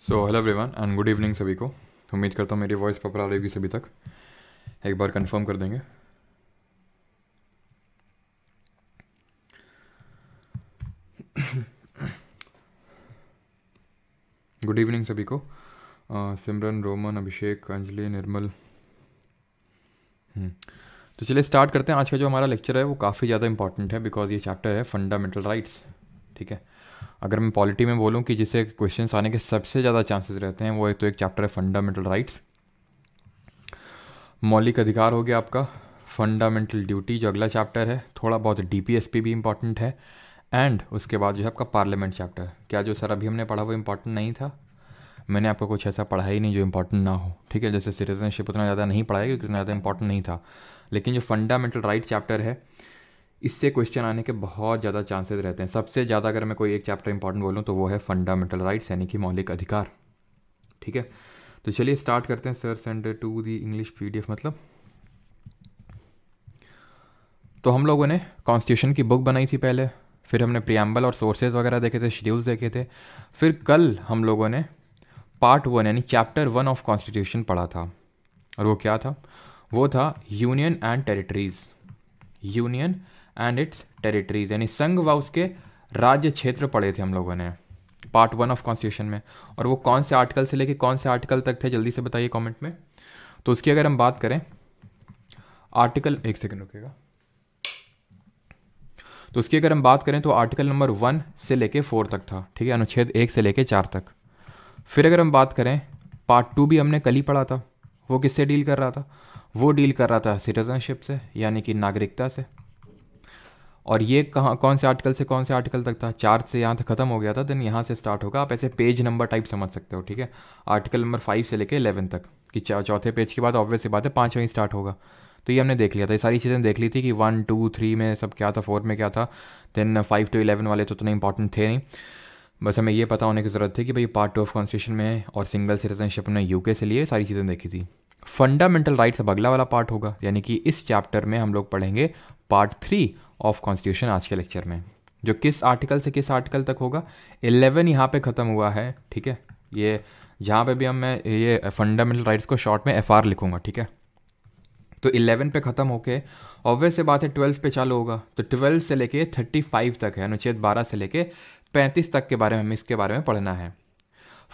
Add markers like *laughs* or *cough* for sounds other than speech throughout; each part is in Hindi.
So hello everyone and good evening सभी को उम्मीद करता हूँ मेरी वॉइस रही रहेगी सभी तक एक बार कंफर्म कर देंगे गुड इवनिंग सभी को सिमरन रोमन अभिषेक अंजलि निर्मल हम्म। तो चलिए स्टार्ट करते हैं आज का जो हमारा लेक्चर है वो काफ़ी ज़्यादा इंपॉर्टेंट है बिकॉज ये चैप्टर है फंडामेंटल राइट्स ठीक है अगर मैं पॉलिटी में बोलूँ कि जिसे क्वेश्चन आने के सबसे ज़्यादा चांसेस रहते हैं वो एक तो एक चैप्टर है फंडामेंटल राइट्स मौलिक अधिकार हो गया आपका फंडामेंटल ड्यूटी जो अगला चैप्टर है थोड़ा बहुत डीपीएसपी भी इम्पॉर्टेंट है एंड उसके बाद जो है आपका पार्लियामेंट चैप्टर क्या जो सर अभी हमने पढ़ा वो इम्पॉर्टेंट नहीं था मैंने आपको कुछ ऐसा पढ़ा ही नहीं जो इम्पॉर्टेंट ना हो ठीक है जैसे सिटीजनशिप उतना ज़्यादा नहीं पढ़ाया क्योंकि उतना ज़्यादा इंपॉर्टेंट नहीं था लेकिन जो फंडामेंटल राइट चैप्टर है इससे क्वेश्चन आने के बहुत ज़्यादा चांसेस रहते हैं सबसे ज़्यादा अगर मैं कोई एक चैप्टर इंपॉर्टेंट बोलूँ तो वो है फंडामेंटल राइट्स यानी कि मौलिक अधिकार ठीक है तो चलिए स्टार्ट करते हैं sir send to the English पी मतलब तो हम लोगों ने कॉन्स्टिट्यूशन की बुक बनाई थी पहले फिर हमने प्रियम्बल और सोर्सेज वगैरह देखे थे शेड्यूल्स देखे थे फिर कल हम लोगों ने पार्ट वन यानी चैप्टर वन ऑफ कॉन्स्टिट्यूशन पढ़ा था और वो क्या था वो था union and territories union and its territories यानी संघ व उसके राज्य क्षेत्र पढ़े थे हम लोगों ने पार्ट वन ऑफ कॉन्स्टिट्यूशन में और वो कौन से आर्टिकल से लेके कौन से आर्टिकल तक थे जल्दी से बताइए कमेंट में तो उसकी अगर हम बात करें आर्टिकल एक सेकेंड रुकेगा तो उसकी अगर हम बात करें तो आर्टिकल नंबर वन से लेके फोर तक था ठीक है अनुच्छेद एक से लेके चार तक फिर अगर हम बात करें पार्ट टू भी हमने कल ही पढ़ा था वो किससे डील कर रहा था वो डील कर रहा था सिटीजनशिप से यानी कि नागरिकता से और ये कहाँ कौन से आर्टिकल से कौन से आर्टिकल तक था चार से यहाँ तक खत्म हो गया था देन यहाँ से स्टार्ट होगा आप ऐसे पेज नंबर टाइप समझ सकते हो ठीक है आर्टिकल नंबर फाइव से लेकर इलेवन तक कि चौथे पेज के बाद ऑब्वियस बात है पाँचवें ही स्टार्ट होगा तो ये हमने देख लिया था ये सारी चीज़ें देख ली थी कि वन टू थ्री में सब क्या था फोर में क्या था देन फाइव टू इलेवन वाले तो उतने इंपॉर्टेंट थे नहीं बस हमें ये पता होने की ज़रूरत थी कि भाई पार्ट टू ऑफ कॉन्स्टिट्यूशन में और सिंगल सिटीजनशिप ने यूके से लिए सारी चीज़ें देखी थी फंडामेंटल राइट्स अब अगला वाला पार्ट होगा यानी कि इस चैप्टर में हम लोग पढ़ेंगे पार्ट थ्री ऑफ कॉन्स्टिट्यूशन आज के लेक्चर में जो किस आर्टिकल से किस आर्टिकल तक होगा इलेवन यहाँ पे ख़त्म हुआ है ठीक है ये जहाँ पे भी हम मैं ये फंडामेंटल राइट्स को शॉर्ट में एफ आर लिखूंगा ठीक है तो इलेवन पे ख़त्म होके ऑब्वियस से बात है ट्वेल्व पे चालू होगा तो ट्वेल्व से लेके थर्टी फाइव तक है अनुच्छेद बारह से लेके पैंतीस तक के बारे में हमें इसके बारे में पढ़ना है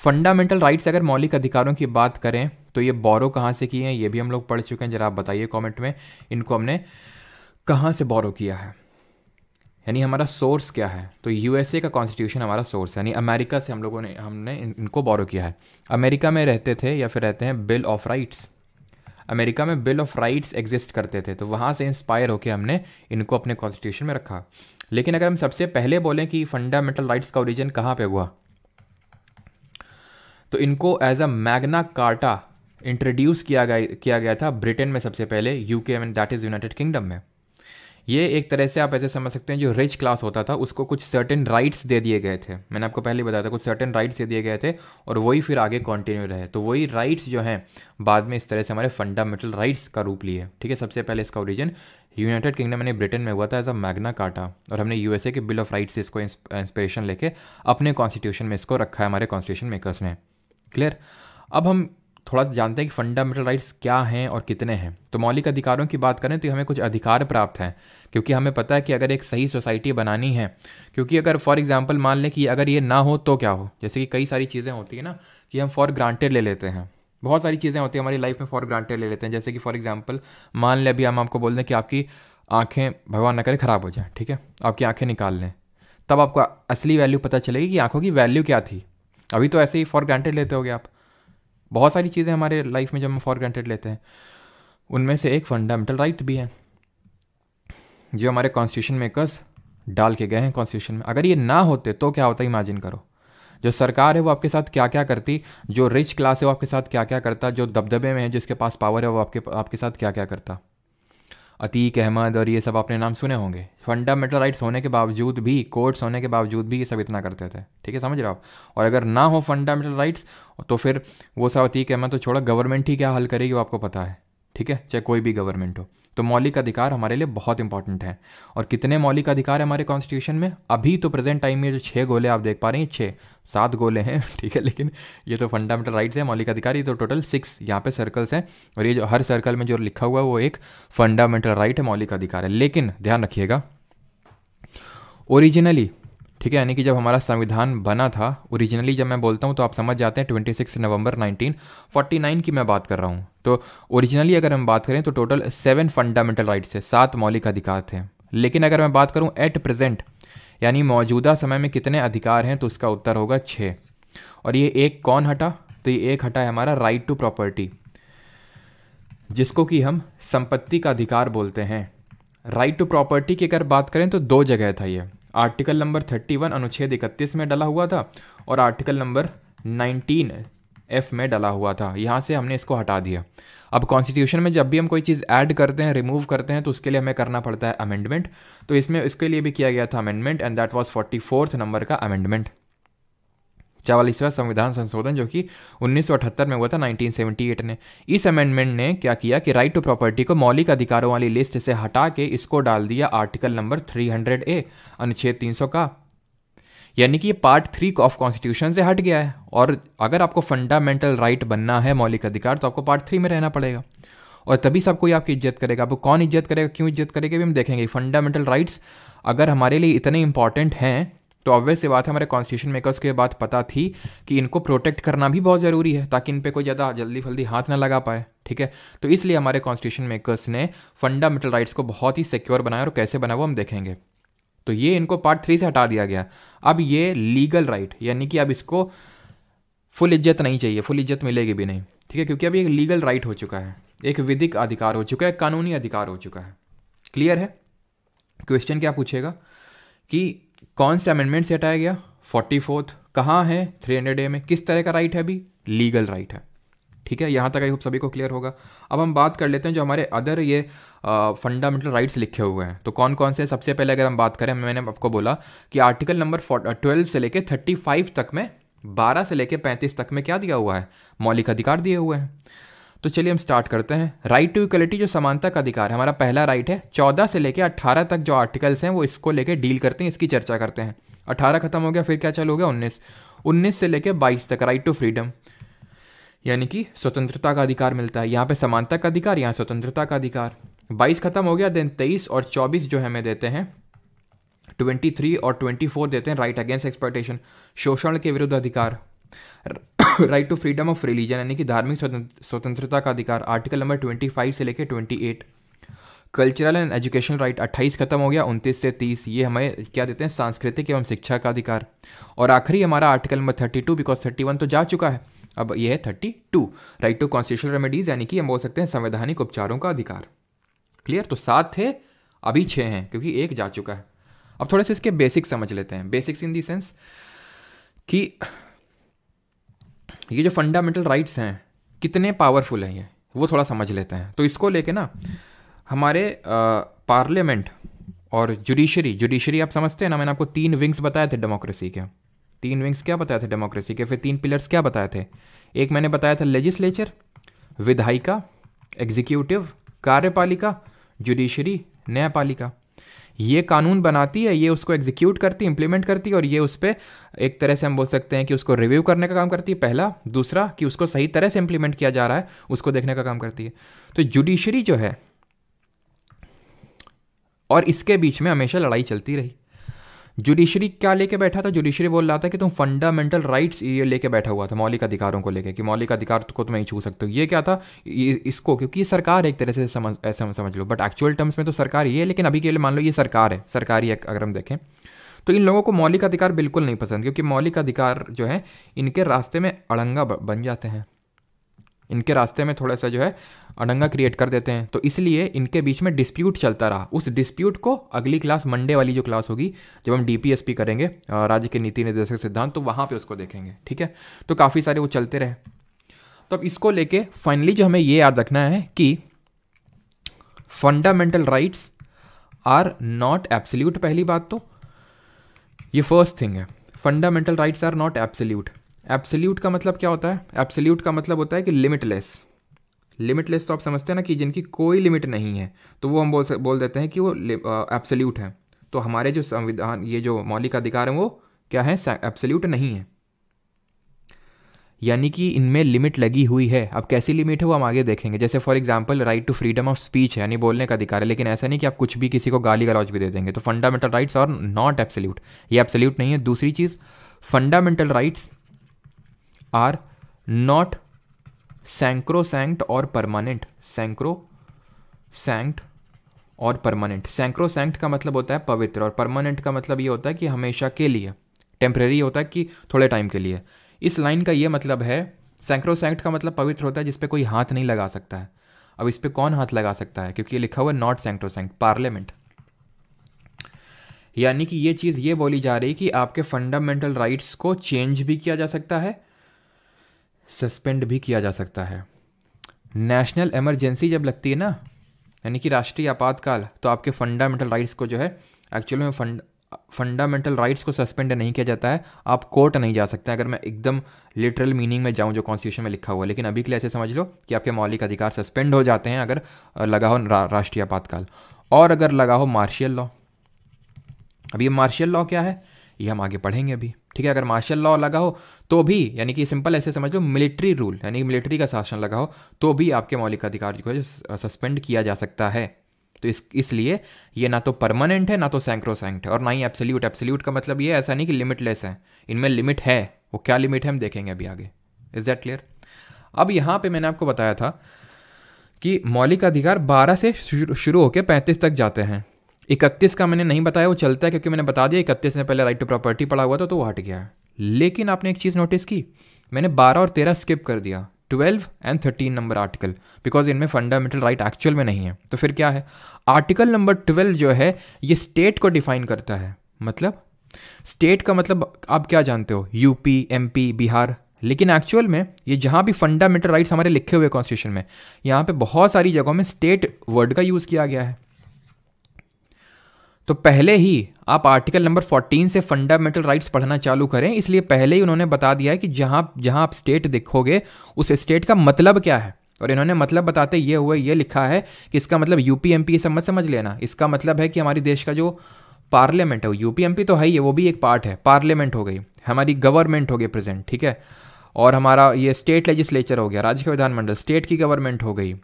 फंडामेंटल राइट्स अगर मौलिक अधिकारों की बात करें तो ये बोरो कहाँ से किए हैं ये भी हम लोग पढ़ चुके हैं जरा आप बताइए कॉमेंट में इनको हमने कहाँ से बोरो किया है यानी हमारा सोर्स क्या है तो यूएसए का कॉन्स्टिट्यूशन हमारा सोर्स है यानी अमेरिका से हम लोगों ने हमने इनको बोरो किया है अमेरिका में रहते थे या फिर रहते हैं बिल ऑफ राइट्स अमेरिका में बिल ऑफ राइट्स एग्जिस्ट करते थे तो वहाँ से इंस्पायर होकर हमने इनको अपने कॉन्स्टिट्यूशन में रखा लेकिन अगर हम सबसे पहले बोलें कि फंडामेंटल राइट्स का ओरिजिन कहाँ पे हुआ तो इनको as a Magna Carta introduce किया गया किया गया था ब्रिटेन में सबसे पहले UK and that is United Kingdom में ये एक तरह से आप ऐसे समझ सकते हैं जो रिच क्लास होता था उसको कुछ सर्टेन राइट्स दे दिए गए थे मैंने आपको पहले बताया था कुछ सर्टेन राइट्स दे दिए गए थे और वही फिर आगे कंटिन्यू रहे तो वही राइट्स जो हैं बाद में इस तरह से हमारे फंडामेंटल राइट्स का रूप लिए ठीक है सबसे पहले इसका ओरिजिन यूनाइटेड किंगडम मैंने ब्रिटेन में हुआ था एज अ मैगना काटा और हमने यूएसए के बिल ऑफ राइट्स से इसको इंस्पिरेशन लेके अपने कॉन्स्टिट्यूशन में इसको रखा है हमारे कॉन्स्टिट्यूशन मेकर्स ने क्लियर अब हम थोड़ा सा जानते हैं कि फंडामेंटल राइट्स क्या हैं और कितने हैं तो मौलिक अधिकारों की बात करें तो हमें कुछ अधिकार प्राप्त हैं क्योंकि हमें पता है कि अगर एक सही सोसाइटी बनानी है क्योंकि अगर फॉर एग्जांपल मान लें कि अगर ये ना हो तो क्या हो जैसे कि कई सारी चीज़ें होती हैं ना कि हम फॉर ग्रांटेड ले लेते हैं बहुत सारी चीज़ें होती हैं हमारी लाइफ में फॉर ग्रांटेड ले लेते हैं जैसे कि फॉर एग्जाम्पल मान लें अभी हम आपको बोल दें कि आपकी आँखें भगवान न करें ख़राब हो जाए ठीक है आपकी आँखें निकाल लें तब आपको असली वैल्यू पता चलेगी कि आँखों की वैल्यू क्या थी अभी तो ऐसे ही फॉर ग्रांटेड लेते हो आप बहुत सारी चीज़ें हमारे लाइफ में जब हम फॉर ग्रांटेड लेते हैं उनमें से एक फंडामेंटल राइट भी है जो हमारे कॉन्स्टिट्यूशन मेकर्स डाल के गए हैं कॉन्स्टिट्यूशन में अगर ये ना होते तो क्या होता इमेजिन करो जो सरकार है वो आपके साथ क्या क्या करती जो रिच क्लास है वो आपके साथ क्या क्या करता जो दबदबे में है जिसके पास पावर है वो आपके आपके साथ क्या क्या करता अतीक अहमद और ये सब अपने नाम सुने होंगे फंडामेंटल राइट्स होने के बावजूद भी कोर्ट्स होने के बावजूद भी ये सब इतना करते थे ठीक है समझ रहे हो आप और अगर ना हो फंडामेंटल राइट्स तो फिर वो सब अतीक अहमद तो छोड़ा गवर्नमेंट ही क्या हल करेगी वो आपको पता है ठीक है चाहे कोई भी गवर्नमेंट हो तो मौलिक अधिकार हमारे लिए बहुत इंपॉर्टेंट है और कितने मौलिक अधिकार है हमारे कॉन्स्टिट्यूशन में अभी तो प्रेजेंट टाइम में जो छः गोले आप देख पा रहे हैं छः सात गोले हैं *laughs* ठीक है लेकिन ये तो फंडामेंटल राइट्स है मौलिक अधिकार ये तो टोटल सिक्स यहाँ पे सर्कल्स हैं और ये जो हर सर्कल में जो लिखा हुआ है वो एक फंडामेंटल राइट है मौलिक अधिकार है लेकिन ध्यान रखिएगा ओरिजिनली ठीक है यानी कि जब हमारा संविधान बना था ओरिजिनली जब मैं बोलता हूँ तो आप समझ जाते हैं ट्वेंटी सिक्स नवंबर नाइन की मैं बात कर रहा हूँ तो ओरिजिनली अगर हम बात करें तो टोटल सेवन फंडामेंटल राइट्स है सात मौलिक अधिकार थे लेकिन अगर मैं बात करूँ एट प्रेजेंट यानी मौजूदा समय में कितने अधिकार हैं तो उसका उत्तर होगा छः और ये एक कौन हटा तो ये एक हटा है हमारा राइट टू प्रॉपर्टी जिसको कि हम संपत्ति का अधिकार बोलते हैं राइट टू प्रॉपर्टी की अगर बात करें तो दो जगह था ये आर्टिकल नंबर 31 अनुच्छेद 31 में डला हुआ था और आर्टिकल नंबर 19 एफ में डला हुआ था यहाँ से हमने इसको हटा दिया अब कॉन्स्टिट्यूशन में जब भी हम कोई चीज़ ऐड करते हैं रिमूव करते हैं तो उसके लिए हमें करना पड़ता है अमेंडमेंट तो इसमें इसके लिए भी किया गया था amendment and that was forty number का अमेंडमेंट चवालीसवां संविधान संशोधन जो कि 1978 में हुआ था 1978 ने इस अमेंडमेंट ने क्या किया कि राइट टू प्रॉपर्टी को मौलिक अधिकारों वाली लिस्ट से हटा के इसको डाल दिया आर्टिकल नंबर 300 ए अनुच्छेद 300 का यानी कि ये पार्ट थ्री ऑफ कॉन्स्टिट्यूशन से हट गया है और अगर आपको फंडामेंटल राइट बनना है मौलिक अधिकार तो आपको पार्ट थ्री में रहना पड़ेगा और तभी सब कोई आपकी इज्जत करेगा आपको कौन इज्जत करेगा क्यों इज्जत करेगा भी हम देखेंगे फंडामेंटल राइट्स अगर हमारे लिए इतने इंपॉर्टेंट हैं तो ऑब्वियस बात है हमारे कॉन्स्टिट्यूशन मेकर्स को ये बात पता थी कि इनको प्रोटेक्ट करना भी बहुत ज़रूरी है ताकि इन पर कोई ज़्यादा जल्दी फल्दी हाथ ना लगा पाए ठीक है तो इसलिए हमारे कॉन्स्टिट्यूशन मेकर्स ने फंडामेंटल राइट्स को बहुत ही सिक्योर बनाया और कैसे बना वो हम देखेंगे तो ये इनको पार्ट थ्री से हटा दिया गया अब ये लीगल राइट यानी कि अब इसको फुल इज्जत नहीं चाहिए फुल इज्जत मिलेगी भी नहीं ठीक है क्योंकि अब ये लीगल राइट हो चुका है एक विधिक अधिकार हो चुका है कानूनी अधिकार हो चुका है क्लियर है क्वेश्चन क्या पूछेगा कि कौन से अमेंडमेंट से हटाया गया फोर्टी फोर्थ कहाँ है थ्री हंड्रेड ए में किस तरह का राइट है अभी लीगल राइट है ठीक है यहाँ तक आई होप सभी को क्लियर होगा अब हम बात कर लेते हैं जो हमारे अदर ये फंडामेंटल राइट्स लिखे हुए हैं तो कौन कौन से सबसे पहले अगर हम बात करें मैंने आपको बोला कि आर्टिकल नंबर ट्वेल्व से लेकर थर्टी फाइव तक में बारह से लेकर पैंतीस तक में क्या दिया हुआ है मौलिक अधिकार दिए हुए हैं तो चलिए हम स्टार्ट करते हैं राइट टू इक्वलिटी जो समानता का अधिकार है हमारा पहला राइट है चौदह से लेकर अट्ठारह तक जो आर्टिकल्स हैं वो इसको लेकर डील करते हैं इसकी चर्चा करते हैं अट्ठारह खत्म हो गया फिर क्या चल हो गया उन्नीस उन्नीस से लेकर बाईस तक राइट टू फ्रीडम यानी कि स्वतंत्रता का अधिकार मिलता है यहाँ पे समानता का अधिकार यहाँ स्वतंत्रता का अधिकार बाईस खत्म हो गया देन तेईस और चौबीस जो हमें देते हैं ट्वेंटी थ्री और ट्वेंटी फोर देते हैं राइट अगेंस्ट एक्सपर्टेशन शोषण के विरुद्ध अधिकार right to freedom of religion यानी कि धार्मिक स्वतंत्रता का अधिकार आर्टिकल नंबर ट्वेंटी फाइव से लेकर twenty eight cultural and education right अट्ठाईस खत्म हो गया उनतीस से तीस ये हमें क्या देते हैं सांस्कृतिक एवं शिक्षा का अधिकार और आखिरी हमारा article number thirty two because thirty one तो जा चुका है अब ये है thirty two right to constitutional remedies यानी कि हम बोल सकते हैं संवैधानिक उपचारों का अधिकार क्लियर तो सात थे अभी छः हैं क्योंकि एक जा चुका है अब थोड़े से इसके बेसिक समझ लेते हैं बेसिक्स इन दी सेंस कि ये जो फंडामेंटल राइट्स हैं कितने पावरफुल हैं ये वो थोड़ा समझ लेते हैं तो इसको लेके ना हमारे पार्लियामेंट और जुडिशरी जुडिशरी आप समझते हैं ना मैंने आपको तीन विंग्स बताए थे डेमोक्रेसी के तीन विंग्स क्या बताए थे डेमोक्रेसी के फिर तीन पिलर्स क्या बताए थे एक मैंने बताया था लेजिस्लेचर विधायिका एग्जीक्यूटिव कार्यपालिका जुडिशरी न्यायपालिका ये कानून बनाती है ये उसको एग्जीक्यूट करती है इम्प्लीमेंट करती है और ये उस पर एक तरह से हम बोल सकते हैं कि उसको रिव्यू करने का काम करती है पहला दूसरा कि उसको सही तरह से इम्प्लीमेंट किया जा रहा है उसको देखने का काम करती है तो जुडिशरी जो है और इसके बीच में हमेशा लड़ाई चलती रही जुडिशरी क्या लेके बैठा था जुडिशरी बोल रहा था कि तुम फंडामेंटल राइट्स ये लेके बैठा हुआ था मौलिक अधिकारों को लेके कि मौलिक अधिकार को तुम नहीं छू सकते हो ये क्या था इसको क्योंकि ये सरकार एक तरह से समझ ऐसे समझ लो बट एक्चुअल टर्म्स में तो सरकार ही है लेकिन अभी के लिए मान लो ये सरकार है सरकारी अगर हम देखें तो इन लोगों को मौलिक अधिकार बिल्कुल नहीं पसंद क्योंकि मौलिक अधिकार जो है इनके रास्ते में अड़ंगा बन जाते हैं इनके रास्ते में थोड़ा सा जो है अड़ंगा क्रिएट कर देते हैं तो इसलिए इनके बीच में डिस्प्यूट चलता रहा उस डिस्प्यूट को अगली क्लास मंडे वाली जो क्लास होगी जब हम डीपीएसपी करेंगे राज्य के नीति निर्देशक सिद्धांत तो वहाँ पे उसको देखेंगे ठीक है तो काफ़ी सारे वो चलते रहे तो अब इसको लेके फाइनली जो हमें ये याद रखना है कि fundamental rights are not absolute पहली बात तो ये फर्स्ट थिंग है fundamental rights are not absolute absolute का मतलब क्या होता है एब्सल्यूट का मतलब होता है कि लिमिटलेस लिमिटलेस तो आप समझते हैं ना कि जिनकी कोई लिमिट नहीं है तो वो हम बोल सक, बोल देते हैं कि वो एब्सोल्यूट है तो हमारे जो संविधान ये जो मौलिक अधिकार हैं वो क्या है एब्सोल्यूट नहीं है यानी कि इनमें लिमिट लगी हुई है अब कैसी लिमिट है वो हम आगे देखेंगे जैसे for example right to freedom of speech है यानी बोलने का अधिकार है लेकिन ऐसा नहीं कि आप कुछ भी किसी को गाली गलौज भी दे देंगे तो fundamental rights are not absolute ये एब्सोल्यूट नहीं है दूसरी चीज़ fundamental rights are not sacrosanct और परमानेंट सैंक्रो सैंक्ट और परमानेंट सैंक्रोसैंक्ट का मतलब होता है पवित्र और परमानेंट का मतलब ये होता है कि हमेशा के लिए टेम्प्रेरी होता है कि थोड़े टाइम के लिए इस लाइन का ये मतलब है सैंक्रोसैंक्ट का मतलब पवित्र होता है जिसपे कोई हाथ नहीं लगा सकता है अब इस पर कौन हाथ लगा सकता है क्योंकि ये लिखा हुआ नॉट सैंक्रोसैंक्ट पार्लियामेंट यानी कि ये चीज़ ये बोली जा रही कि आपके फंडामेंटल राइट्स को चेंज भी किया जा सकता है सस्पेंड भी किया जा सकता है नेशनल एमरजेंसी जब लगती है ना यानी कि राष्ट्रीय आपातकाल तो आपके फंडामेंटल राइट्स को जो है एक्चुअली में फंड फंडामेंटल राइट्स को सस्पेंड नहीं किया जाता है आप कोर्ट नहीं जा सकते अगर मैं एकदम लिटरल मीनिंग में जाऊं जो कॉन्स्टिट्यूशन में लिखा हुआ है लेकिन अभी के लिए ऐसे समझ लो कि आपके मौलिक अधिकार सस्पेंड हो जाते हैं अगर लगा हो रा, राष्ट्रीय आपातकाल और अगर लगा हो मार्शियल लॉ अभी मार्शियल लॉ क्या है ये हम आगे पढ़ेंगे अभी ठीक है अगर मार्शल लॉ लगा हो तो भी यानी कि सिंपल ऐसे समझ लो मिलिट्री रूल यानी मिलिट्री का शासन लगा हो तो भी आपके मौलिक अधिकार को सस्पेंड किया जा सकता है तो इस इसलिए ये ना तो परमानेंट है ना तो सैंक्रोसैंक्ट है और ना ही एप्सल्यूट एप्सल्यूट का मतलब ये ऐसा नहीं कि लिमिटलेस है इनमें लिमिट है वो क्या लिमिट है हम देखेंगे अभी आगे इज दैट क्लियर अब यहाँ पे मैंने आपको बताया था कि मौलिक अधिकार 12 से शुरू होकर 35 तक जाते हैं इकतीस का मैंने नहीं बताया वो चलता है क्योंकि मैंने बता दिया इकतीस में पहले राइट टू प्रॉपर्टी पड़ा हुआ था तो वो हट गया लेकिन आपने एक चीज़ नोटिस की मैंने बारह और तेरह स्किप कर दिया twelve and thirteen number article because इनमें फंडामेंटल राइट एक्चुअल में नहीं है तो फिर क्या है आर्टिकल नंबर ट्वेल्व जो है ये स्टेट को डिफाइन करता है मतलब स्टेट का मतलब आप क्या जानते हो यूपी एम बिहार लेकिन एक्चुअल में ये जहाँ भी फंडामेंटल राइट्स हमारे लिखे हुए कॉन्स्टिट्यूशन में यहाँ पे बहुत सारी जगहों में स्टेट वर्ड का यूज़ किया गया है तो पहले ही आप आर्टिकल नंबर 14 से फंडामेंटल राइट्स पढ़ना चालू करें इसलिए पहले ही उन्होंने बता दिया है कि जहां जहां आप स्टेट देखोगे उस स्टेट का मतलब क्या है और इन्होंने मतलब बताते ये हुए ये लिखा है कि इसका मतलब यूपीएमपी सब मत समझ लेना इसका मतलब है कि हमारे देश का जो पार्लियामेंट है यूपीएमपी तो है ही है वो भी एक पार्ट है पार्लियामेंट हो गई हमारी गवर्नमेंट हो गई प्रेजेंट ठीक है और हमारा ये स्टेट लेजिस्लेचर हो गया राज्य का विधानमंडल स्टेट की गवर्नमेंट हो गई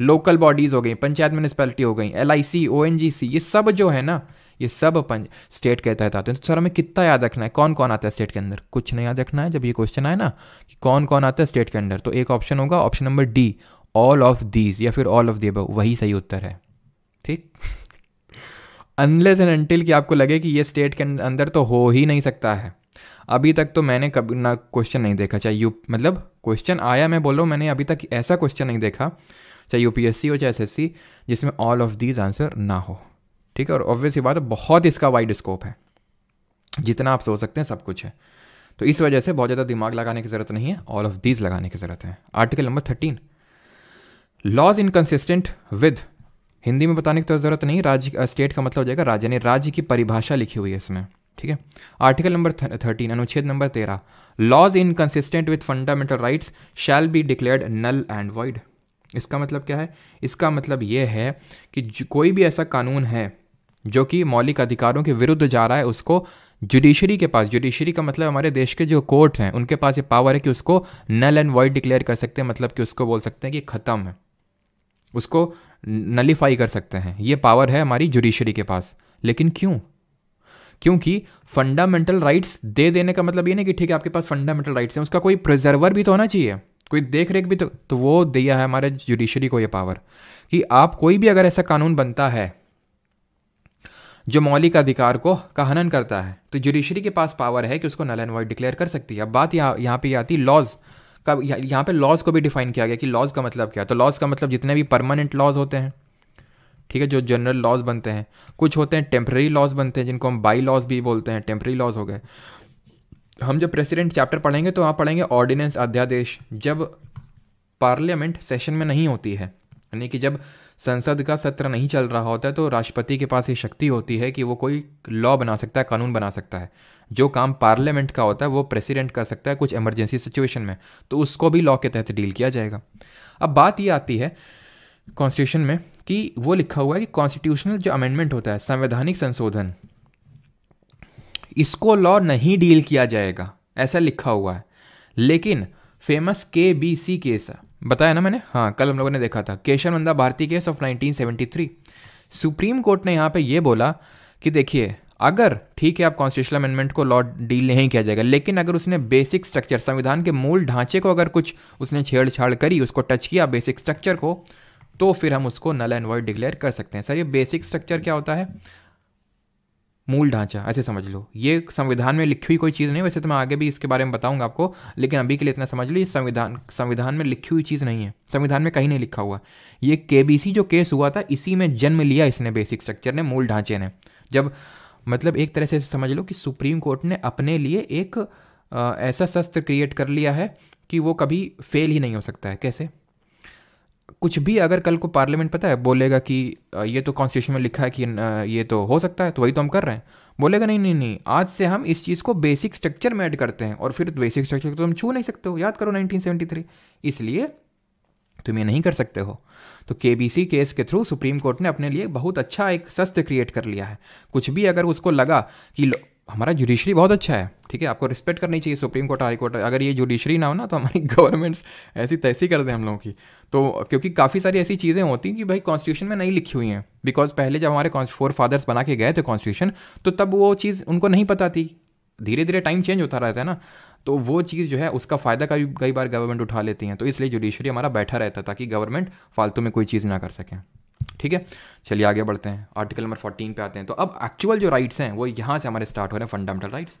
लोकल बॉडीज़ हो गई पंचायत म्यूनसिपैलिटी हो गई एल आई ये सब जो है ना ये सब अपन स्टेट के तहत आते हैं तो सर हमें कितना याद रखना है कौन कौन आता है स्टेट के अंदर कुछ नहीं याद रखना है जब ये क्वेश्चन आए ना कि कौन कौन आता है स्टेट के अंदर तो एक ऑप्शन होगा option number D all of these या फिर ऑल ऑफ दी वही सही उत्तर है ठीक अनलेस एंड अनटिल कि आपको लगे कि ये स्टेट के अंदर तो हो ही नहीं सकता है अभी तक तो मैंने कभी ना क्वेश्चन नहीं देखा चाहे यू मतलब क्वेश्चन आया मैं बोलो मैंने अभी तक ऐसा क्वेश्चन नहीं देखा चाहे यूपीएससी हो चाहे एस जिसमें ऑल ऑफ दीज आंसर ना हो ठीक है और ऑब्वियसली बात है बहुत इसका वाइड स्कोप है जितना आप सोच सकते हैं सब कुछ है तो इस वजह से बहुत ज़्यादा दिमाग लगाने की ज़रूरत नहीं है ऑल ऑफ दीज लगाने की ज़रूरत है article number thirteen laws inconsistent with Hindi में बताने की तो ज़रूरत नहीं राज्य स्टेट का मतलब हो जाएगा राज्य यानी राज्य की परिभाषा लिखी हुई है इसमें ठीक है आर्टिकल नंबर थर्टीन अनुच्छेद नंबर तेरह laws inconsistent with fundamental rights shall be declared null and void इसका मतलब क्या है इसका मतलब ये है कि कोई भी ऐसा कानून है जो कि मौलिक अधिकारों के विरुद्ध जा रहा है उसको जुडिशरी के पास जुडिशरी का मतलब हमारे देश के जो कोर्ट हैं उनके पास ये पावर है कि उसको नल एंड वॉइड डिक्लेयर कर सकते हैं मतलब कि उसको बोल सकते हैं कि ख़त्म है उसको नलीफाई कर सकते हैं ये पावर है हमारी जुडिशरी के पास लेकिन क्यों क्योंकि फंडामेंटल राइट्स दे देने का मतलब ये नहीं कि ठीक है आपके पास फंडामेंटल राइट्स हैं उसका कोई प्रिजर्वर भी तो होना चाहिए कोई देख रेख भी तो तो वो दिया है हमारे जुडिशरी को ये पावर कि आप कोई भी अगर ऐसा कानून बनता है जो मौलिक अधिकार को का हनन करता है तो जुडिशरी के पास पावर है कि उसको नल एंड वॉइड डिक्लेयर कर सकती है अब बात यहाँ यहाँ पे आती है लॉज का यहाँ पे लॉज को भी डिफाइन किया गया कि लॉज का मतलब क्या तो लॉज का मतलब जितने भी परमानेंट लॉज होते हैं ठीक है जो जनरल लॉज बनते हैं कुछ होते हैं टेम्प्रेरी लॉज बनते हैं जिनको हम बाई लॉज भी बोलते हैं टेम्प्रेरी लॉज हो गए हम जब प्रेसिडेंट चैप्टर पढ़ेंगे तो वहाँ पढ़ेंगे ऑर्डिनेंस अध्यादेश जब पार्लियामेंट सेशन में नहीं होती है यानी कि जब संसद का सत्र नहीं चल रहा होता है तो राष्ट्रपति के पास ये शक्ति होती है कि वो कोई लॉ बना सकता है कानून बना सकता है जो काम पार्लियामेंट का होता है वो प्रेसिडेंट कर सकता है कुछ इमरजेंसी सिचुएशन में तो उसको भी लॉ के तहत डील किया जाएगा अब बात ये आती है कॉन्स्टिट्यूशन में कि वो लिखा हुआ है कि कॉन्स्टिट्यूशनल जो अमेंडमेंट होता है संवैधानिक संशोधन इसको लॉ नहीं डील किया जाएगा ऐसा लिखा हुआ है लेकिन फेमस के बी सी केस बताया ना मैंने हाँ कल हम लोगों ने देखा था Keshavananda Bharati case of 1973 supreme court ने यहाँ पे ये बोला कि देखिए अगर ठीक है आप कॉन्स्टिट्यूशनल अमेंडमेंट को लॉ डील नहीं किया जाएगा लेकिन अगर उसने बेसिक स्ट्रक्चर संविधान के मूल ढांचे को अगर कुछ उसने छेड़छाड़ करी उसको टच किया बेसिक स्ट्रक्चर को तो फिर हम उसको नल एंड वॉइड डिक्लेयर कर सकते हैं सर ये बेसिक स्ट्रक्चर क्या होता है मूल ढांचा ऐसे समझ लो ये संविधान में लिखी हुई कोई चीज़ नहीं वैसे तो मैं आगे भी इसके बारे में बताऊंगा आपको लेकिन अभी के लिए इतना समझ लो ये संविधान संविधान में लिखी हुई चीज़ नहीं है संविधान में कहीं नहीं लिखा हुआ ये के जो केस हुआ था इसी में जन्म लिया इसने बेसिक स्ट्रक्चर ने मूल ढांचे ने जब मतलब एक तरह से समझ लो कि सुप्रीम कोर्ट ने अपने लिए एक ऐसा शस्त्र क्रिएट कर लिया है कि वो कभी फेल ही नहीं हो सकता है कैसे कुछ भी अगर कल को पार्लियामेंट पता है बोलेगा कि ये तो कॉन्स्टिट्यूशन में लिखा है कि ये तो हो सकता है तो वही तो हम कर रहे हैं बोलेगा नहीं नहीं नहीं आज से हम इस चीज़ को बेसिक स्ट्रक्चर में ऐड करते हैं और फिर बेसिक स्ट्रक्चर को तो तुम छू नहीं सकते हो याद करो 1973 इसलिए तुम ये नहीं कर सकते हो तो के केस के थ्रू सुप्रीम कोर्ट ने अपने लिए बहुत अच्छा एक सस्त क्रिएट कर लिया है कुछ भी अगर उसको लगा कि हमारा जुडिशरी बहुत अच्छा है ठीक है आपको रिस्पेक्ट करनी चाहिए सुप्रीम कोर्ट हाई कोर्ट अगर ये जुडिशरी ना हो ना तो हमारी गवर्नमेंट्स *laughs* ऐसी तैसी कर दें हम लोगों की तो क्योंकि काफ़ी सारी ऐसी चीज़ें होती हैं कि भाई कॉन्स्टिट्यूशन में नहीं लिखी हुई हैं बिकॉज पहले जब हमारे फोर फादर्स बना के गए थे कॉन्स्टिट्यूशन तो तब वो चीज़ उनको नहीं पता थी धीरे धीरे टाइम चेंज होता रहता है ना तो वो चीज़ जो है उसका फ़ायदा कई कई बार गवर्नमेंट उठा लेती हैं तो इसलिए जुडिशरी हमारा बैठा रहता ताकि गवर्नमेंट फालतू में कोई चीज़ ना कर सकें ठीक है चलिए आगे बढ़ते हैं आर्टिकल नंबर फोर्टीन पे आते हैं तो अब एक्चुअल जो राइट्स हैं वो यहाँ से हमारे स्टार्ट हो रहे हैं फंडामेंटल राइट्स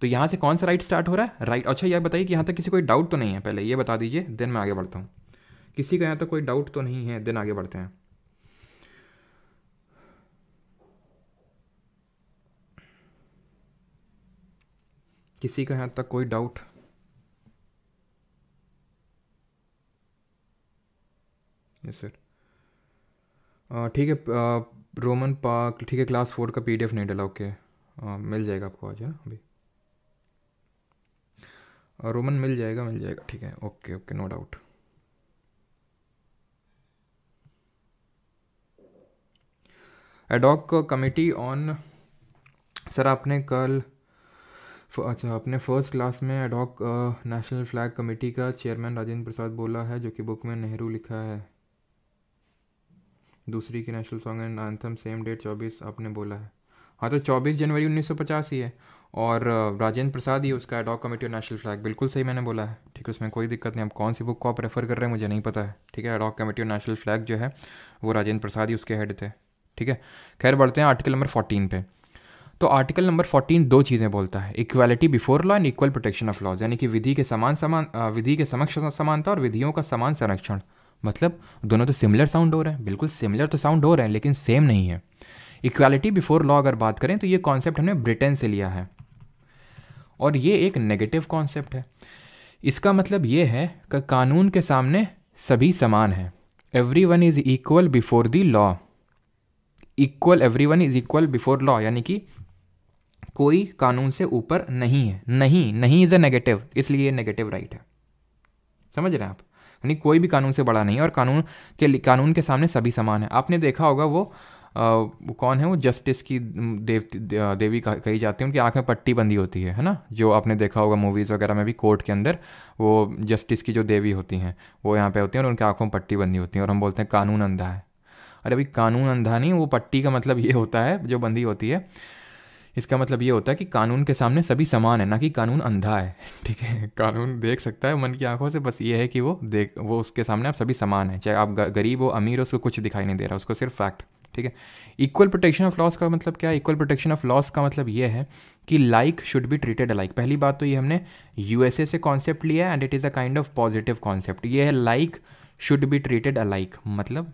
तो यहाँ से कौन सा राइट स्टार्ट हो रहा है राइट अच्छा यह बताइए कि यहाँ तक किसी कोई डाउट तो नहीं है पहले ये बता दीजिए देन मैं आगे बढ़ता हूँ किसी का यहाँ तक तो कोई डाउट तो नहीं है दिन आगे बढ़ते हैं किसी का यहाँ तक कोई डाउट यस सर ठीक है रोमन पार्क ठीक है क्लास फोर का पीडीएफ नहीं डाला ओके मिल जाएगा आपको आज है ना अभी रोमन मिल जाएगा मिल जाएगा ठीक है okay okay no doubt ad hoc committee on sir आपने कल अच्छा अपने फर्स्ट क्लास में एडॉक नेशनल फ्लैग कमेटी का चेयरमैन राजेंद्र प्रसाद बोला है जो कि बुक में नेहरू लिखा है दूसरी की national song and anthem same date चौबीस आपने बोला है हाँ तो चौबीस जनवरी उन्नीस सौ पचास ही है और uh, राजेंद्र प्रसाद ही उसका एडॉक कमेटी और नेशनल फ्लैग बिल्कुल सही मैंने बोला है ठीक है उसमें कोई दिक्कत नहीं अब कौन सी बुक को आप रेफ़र कर रहे हैं मुझे नहीं पता है ठीक है एडॉक कमेटी और नेशनल फ्लैग जो है वो राजेंद्र प्रसाद ही उसके हेड थे ठीक है खैर बढ़ते हैं आर्टिकल नंबर फोर्टीन पे तो आर्टिकल नंबर फोर्टीन दो चीज़ें बोलता है equality before law and equal protection of laws यानी कि विधि के समान समान विधि के समक्ष समानता और विधियों का समान संरक्षण मतलब दोनों तो सिमिलर साउंड हो रहे हैं बिल्कुल सिमिलर तो साउंड हो रहे हैं लेकिन सेम नहीं है इक्वालिटी बिफोर लॉ अगर बात करें तो ये कॉन्सेप्ट हमने ब्रिटेन से लिया है और ये एक नेगेटिव कॉन्सेप्ट है इसका मतलब ये है कि कानून के सामने सभी समान हैं everyone is equal before the law equal everyone is equal before law यानी कि कोई कानून से ऊपर नहीं है नहीं नहीं इज़ अ नेगेटिव इसलिए ये नेगेटिव राइट है समझ रहे हैं आप यानी कोई भी कानून से बड़ा नहीं है और कानून के कानून के सामने सभी समान है आपने देखा होगा वो आ, कौन है वो जस्टिस की देव देवी कही जाती है उनकी आँख में पट्टी बंधी होती है है ना जो आपने देखा होगा मूवीज़ वगैरह में भी कोर्ट के अंदर वो जस्टिस की जो देवी होती हैं वो यहाँ पे होती हैं और उनकी आँखों में पट्टी बंधी होती हैं और हम बोलते हैं कानून अंधा है अरे अभी कानून अंधा नहीं वो पट्टी का मतलब ये होता है जो बंदी होती है इसका मतलब ये होता है कि कानून के सामने सभी समान है ना कि कानून अंधा है *laughs* ठीक है कानून देख सकता है मन की आंखों से बस ये है कि वो देख वो उसके सामने आप सभी समान है चाहे आप गरीब हो अमीर हो उसको कुछ दिखाई नहीं दे रहा उसको सिर्फ फैक्ट ठीक है इक्वल प्रोटेक्शन ऑफ लॉस का मतलब क्या है इक्वल प्रोटेक्शन ऑफ लॉस का मतलब ये है कि like should be treated alike पहली बात तो ये हमने यूएसए से कॉन्सेप्ट लिया and it is a kind of positive concept ये है like should be treated alike मतलब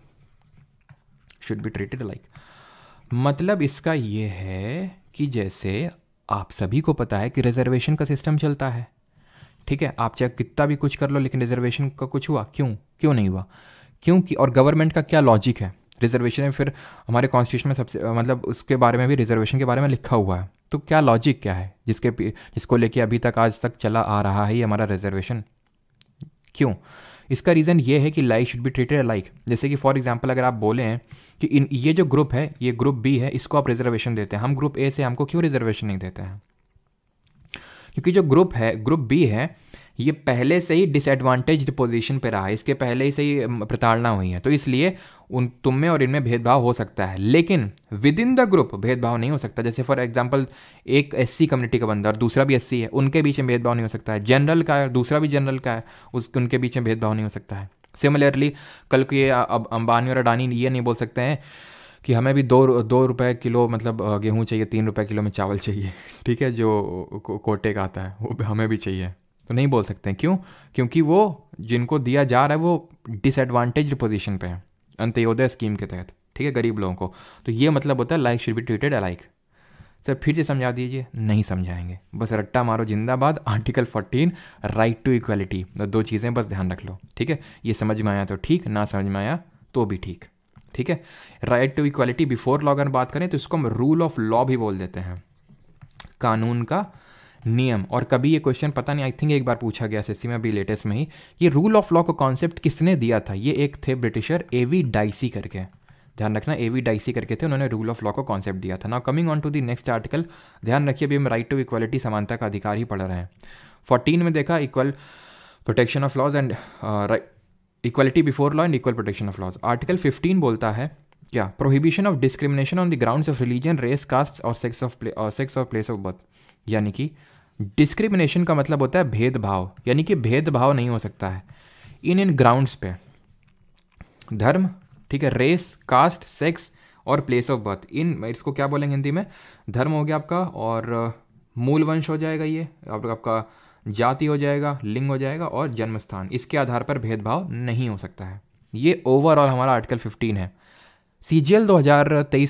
शुड बी ट्रीटेड लाइक मतलब इसका ये है कि जैसे आप सभी को पता है कि रिजर्वेशन का सिस्टम चलता है ठीक है आप चाहे कितना भी कुछ कर लो लेकिन रिजर्वेशन का कुछ हुआ क्यों क्यों नहीं हुआ क्योंकि और गवर्नमेंट का क्या लॉजिक है रिजर्वेशन में फिर हमारे कॉन्स्टिट्यूशन में सबसे मतलब उसके बारे में भी रिजर्वेशन के बारे में लिखा हुआ है तो क्या लॉजिक क्या है जिसके जिसको लेके अभी तक आज तक चला आ रहा है ये हमारा रिजर्वेशन क्यों इसका रीज़न ये है कि like should be treated like जैसे कि फॉर एग्जाम्पल अगर आप बोले हैं कि इन ये जो ग्रुप है ये ग्रुप बी है इसको आप रिजर्वेशन देते हैं हम ग्रुप ए से हमको क्यों रिजर्वेशन नहीं देते हैं क्योंकि जो ग्रुप है ग्रुप बी है ये पहले से ही डिसएडवांटेज पोजीशन पे रहा है इसके पहले ही से ही प्रताड़ना हुई है तो इसलिए उन तुम में और इनमें भेदभाव हो सकता है लेकिन विद इन द ग्रुप भेदभाव नहीं हो सकता जैसे फॉर एग्जाम्पल एक एस कम्युनिटी का बंदा और दूसरा भी एस है उनके बीच में भेदभाव नहीं हो सकता है जनरल का है दूसरा भी जनरल का है उस उनके बीच में भेदभाव नहीं हो सकता है सिमिलरली कल को ये अब अंबानी और अडानी ये नहीं बोल सकते हैं कि हमें भी दो दो रुपये किलो मतलब गेहूँ चाहिए तीन रुपये किलो में चावल चाहिए *laughs* ठीक है जो कोटे का आता है वो हमें भी चाहिए तो नहीं बोल सकते क्यों क्योंकि वो जिनको दिया जा रहा है वो डिसएडवांटेज पोजीशन पे है अंत्योदय स्कीम के तहत ठीक है गरीब लोगों को तो ये मतलब होता है like should be treated alike sir फिर से समझा दीजिए नहीं समझाएंगे बस रट्टा मारो जिंदाबाद आर्टिकल 14 राइट टू इक्वलिटी दो चीज़ें बस ध्यान रख लो ठीक है ये समझ में आया तो ठीक ना समझ में आया तो भी ठीक ठीक है right to equality before law अगर बात करें तो इसको हम रूल ऑफ लॉ भी बोल देते हैं कानून का नियम और कभी ये क्वेश्चन पता नहीं आई थिंक एक बार पूछा गया सी में अभी लेटेस्ट में ही ये रूल ऑफ लॉ का कॉन्सेप्ट किसने दिया था ये एक थे ब्रिटिशर ए वी डाइसी करके ध्यान रखना ए वी डाइसी करके थे उन्होंने रूल ऑफ लॉ का कॉन्सेप्ट दिया था now coming on to the next article ध्यान रखिए अभी हम राइट टू इक्वालिटी समानता का अधिकार ही पढ़ रहे हैं फोर्टीन में देखा equal protection of laws and equality before law and equal protection of laws article fifteen बोलता है क्या prohibition of discrimination on the grounds of religion race caste और सेक्स ऑफ प्ले और sex of place of birth यानी कि डिस्क्रिमिनेशन का मतलब होता है भेदभाव यानी कि भेदभाव नहीं हो सकता है इन इन ग्राउंड्स पे धर्म ठीक है रेस कास्ट सेक्स और प्लेस ऑफ बर्थ इन इसको क्या बोलेंगे हिंदी में धर्म हो गया आपका और मूल वंश हो जाएगा ये आप, आपका जाति हो जाएगा लिंग हो जाएगा और जन्म स्थान इसके आधार पर भेदभाव नहीं हो सकता है ये ओवरऑल हमारा आर्टिकल 15 है सी जी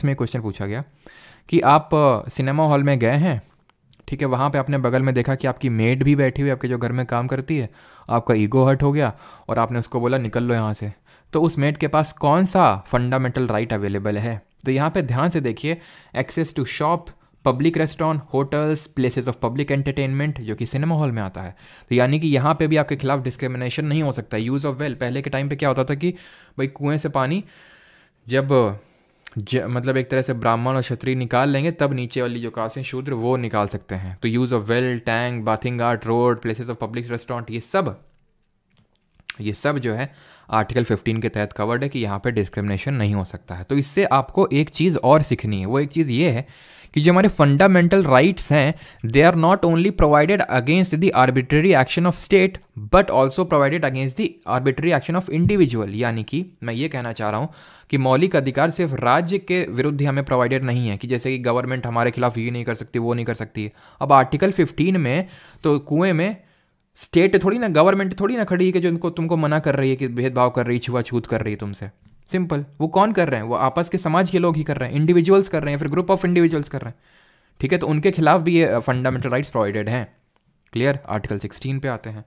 में क्वेश्चन पूछा गया कि आप सिनेमा uh, हॉल में गए हैं ठीक है वहाँ पे आपने बगल में देखा कि आपकी मेड भी बैठी हुई आपके जो घर में काम करती है आपका ईगो हर्ट हो गया और आपने उसको बोला निकल लो यहाँ से तो उस मेड के पास कौन सा फंडामेंटल राइट अवेलेबल है तो यहाँ पे ध्यान से देखिए access to shop public restaurant hotels places of public entertainment जो कि सिनेमा हॉल में आता है तो यानी कि यहाँ पे भी आपके खिलाफ डिस्क्रिमिनेशन नहीं हो सकता यूज़ ऑफ वेल पहले के टाइम पे क्या होता था कि भाई कुएं से पानी जब मतलब एक तरह से ब्राह्मण और क्षत्रिय निकाल लेंगे तब नीचे वाली जो कास्ट हैं शूद्र वो निकाल सकते हैं तो use of well tank bathing art road places of public restaurant ये सब ये सब जो है आर्टिकल 15 के तहत कवर्ड है कि यहाँ पे डिस्क्रिमिनेशन नहीं हो सकता है तो इससे आपको एक चीज़ और सीखनी है वो एक चीज़ ये है कि जो हमारे फंडामेंटल राइट्स हैं they are not only provided against the arbitrary action of state but also provided against the arbitrary action of individual यानी कि मैं ये कहना चाह रहा हूँ कि मौलिक अधिकार सिर्फ राज्य के विरुद्ध ही हमें प्रोवाइडेड नहीं है कि जैसे कि गवर्नमेंट हमारे खिलाफ ये नहीं कर सकती वो नहीं कर सकती अब आर्टिकल फिफ्टीन में तो कुएं में स्टेट थोड़ी ना गवर्नमेंट थोड़ी ना खड़ी है कि जो उनको तुमको मना कर रही है कि भेदभाव कर रही है छुआछूत कर रही है तुमसे सिंपल वो कौन कर रहे हैं वो आपस के समाज के लोग ही कर रहे हैं इंडिविजुअल्स कर रहे हैं फिर ग्रुप ऑफ इंडिविजुअल्स कर रहे हैं ठीक है तो उनके खिलाफ भी ये फंडामेंटल राइट्स प्रोवाइडेड हैं क्लियर आर्टिकल सिक्सटीन पे आते हैं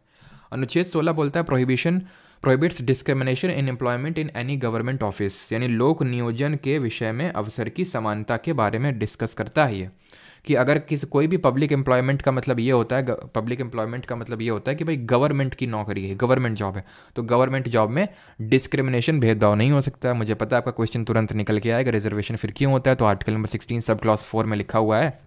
अनुच्छेद सोलह बोलता है prohibition prohibits discrimination in employment in any government office यानी लोक नियोजन के विषय में अवसर की समानता के बारे में डिस्कस करता है ये कि अगर किसी कोई भी पब्लिक एम्प्लॉयमेंट का मतलब ये होता है पब्लिक एम्प्लॉयमेंट का मतलब ये होता है कि भाई गवर्नमेंट की नौकरी है गवर्नमेंट जॉब है तो गवर्नमेंट जॉब में डिस्क्रिमिनेशन भेदभाव नहीं हो सकता मुझे पता है आपका क्वेश्चन तुरंत निकल के आएगा रिजर्वेशन फिर क्यों होता है तो article number sixteen sub clause four में लिखा हुआ है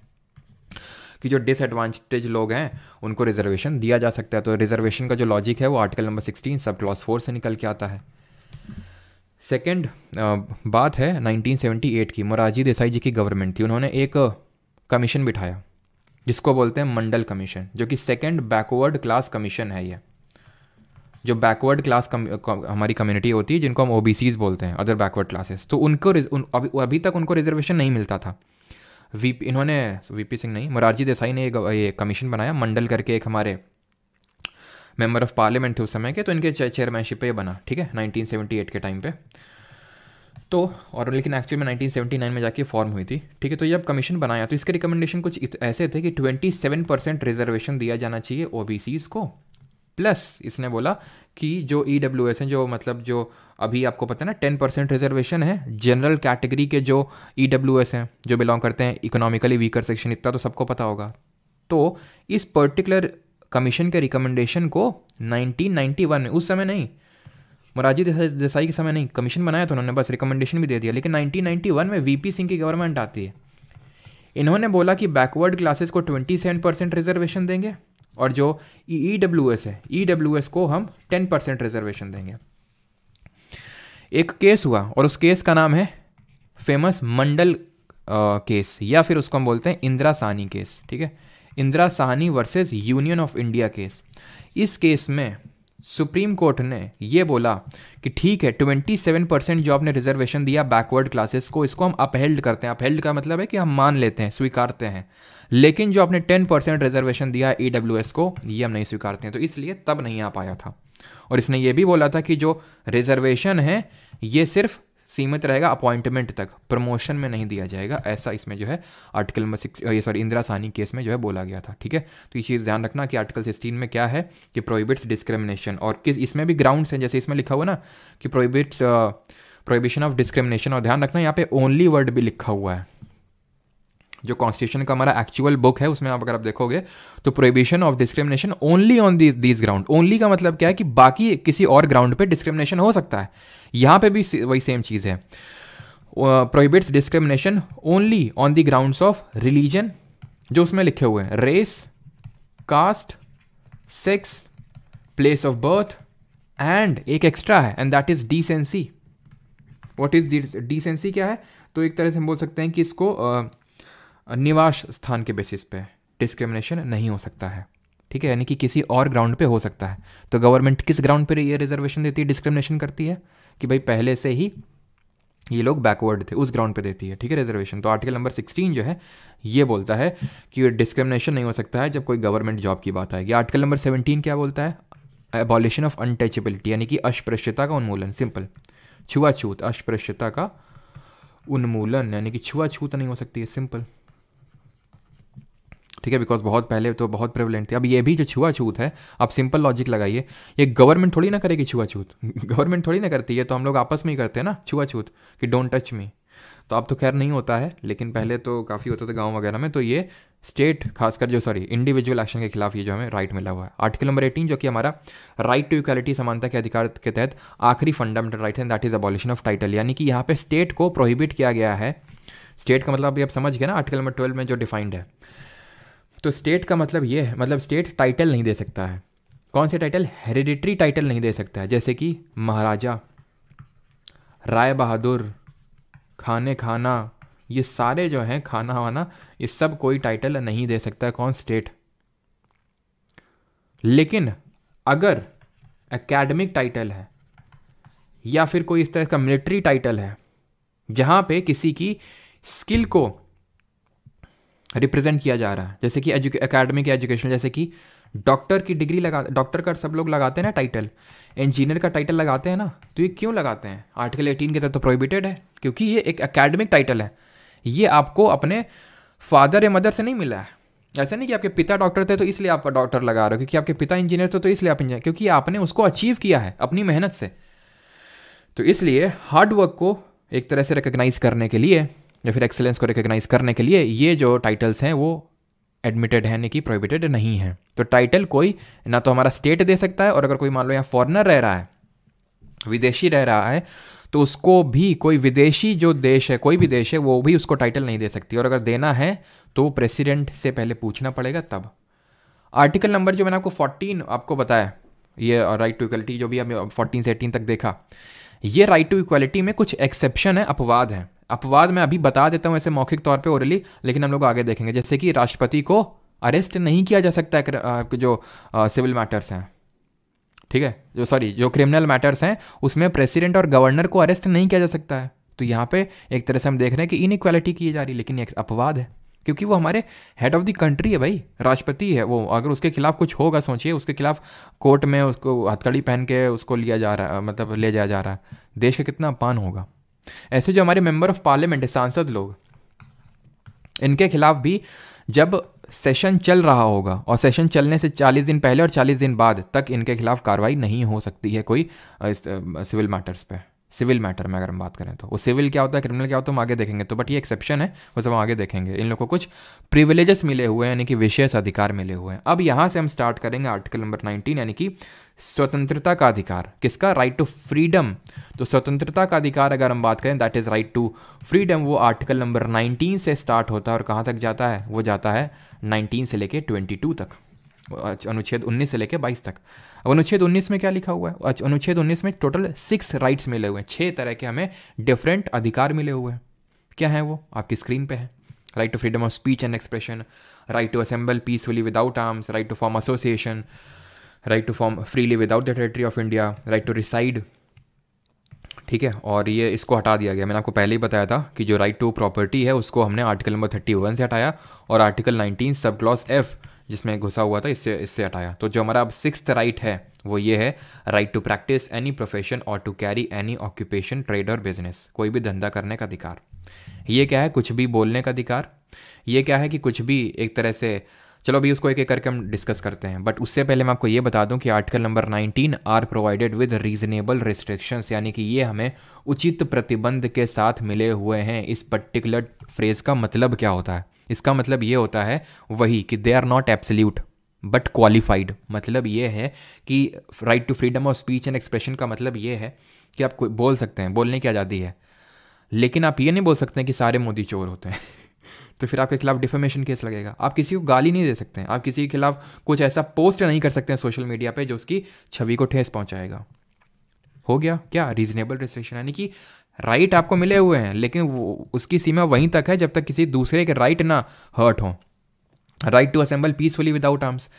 कि जो डिसएडवांटेज लोग हैं उनको रिजर्वेशन दिया जा सकता है तो रिजर्वेशन का जो लॉजिक है वो article number sixteen sub clause four से निकल के आता है सेकेंड बात है 1978 की मोराजी देसाई जी की गवर्नमेंट थी उन्होंने एक कमीशन बिठाया जिसको बोलते हैं मंडल कमीशन जो कि सेकेंड बैकवर्ड क्लास कमीशन है ये जो बैकवर्ड क्लास कम, हमारी कम्युनिटी होती है जिनको हम ओ बोलते हैं अदर बैकवर्ड क्लासेस तो उनको उन, अभी, अभी तक उनको रिजर्वेशन नहीं मिलता था वी इन्होंने वीपी सिंह नहीं मोरारजी देसाई ने ये कमीशन बनाया मंडल करके एक हमारे मेम्बर ऑफ पार्लियामेंट थे उस समय के तो इनके चेयरमैनशिप पे बना ठीक है 1978 के टाइम पे तो और लेकिन एक्चुअल में 1979 में जाके फॉर्म हुई थी ठीक है तो ये अब कमीशन बनाया तो इसके रिकमेंडेशन कुछ ऐसे थे कि 27 परसेंट रिजर्वेशन दिया जाना चाहिए ओ को प्लस इसने बोला कि जो ई डब्ल्यू एस जो मतलब जो अभी आपको पता है ना टेन परसेंट रिजर्वेशन है जनरल कैटेगरी के जो ई डब्ल्यू एस हैं जो बिलोंग करते हैं इकोनॉमिकली वीकर सेक्शन इतना तो सबको पता होगा तो इस पर्टिकुलर कमीशन के रिकमेंडेशन को 1991 में उस समय नहीं मोरारजी देसाई के समय नहीं कमीशन बनाया था उन्होंने बस रिकमेंडेशन भी दे दिया लेकिन 1991 में वीपी सिंह की गवर्नमेंट आती है इन्होंने बोला कि बैकवर्ड क्लासेस को 27 परसेंट रिजर्वेशन देंगे और जो ई e e है ई e एस को हम 10 परसेंट रिजर्वेशन देंगे एक केस हुआ और उस केस का नाम है फेमस मंडल केस या फिर उसको हम बोलते हैं इंदिरा साहनी केस ठीक है Indira Sahni versus union of India case इस केस में सुप्रीम कोर्ट ने यह बोला कि ठीक है 27 परसेंट जो आपने रिजर्वेशन दिया बैकवर्ड क्लासेस को इसको हम अपहेल्ड करते हैं अपहेल्ड का मतलब है कि हम मान लेते हैं स्वीकारते हैं लेकिन जो आपने 10 परसेंट रिजर्वेशन दिया ई को ये हम नहीं स्वीकारते हैं तो इसलिए तब नहीं आ पाया था और इसने ये भी बोला था कि जो रिजर्वेशन है ये सिर्फ सीमित रहेगा अपॉइंटमेंट तक प्रमोशन में नहीं दिया जाएगा ऐसा इसमें जो है आर्टिकल नंबर सिक्स ये सॉरी इंदिरा सानी केस में जो है बोला गया था ठीक है तो ये चीज़ ध्यान रखना कि आर्टिकल सिक्सटीन में क्या है कि प्रोहिबिट्स डिस्क्रिमिनेशन और किस इसमें भी ग्राउंड्स हैं जैसे इसमें लिखा हुआ ना कि प्रोहिबिट्स प्रोहिबिशन ऑफ डिस्क्रिमिनेशन और ध्यान रखना यहाँ पे ओनली वर्ड भी लिखा हुआ है जो कॉन्स्टिट्यूशन का हमारा एक्चुअल बुक है उसमें आप अगर आप देखोगे तो prohibition of discrimination only on this this ground only का मतलब क्या है कि बाकी किसी और ग्राउंड पे डिस्क्रिमिनेशन हो सकता है यहाँ पे भी वही सेम चीज़ है prohibits discrimination only on the grounds of religion जो उसमें लिखे हुए हैं race caste sex place of birth and एक एक्स्ट्रा है and that is decency what is decency क्या है तो एक तरह से हम बोल सकते हैं कि इसको uh, निवास स्थान के बेसिस पे डिस्क्रिमिनेशन नहीं हो सकता है ठीक है यानी कि किसी और ग्राउंड पे हो सकता है तो गवर्नमेंट किस ग्राउंड पे ये रिजर्वेशन देती है डिस्क्रिमिनेशन करती है कि भाई पहले से ही ये लोग बैकवर्ड थे उस ग्राउंड पे देती है ठीक है रिजर्वेशन तो आर्टिकल नंबर 16 जो है ये बोलता है कि डिस्क्रिमिनेशन नहीं हो सकता है जब कोई गवर्नमेंट जॉब की बात आएगी आर्टिकल नंबर 17 क्या बोलता है एबॉलिशन ऑफ अनटचेबिलिटी यानी कि अस्पृश्यता का उन्मूलन सिंपल छुआछूत अस्पृश्यता का उन्मूलन यानी कि छुआछूत नहीं हो सकती है सिंपल ठीक है बिकॉज बहुत पहले तो बहुत प्रेवलेंट थी अब ये भी जो छुआछूत है आप सिंपल लॉजिक लगाइए ये गवर्नमेंट थोड़ी ना करेगी छुआछूत गवर्नमेंट *laughs* थोड़ी ना करती है तो हम लोग आपस में ही करते हैं ना छुआछूत कि डोंट टच मी तो अब तो खैर नहीं होता है लेकिन पहले तो काफ़ी होता था गाँव वगैरह में तो ये स्टेट खासकर जो सॉरी इंडिविजुअल एक्शन के खिलाफ ये जो हमें राइट मिला हुआ है आर्टिकल नंबर एटीन जो कि हमारा राइट टू इक्वालिटी समानता के अधिकार के तहत आखिरी फंडामेंटल राइट है that is abolition of title यानी कि यहाँ पे स्टेट को प्रोहिबिट किया गया है स्टेट का मतलब अभी आप समझ गए ना आर्टिकल नंबर ट्वेल्व में जो डिफाइंड है तो स्टेट का मतलब ये है मतलब स्टेट टाइटल नहीं दे सकता है कौन से टाइटल हेरिडिटरी टाइटल नहीं दे सकता है जैसे कि महाराजा राय बहादुर खाने खाना ये सारे जो हैं खाना वाना ये सब कोई टाइटल नहीं दे सकता कौन स्टेट लेकिन अगर एकेडमिक टाइटल है या फिर कोई इस तरह का मिलिट्री टाइटल है जहाँ पे किसी की स्किल को रिप्रेजेंट किया जा रहा है जैसे कि अकेडमिक या एजुकेशनल जैसे कि डॉक्टर की डिग्री लगा डॉक्टर का सब लोग लगाते हैं ना टाइटल इंजीनियर का टाइटल लगाते हैं ना तो ये क्यों लगाते हैं आर्टिकल एटीन के तहत तो प्रोहिबिटेड है क्योंकि ये एक अकेडमिक टाइटल है ये आपको अपने फादर या मदर से नहीं मिला है ऐसा नहीं कि आपके पिता डॉक्टर थे तो इसलिए आप डॉक्टर लगा रहे हो क्योंकि आपके पिता इंजीनियर थे तो इसलिए आप इंजीनियर क्योंकि आपने उसको अचीव किया है अपनी मेहनत से तो इसलिए हार्ड वर्क को एक तरह से रिकग्नाइज करने के लिए या फिर एक्सेलेंस को रिकग्नाइज करने के लिए ये जो टाइटल्स हैं वो एडमिटेड हैं यानी कि प्रोहिबिटेड नहीं है तो टाइटल कोई ना तो हमारा स्टेट दे सकता है और अगर कोई मान लो यहाँ फॉरनर रह रहा है विदेशी रह रहा है तो उसको भी कोई विदेशी जो देश है कोई भी देश है वो भी उसको टाइटल नहीं दे सकती और अगर देना है तो प्रेसिडेंट से पहले पूछना पड़ेगा तब आर्टिकल नंबर जो मैंने आपको 14 आपको बताया ये राइट टू इक्वलिटी जो भी आपने 14 से 18 तक देखा ये राइट टू इक्वलिटी में कुछ एक्सेप्शन है अपवाद हैं अपवाद मैं अभी बता देता हूँ ऐसे मौखिक तौर पर ओरली लेकिन हम लोग आगे देखेंगे जैसे कि राष्ट्रपति को अरेस्ट नहीं किया जा सकता है जो सिविल मैटर्स हैं ठीक है जो सॉरी जो क्रिमिनल मैटर्स हैं उसमें प्रेसिडेंट और गवर्नर को अरेस्ट नहीं किया जा सकता है तो यहाँ पे एक तरह से हम देख रहे हैं कि इनक्वालिटी की जा रही है लेकिन एक अपवाद है क्योंकि वो हमारे हेड ऑफ द कंट्री है भाई राष्ट्रपति है वो अगर उसके खिलाफ कुछ होगा सोचिए उसके खिलाफ कोर्ट में उसको हथकड़ी पहन के उसको लिया जा रहा है मतलब ले जाया जा रहा है देश का कितना अपमान होगा ऐसे जो हमारे मेंबर ऑफ पार्लियामेंट है सांसद लोग इनके खिलाफ भी जब सेशन चल रहा होगा और सेशन चलने से 40 दिन पहले और 40 दिन बाद तक इनके खिलाफ कार्रवाई नहीं हो सकती है कोई सिविल मैटर्स पे सिविल मैटर में अगर हम बात करें तो वो सिविल क्या होता है क्रिमिनल क्या होता है हम आगे देखेंगे तो बट ये एक्सेप्शन है वो सब हम आगे देखेंगे इन लोगों को कुछ प्रिविलेजेस मिले हुए हैं यानी कि विशेष अधिकार मिले हुए हैं अब यहाँ से हम स्टार्ट करेंगे आर्टिकल नंबर नाइनटीन यानी कि स्वतंत्रता का अधिकार किसका राइट टू फ्रीडम तो स्वतंत्रता का अधिकार अगर हम बात करें that is right to freedom वो आर्टिकल नंबर नाइनटीन से स्टार्ट होता है और कहाँ तक जाता है वो जाता है नाइनटीन से लेके ट्वेंटी तक अच्छा, अनुच्छेद उन्नीस से लेकर बाईस तक अब अनुच्छेद 19 में क्या लिखा हुआ है अच्छा, अनुच्छेद 19 में टोटल सिक्स राइट्स मिले हुए हैं छः तरह के हमें डिफरेंट अधिकार मिले हुए हैं क्या है वो आपकी स्क्रीन पे है right to freedom of speech and expression right to assemble peacefully without arms right to form association right to form freely without the territory of India right to reside ठीक है और ये इसको हटा दिया गया मैंने आपको पहले ही बताया था कि जो राइट टू प्रॉपर्टी है उसको हमने आर्टिकल नंबर थर्टी वन से हटाया और article nineteen sub clause F जिसमें घुसा हुआ था इससे इससे हटाया तो जो हमारा अब सिक्स राइट है वो ये है right to practice any profession और to carry any occupation trade और बिजनेस कोई भी धंधा करने का अधिकार ये क्या है कुछ भी बोलने का अधिकार ये क्या है कि कुछ भी एक तरह से चलो अभी उसको एक एक करके हम डिस्कस करते हैं बट उससे पहले मैं आपको ये बता दूं कि article number 19 are provided with reasonable restrictions यानी कि ये हमें उचित प्रतिबंध के साथ मिले हुए हैं इस पर्टिकुलर फ्रेज का मतलब क्या होता है इसका मतलब ये होता है वही कि they are not absolute but qualified मतलब ये है कि right to freedom of speech and expression का मतलब ये है कि आप कोई बोल सकते हैं बोलने की आज़ादी है लेकिन आप ये नहीं बोल सकते हैं कि सारे मोदी चोर होते हैं *laughs* तो फिर आपके खिलाफ डिफेमेशन केस लगेगा आप किसी को गाली नहीं दे सकते हैं आप किसी के खिलाफ कुछ ऐसा पोस्ट नहीं कर सकते हैं सोशल मीडिया पे जो उसकी छवि को ठेस पहुंचाएगा हो गया क्या रीजनेबल रिस्ट्रिक्शन यानी कि राइट right आपको मिले हुए हैं लेकिन उसकी सीमा वहीं तक है जब तक किसी दूसरे के राइट ना हर्ट हो right to assemble peacefully without arms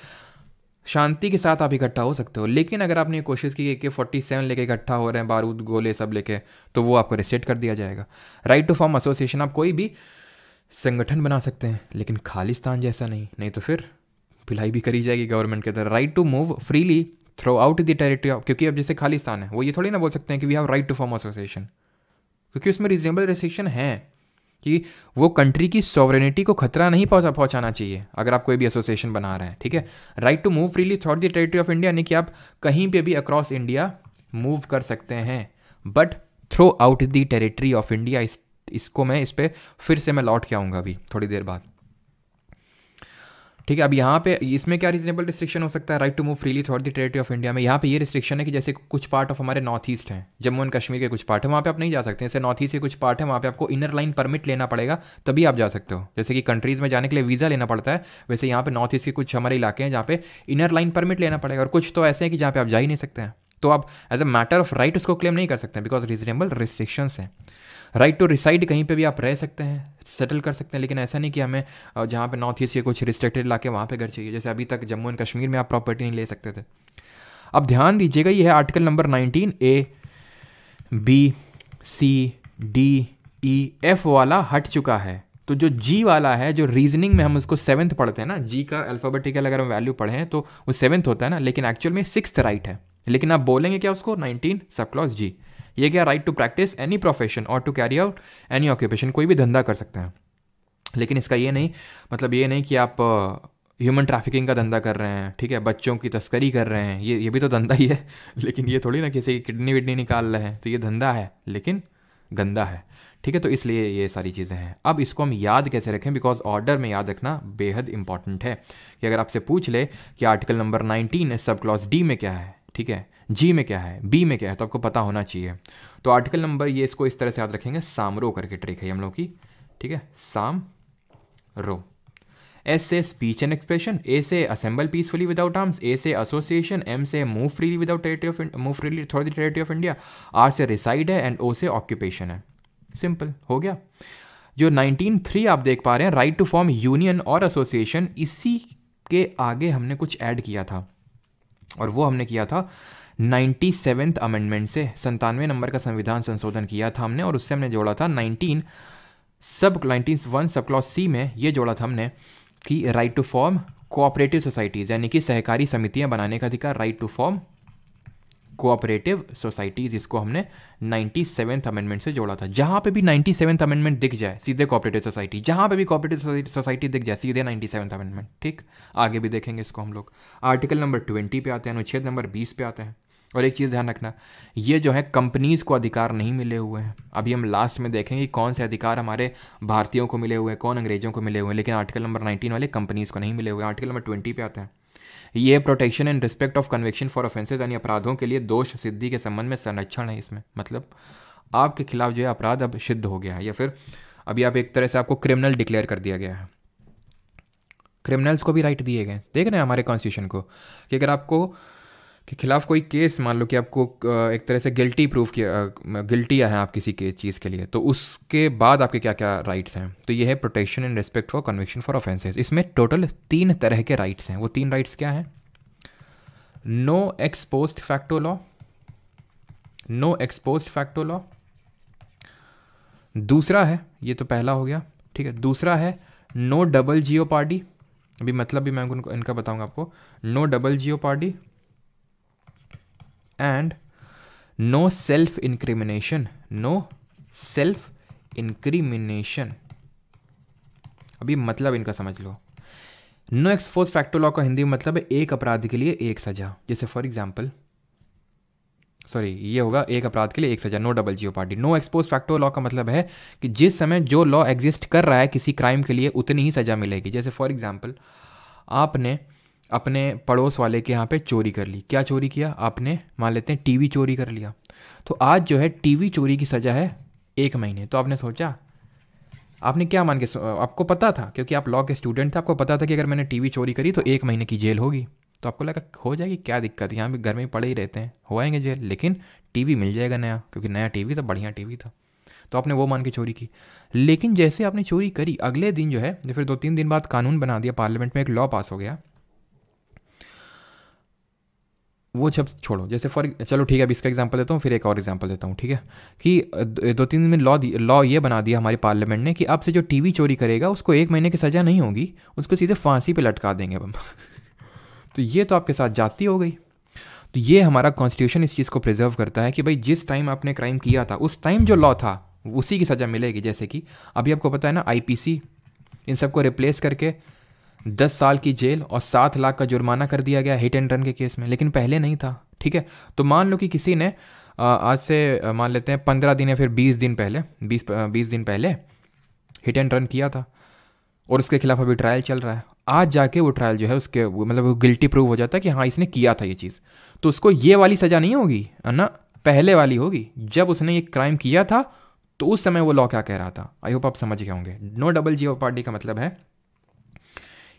शांति के साथ आप इकट्ठा हो सकते हो लेकिन अगर आपने कोशिश की कि फोर्टी सेवन लेके इकट्ठा हो रहे हैं बारूद गोले सब लेके तो वो आपको रिस्टेट कर दिया जाएगा राइट टू फॉर्म एसोसिएशन आप कोई भी संगठन बना सकते हैं लेकिन खालिस्तान जैसा नहीं नहीं तो फिर भिलाई भी करी जाएगी गवर्नमेंट के अंदर right to move freely throughout the territory क्योंकि अब जैसे खालिस्तान है वो ये थोड़ी ना बोल सकते हैं कि we have right to form association क्योंकि उसमें रिजनेबल रेस्ट्रिक्शन है कि वो कंट्री की सॉवरेनिटी को खतरा नहीं पहुंचा पहुंचाना चाहिए अगर आप कोई भी एसोसिएशन बना रहे हैं ठीक है right to move freely throughout the territory of India यानी कि आप कहीं पे भी अक्रॉस इंडिया मूव कर सकते हैं but throughout the territory of India इस इसको मैं इस पर फिर से मैं लौट के आऊँगा अभी थोड़ी देर बाद ठीक है अब यहाँ पे इसमें क्या रीजनेबल रिस्ट्रिक्शन हो सकता है right to move freely throughout the territory of India में यहाँ पे ये रिस्ट्रिक्शन है कि जैसे कुछ पार्ट ऑफ हमारे नॉर्थ ईस्ट हैं जम्मू एंड कश्मीर के कुछ पार्ट है वहाँ पे आप नहीं जा सकते जैसे नॉर्थ ईस्ट के कुछ पार्ट है वहाँ पे आपको इनर लाइन परमिट लेना पड़ेगा तभी आप जा सकते हो जैसे कि कंट्रीज़ में जाने के लिए वीज़ा लेना पड़ता है वैसे यहाँ पे नॉर्थ ईस्ट के कुछ हमारे इलाके हैं जहाँ पे इनर लाइन परमिट लेना पड़ेगा और कुछ तो ऐसे हैं कि जहाँ पे आप जा ही नहीं सकते हैं तो आप as a matter of right उसको क्लेम नहीं कर सकते बिकॉज रीजनेबल रिस्ट्रिक्शंस हैं राइट टू रिसाइड कहीं पे भी आप रह सकते हैं सेटल कर सकते हैं लेकिन ऐसा नहीं कि हमें जहाँ पे नॉर्थ ईस्ट के कुछ रिस्ट्रिक्टेड इलाके वहाँ पे घर चाहिए जैसे अभी तक जम्मू एंड कश्मीर में आप प्रॉपर्टी नहीं ले सकते थे अब ध्यान दीजिएगा ये है article number nineteen A B C D E F वाला हट चुका है तो जो जी वाला है जो रीजनिंग में हम उसको सेवन्थ पढ़ते हैं ना जी का अल्फ़ाबेटिकल अगर हम वैल्यू पढ़ें तो वो सेवन्थ होता है ना लेकिन एक्चुअल में सिक्स राइट है लेकिन आप बोलेंगे क्या उसको नाइनटीन क्लॉस जी ये क्या right to practice any profession और to carry out any occupation कोई भी धंधा कर सकते हैं लेकिन इसका ये नहीं मतलब ये नहीं कि आप ह्यूमन ट्रैफिकिंग का धंधा कर रहे हैं ठीक है बच्चों की तस्करी कर रहे हैं ये ये भी तो धंधा ही है *laughs* लेकिन ये थोड़ी ना किसी की किडनी विडनी निकाल रहे हैं तो ये धंधा है लेकिन गंदा है ठीक है तो इसलिए ये सारी चीज़ें हैं अब इसको हम याद कैसे रखें बिकॉज ऑर्डर में याद रखना बेहद इंपॉर्टेंट है कि अगर आपसे पूछ ले कि article number nineteen sub clause D में क्या है ठीक है जी में क्या है बी में क्या है तो आपको पता होना चाहिए तो आर्टिकल नंबर ये इसको इस तरह से याद रखेंगे सामरो करके ट्रिक है हम लोग की ठीक है साम रो एस से स्पीच एंड एक्सप्रेशन ए से assemble peacefully without arms A से एसोसिएशन एम से move freely without territory of move freely through the territory of India R से रिसाइड है एंड ओ से ऑक्यूपेशन है सिंपल हो गया जो 193 आप देख पा रहे हैं राइट टू फॉर्म यूनियन और एसोसिएशन इसी के आगे हमने कुछ ऐड किया था और वो हमने किया था नाइन्टी सेवेंथ अमेंडमेंट से संतानवे नंबर का संविधान संशोधन किया था हमने और उससे हमने जोड़ा था nineteen sub nineteen one sub clause C में ये जोड़ा था हमने कि right to form cooperative societies यानी कि सहकारी समितियां बनाने का अधिकार right to form cooperative societies इसको हमने नाइन्टी सेवन्थ अमेंडमेंट से जोड़ा था जहाँ पे भी नाइन्टी सेवन्थ अमेंडमेंट दिख जाए सीधे कोऑपरेटिव सोसाइटी जहाँ पे भी कोऑपरेटिव सोसाइटी दिख जाए सीधे नाइन्टी सेवन्थ अमेंडमेंट ठीक आगे भी देखेंगे इसको हम लोग आर्टिकल नंबर ट्वेंटी पे आते हैं अनुच्छेद नंबर बीस पे आते हैं और एक चीज़ ध्यान रखना ये जो है कंपनीज़ को अधिकार नहीं मिले हुए हैं अभी हम लास्ट में देखेंगे कौन से अधिकार हमारे भारतीयों को मिले हुए हैं कौन अंग्रेज़ों को मिले हुए हैं लेकिन आर्टिकल नंबर नाइनटीन वाले कंपनीज़ को नहीं मिले हुए आर्टिकल नंबर ट्वेंटी पे आता है ये protection and respect of conviction for offences यानी अपराधों के लिए दोष सिद्धि के संबंध में संरक्षण है इसमें मतलब आपके खिलाफ जो है अपराध अब सिद्ध हो गया है या फिर अभी आप एक तरह से आपको क्रिमिनल डिक्लेयर कर दिया गया है क्रिमिनल्स को भी राइट दिए गए देख रहे हैं हमारे कॉन्स्टिट्यूशन को कि अगर आपको के खिलाफ कोई केस मान लो कि आपको एक तरह से गिल्टी प्रूफ किया गिल्टी है आप किसी के चीज़ के लिए तो उसके बाद आपके क्या क्या राइट्स हैं तो ये है protection and respect for conviction for offences इसमें टोटल तीन तरह के राइट्स हैं वो तीन राइट्स क्या हैं no ex post facto law no ex post facto law दूसरा है ये तो पहला हो गया ठीक है दूसरा है नो डबल जियो पार्टी अभी मतलब भी मैं उनको इनका बताऊंगा आपको no double jeopardy and no self incrimination no self incrimination अभी मतलब इनका समझ लो नो एक्सपोज फैक्टो लॉ का हिंदी मतलब है एक अपराध के लिए एक सजा जैसे फॉर एग्जाम्पल सॉरी ये होगा एक अपराध के लिए एक सजा no double jeopardy no ex post facto law का मतलब है कि जिस समय जो लॉ एग्जिस्ट कर रहा है किसी क्राइम के लिए उतनी ही सजा मिलेगी जैसे फॉर एग्जाम्पल आपने अपने पड़ोस वाले के यहाँ पे चोरी कर ली क्या चोरी किया आपने मान लेते हैं टीवी चोरी कर लिया तो आज जो है टीवी चोरी की सज़ा है एक महीने तो आपने सोचा आपने क्या मान के आपको पता था क्योंकि आप लॉ के स्टूडेंट थे आपको पता था कि अगर मैंने टीवी चोरी करी तो एक महीने की जेल होगी तो आपको लगा हो जाएगी क्या दिक्कत यहाँ भी घर में पड़े ही रहते हैं हो आएंगे जेल लेकिन टीवी मिल जाएगा नया क्योंकि नया टीवी था बढ़िया टीवी था तो आपने वो मान के चोरी की लेकिन जैसे आपने चोरी करी अगले दिन जो है फिर दो तीन दिन बाद कानून बना दिया पार्लियामेंट में एक लॉ पास हो गया वो शब्द छोड़ो जैसे फॉर चलो ठीक है अब इसका एग्जांपल देता हूँ फिर एक और एग्जांपल देता हूँ ठीक है कि दो तीन दिन में लॉ लॉ ये बना दिया हमारी पार्लियामेंट ने कि अब से जो टीवी चोरी करेगा उसको एक महीने की सज़ा नहीं होगी उसको सीधे फांसी पे लटका देंगे हम *laughs* तो ये तो आपके साथ जाती हो गई तो ये हमारा कॉन्स्टिट्यूशन इस चीज़ को प्रिजर्व करता है कि भाई जिस टाइम आपने क्राइम किया था उस टाइम जो लॉ था उसी की सज़ा मिलेगी जैसे कि अभी आपको पता है ना आई इन सबको रिप्लेस करके दस साल की जेल और सात लाख का जुर्माना कर दिया गया हिट एंड रन के केस में लेकिन पहले नहीं था ठीक है तो मान लो कि किसी ने आज से मान लेते हैं पंद्रह दिन या फिर बीस दिन पहले बीस बीस दिन पहले हिट एंड रन किया था और उसके खिलाफ अभी ट्रायल चल रहा है आज जाके वो ट्रायल जो है उसके मतलब वो गिल्टी प्रूव हो जाता है कि हाँ इसने किया था ये चीज़ तो उसको ये वाली सज़ा नहीं होगी है ना पहले वाली होगी जब उसने ये क्राइम किया था तो उस समय वो लॉ क्या कह रहा था आई होप आप समझ गए होंगे no double jeopardy का मतलब है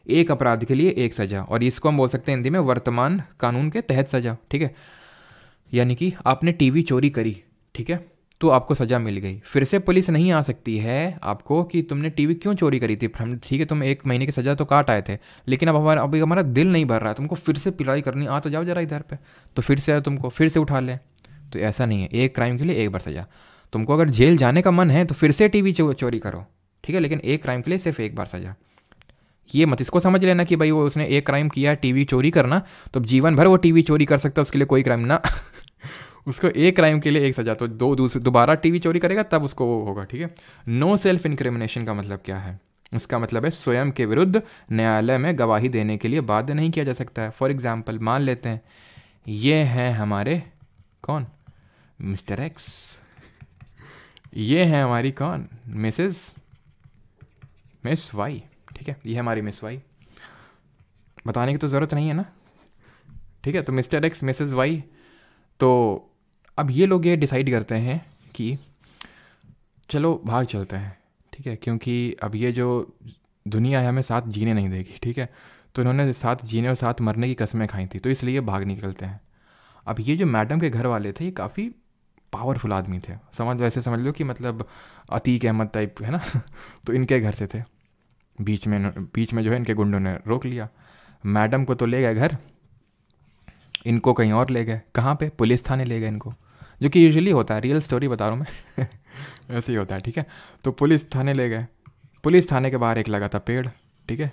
एक अपराध के लिए एक सजा और इसको हम बोल सकते हैं हिंदी में वर्तमान कानून के तहत सजा ठीक है यानी कि आपने टीवी चोरी करी ठीक है तो आपको सज़ा मिल गई फिर से पुलिस नहीं आ सकती है आपको कि तुमने टीवी क्यों चोरी करी थी हम ठीक है तुम एक महीने की सज़ा तो काट आए थे लेकिन अब हमारा अभी हमारा दिल नहीं भर रहा है तुमको फिर से पिलाई करनी आ तो जाओ जरा इधर पे तो फिर से तुमको फिर से उठा लें तो ऐसा नहीं है एक क्राइम के लिए एक बार सज़ा तुमको अगर जेल जाने का मन है तो फिर से टीवी चोरी करो ठीक है लेकिन एक क्राइम के लिए सिर्फ एक बार सज़ा ये मत इसको समझ लेना कि भाई वो उसने एक क्राइम किया टीवी चोरी करना तो जीवन भर वो टीवी चोरी कर सकता है उसके लिए कोई क्राइम ना *laughs* उसको एक क्राइम के लिए एक सजा तो दो दूसरे दोबारा टीवी चोरी करेगा तब उसको वो होगा ठीक है नो सेल्फ इंक्रिमिनेशन का मतलब क्या है इसका मतलब है स्वयं के विरुद्ध न्यायालय में गवाही देने के लिए बाध्य नहीं किया जा सकता है फॉर एग्जाम्पल मान लेते हैं ये हैं हमारे कौन मिस्टर एक्स ये हैं हमारी कौन मिसेस मिस वाई ठीक है ये हमारी मिस वाई बताने की तो ज़रूरत नहीं है ना ठीक है तो मिस्टर एक्स मिसेज वाई तो अब ये लोग ये डिसाइड करते हैं कि चलो भाग चलते हैं ठीक है क्योंकि अब ये जो दुनिया है हमें साथ जीने नहीं देगी ठीक है तो इन्होंने साथ जीने और साथ मरने की कस्में खाई थी तो इसलिए भाग निकलते हैं अब ये जो मैडम के घर वाले थे ये काफ़ी पावरफुल आदमी थे समझ वैसे समझ लो कि मतलब अतीक अहमद टाइप है ना *laughs* तो इनके घर से थे बीच में बीच में जो है इनके गुंडों ने रोक लिया मैडम को तो ले गए घर इनको कहीं और ले गए कहाँ पे पुलिस थाने ले गए इनको जो कि यूजुअली होता है रियल स्टोरी बता रहा हूँ मैं *laughs* ऐसे ही होता है ठीक है तो पुलिस थाने ले गए पुलिस थाने के बाहर एक लगा था पेड़ ठीक है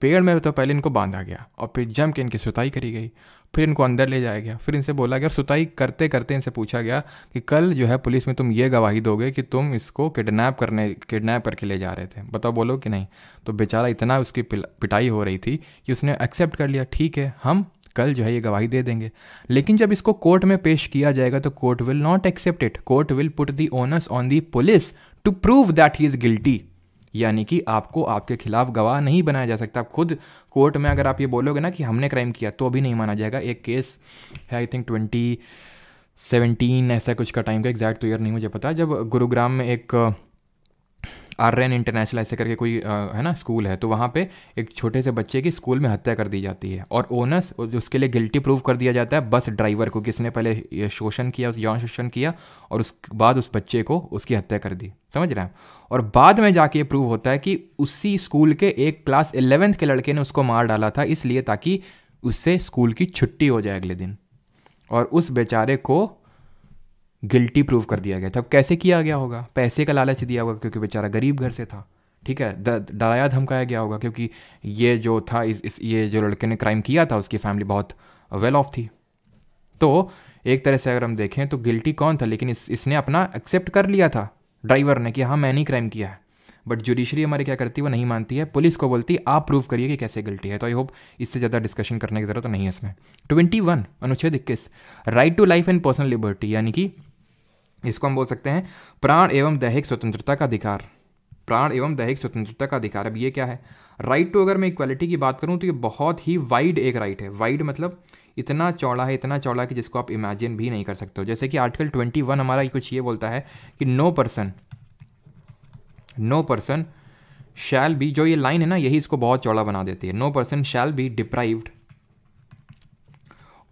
पेड़ में तो पहले इनको बांधा गया और फिर जम के इनकी सुताई करी गई फिर इनको अंदर ले जाया गया फिर इनसे बोला गया और सुताई करते करते इनसे पूछा गया कि कल जो है पुलिस में तुम ये गवाही दोगे कि तुम इसको किडनैप करने किडनैप करके ले जा रहे थे बताओ बोलो कि नहीं तो बेचारा इतना उसकी पिटाई हो रही थी कि उसने एक्सेप्ट कर लिया ठीक है हम कल जो है ये गवाही दे देंगे लेकिन जब इसको कोर्ट में पेश किया जाएगा तो court will not accept it court will put the onus on the police to prove that he is guilty यानी कि आपको आपके खिलाफ गवाह नहीं बनाया जा सकता खुद कोर्ट में अगर आप ये बोलोगे ना कि हमने क्राइम किया तो अभी नहीं माना जाएगा एक केस है आई थिंक ट्वेंटी सेवेंटीन ऐसा कुछ का टाइम का एग्जैक्ट तो ईयर नहीं मुझे पता जब गुरुग्राम में एक आर्यन इंटरनेशनल ऐसे करके कोई आ, है ना स्कूल है तो वहाँ पे एक छोटे से बच्चे की स्कूल में हत्या कर दी जाती है और ओनस उसके लिए गिल्टी प्रूव कर दिया जाता है बस ड्राइवर को किसने पहले शोषण किया उस यौन शोषण किया और उस बाद उस बच्चे को उसकी हत्या कर दी समझ रहे हैं और बाद में जाके ये प्रूव होता है कि उसी स्कूल के एक क्लास इलेवेंथ के लड़के ने उसको मार डाला था इसलिए ताकि उससे स्कूल की छुट्टी हो जाए अगले दिन और उस बेचारे को गिल्टी प्रूव कर दिया गया था अब कैसे किया गया होगा पैसे का लालच दिया होगा क्योंकि बेचारा गरीब घर से था ठीक है डराया धमकाया गया होगा क्योंकि ये जो था इस, इस ये जो लड़के ने क्राइम किया था उसकी फैमिली बहुत वेल ऑफ थी तो एक तरह से अगर हम देखें तो गिल्टी कौन था लेकिन इस इसने अपना एक्सेप्ट कर लिया था ड्राइवर ने कि हाँ मैंने ही क्राइम किया है बट जुडिशरी हमारे क्या करती है वो नहीं मानती है पुलिस को बोलती आप प्रूव करिए कि कैसे गिल्टी है तो आई होप इससे ज़्यादा डिस्कशन करने की ज़रूरत तो नहीं है इसमें ट्वेंटी वन अनुच्छेद इक्कीस right to life and personal liberty यानी कि इसको हम बोल सकते हैं प्राण एवं दैहिक स्वतंत्रता का अधिकार प्राण एवं दैहिक स्वतंत्रता का अधिकार अब ये क्या है राइट टू अगर मैं इक्वालिटी की बात करूँ तो ये बहुत ही वाइड एक राइट है वाइड मतलब इतना चौड़ा है इतना चौड़ा कि जिसको आप इमेजिन भी नहीं कर सकते हो जैसे कि आर्टिकल ट्वेंटी वन हमारा कुछ ये बोलता है कि no person no person shall be जो ये लाइन है ना यही इसको बहुत चौड़ा बना देती है no person shall be deprived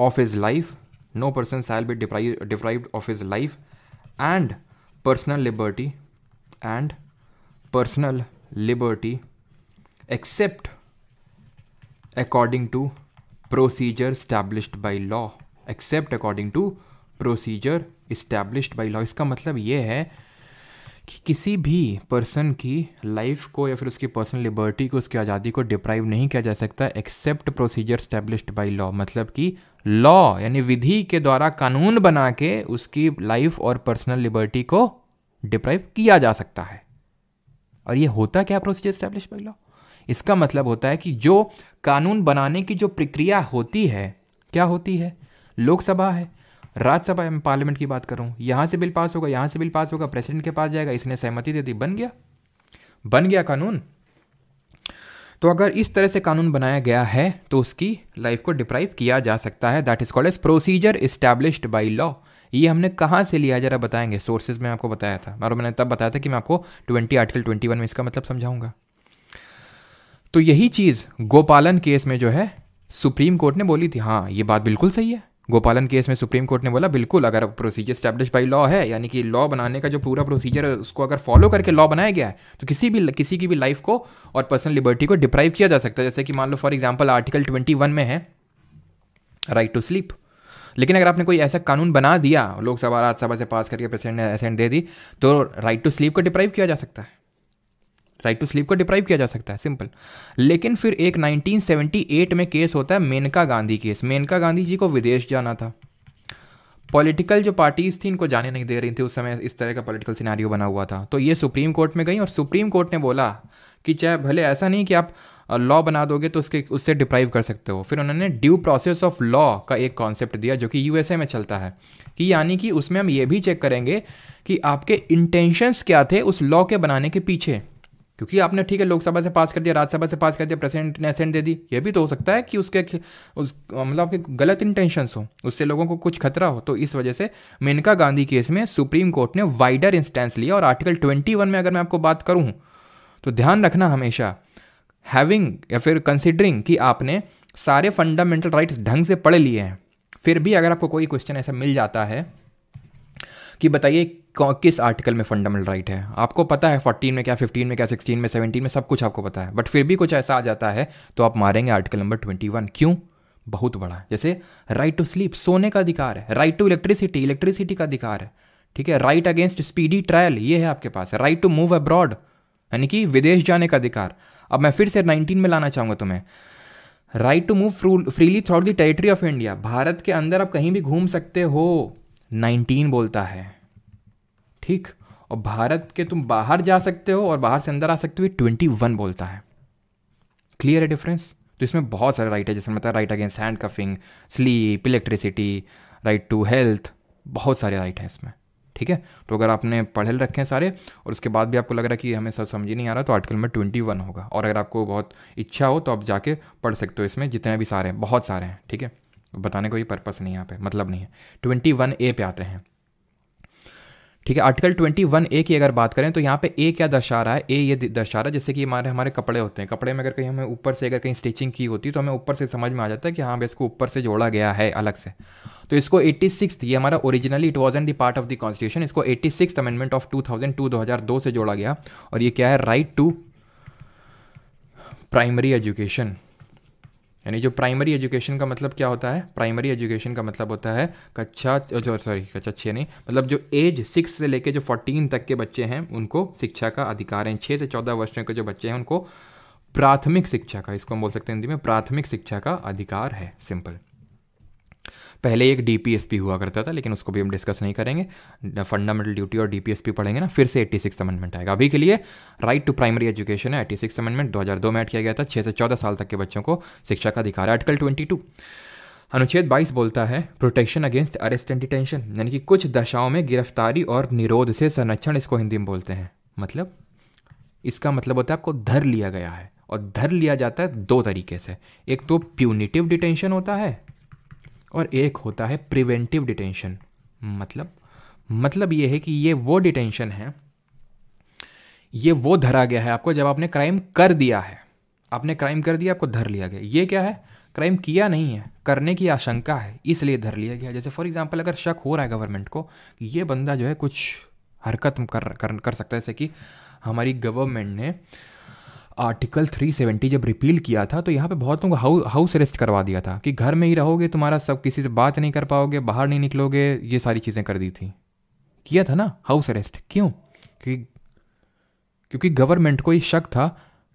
of his life no person shall be deprive deprived of his life and personal liberty and personal liberty except according to procedure established by law except according to procedure established by law इसका मतलब यह है कि किसी भी पर्सन की लाइफ को या फिर उसकी पर्सनल लिबर्टी को उसकी आज़ादी को डिप्राइव नहीं किया जा सकता except procedure established by law मतलब कि लॉ यानी विधि के द्वारा कानून बना के उसकी लाइफ और पर्सनल लिबर्टी को डिप्राइव किया जा सकता है और ये होता क्या प्रोसीजर स्टैब्लिश बाई लॉ इसका मतलब होता है कि जो कानून बनाने की जो प्रक्रिया होती है क्या होती है लोकसभा है राज्यसभा में पार्लियामेंट की बात करूं यहां से बिल पास होगा यहां से बिल पास होगा प्रेसिडेंट के पास जाएगा इसने सहमति दे दी बन गया बन गया कानून तो अगर इस तरह से कानून बनाया गया है तो उसकी लाइफ को डिप्राइव किया जा सकता है that is called as procedure established by law ये हमने कहाँ से लिया जरा बताएंगे सोर्सेज में आपको बताया था और मैंने तब बताया था कि मैं आपको ट्वेंटी आर्टिकल ट्वेंटी वन में इसका मतलब समझाऊंगा तो यही चीज़ गोपालन केस में जो है सुप्रीम कोर्ट ने बोली थी हाँ ये बात बिल्कुल सही है गोपालन केस में सुप्रीम कोर्ट ने बोला बिल्कुल अगर प्रोसीजर स्टैब्लिश बाई लॉ है यानी कि लॉ बनाने का जो पूरा प्रोसीजर है उसको अगर फॉलो करके लॉ बनाया गया है तो किसी भी किसी की भी लाइफ को और पर्सनल लिबर्टी को डिप्राइव किया जा सकता है जैसे कि मान लो for example article twenty one में है राइट टू स्लीप लेकिन अगर आपने कोई ऐसा कानून बना दिया लोकसभा राज्यसभा से पास करके प्रेसिडेंट ने असेंट दे दी तो राइट टू स्लीप को डिप्राइव किया जा सकता है राइट टू स्लीप को डिप्राइव किया जा सकता है सिंपल लेकिन फिर एक 1978 में केस होता है मेनका गांधी केस मेनका गांधी जी को विदेश जाना था पॉलिटिकल जो पार्टीज थी इनको जाने नहीं दे रही थी उस समय इस तरह का पॉलिटिकल सिनारियो बना हुआ था तो ये सुप्रीम कोर्ट में गई और सुप्रीम कोर्ट ने बोला कि चाहे भले ऐसा नहीं कि आप लॉ बना दोगे तो उसके उससे डिप्राइव कर सकते हो फिर उन्होंने ड्यू प्रोसेस ऑफ लॉ का एक कॉन्सेप्ट दिया जो कि यूएसए में चलता है कि यानी कि उसमें हम ये भी चेक करेंगे कि आपके इंटेंशंस क्या थे उस लॉ के बनाने के पीछे क्योंकि आपने ठीक है लोकसभा से पास कर दिया राज्यसभा से पास कर दिया प्रेसिडेंट ने असेंट दे दी ये भी तो हो सकता है कि उसके उस मतलब आपके गलत इंटेंशंस हो उससे लोगों को कुछ खतरा हो तो इस वजह से मेनका गांधी केस में सुप्रीम कोर्ट ने वाइडर इंस्टेंस लिया और आर्टिकल ट्वेंटी में अगर मैं आपको बात करूँ तो ध्यान रखना हमेशा हैविंग या फिर कंसिडरिंग कि आपने सारे फंडामेंटल राइट्स ढंग से पढ़ लिए हैं फिर भी अगर आपको कोई क्वेश्चन ऐसा मिल जाता है कि बताइए किस आर्टिकल में फंडामेंटल राइट है आपको पता है फोर्टीन में क्या फिफ्टीन में क्या सिक्सटीन में सेवनटीन में सब कुछ आपको पता है बट फिर भी कुछ ऐसा आ जाता है तो आप मारेंगे आर्टिकल नंबर ट्वेंटी वन क्यों बहुत बड़ा जैसे राइट टू स्लीप सोने का अधिकार है राइट टू इलेक्ट्रिसिटी इलेक्ट्रिसिटी का अधिकार है ठीक है राइट अगेंस्ट स्पीडी ट्रायल ये है आपके पास राइट टू मूव अब्रॉड यानी कि विदेश जाने का अधिकार अब मैं फिर से नाइनटीन में लाना चाहूंगा तुम्हें right to move freely through the territory of India Bharat के अंदर आप कहीं भी घूम सकते हो नाइनटीन बोलता है ठीक और भारत के तुम बाहर जा सकते हो और बाहर से अंदर आ सकते हो ट्वेंटी वन बोलता है क्लियर है डिफरेंस तो इसमें बहुत सारे राइट है जैसे मतलब right against handcuffing sleep electricity right to health बहुत सारे राइट हैं इसमें ठीक है तो अगर आपने पढ़े रखे हैं सारे और उसके बाद भी आपको लग रहा है कि हमें सब समझ नहीं आ रहा तो आर्टिकल में ट्वेंटी वन होगा और अगर आपको बहुत इच्छा हो तो आप जाके पढ़ सकते हो इसमें जितने भी सारे हैं बहुत सारे हैं ठीक है बताने का ये पर्पस नहीं है यहाँ पे मतलब नहीं है ट्वेंटी वन ए पे आते हैं ठीक है आर्टिकल 21 ए की अगर बात करें तो यहाँ पे ए क्या दर्शा रहा है ए ये दर्शा रहा है जैसे कि हमारे हमारे कपड़े होते हैं कपड़े में अगर कहीं हमें ऊपर से अगर कहीं स्टिचिंग की होती है तो हमें ऊपर से समझ में आ जाता है कि हाँ भाई इसको ऊपर से जोड़ा गया है अलग से तो इसको एट्टी सिक्स ये हमारा originally it was an the part of the constitution इसको eighty six amendment of two thousand two दो हज़ार दो से जोड़ा गया और ये क्या है राइट टू प्राइमरी एजुकेशन यानी जो प्राइमरी एजुकेशन का मतलब क्या होता है प्राइमरी एजुकेशन का मतलब होता है कक्षा जो सॉरी कक्षा छः नहीं मतलब जो एज सिक्स से लेके जो फोर्टीन तक के बच्चे हैं उनको शिक्षा का अधिकार है छः से चौदह वर्ष के जो बच्चे हैं उनको प्राथमिक शिक्षा का इसको हम बोल सकते हैं हिंदी में प्राथमिक शिक्षा का अधिकार है सिंपल पहले एक डीपीएसपी हुआ करता था लेकिन उसको भी हम डिस्कस नहीं करेंगे फंडामेंटल ड्यूटी और डीपीएसपी पढ़ेंगे ना फिर से एट्टी सिक्स अमेंडमेंट आएगा अभी के लिए राइट टू प्राइमरी एजुकेशन है एट्टी सिक्स अमेंडमेंट दो हजार दो में एड किया गया था छः से चौदह साल तक के बच्चों को शिक्षा का अधिकार है आर्टिकल ट्वेंटी टू अनुच्छेद 22 बोलता है protection against arrest and detention यानी कि कुछ दशाओं में गिरफ्तारी और निरोध से संरक्षण इसको हिंदी में बोलते हैं मतलब इसका मतलब होता है आपको धर लिया गया है और धर लिया जाता है दो तरीके से एक तो प्यूनिटिव डिटेंशन होता है और एक होता है प्रिवेंटिव डिटेंशन मतलब मतलब ये है कि ये वो डिटेंशन है ये वो धरा गया है आपको जब आपने क्राइम कर दिया है आपने क्राइम कर दिया आपको धर लिया गया ये क्या है क्राइम किया नहीं है करने की आशंका है इसलिए धर लिया गया जैसे फॉर एग्जांपल अगर शक हो रहा है गवर्नमेंट को कि ये बंदा जो है कुछ हरकत कर कर, कर सकता है जैसे कि हमारी गवर्नमेंट ने आर्टिकल 370 जब रिपील किया था तो यहाँ पे बहुतों को हाउस अरेस्ट करवा दिया था कि घर में ही रहोगे तुम्हारा सब किसी से बात नहीं कर पाओगे बाहर नहीं निकलोगे ये सारी चीज़ें कर दी थी किया था ना हाउस अरेस्ट क्यों क्योंकि क्योंकि गवर्नमेंट को ये शक था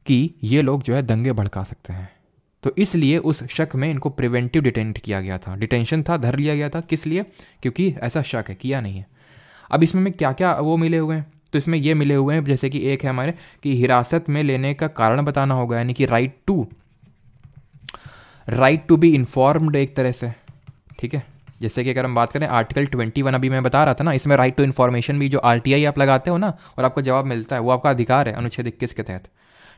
कि ये लोग जो है दंगे भड़का सकते हैं तो इसलिए उस शक में इनको प्रिवेंटिव डिटेंट किया गया था डिटेंशन था धर लिया गया था किस लिए क्योंकि ऐसा शक है किया नहीं है अब इसमें में क्या क्या वो मिले हुए हैं तो इसमें ये मिले हुए हैं जैसे कि एक है हमारे कि हिरासत में लेने का कारण बताना होगा यानी कि right to right to be informed एक तरह से ठीक है जैसे कि अगर हम बात करें आर्टिकल ट्वेंटी वन अभी मैं बता रहा था ना इसमें राइट टू इन्फॉर्मेशन भी जो आर आप लगाते हो ना और आपको जवाब मिलता है वो आपका अधिकार है अनुच्छेद इक्कीस के तहत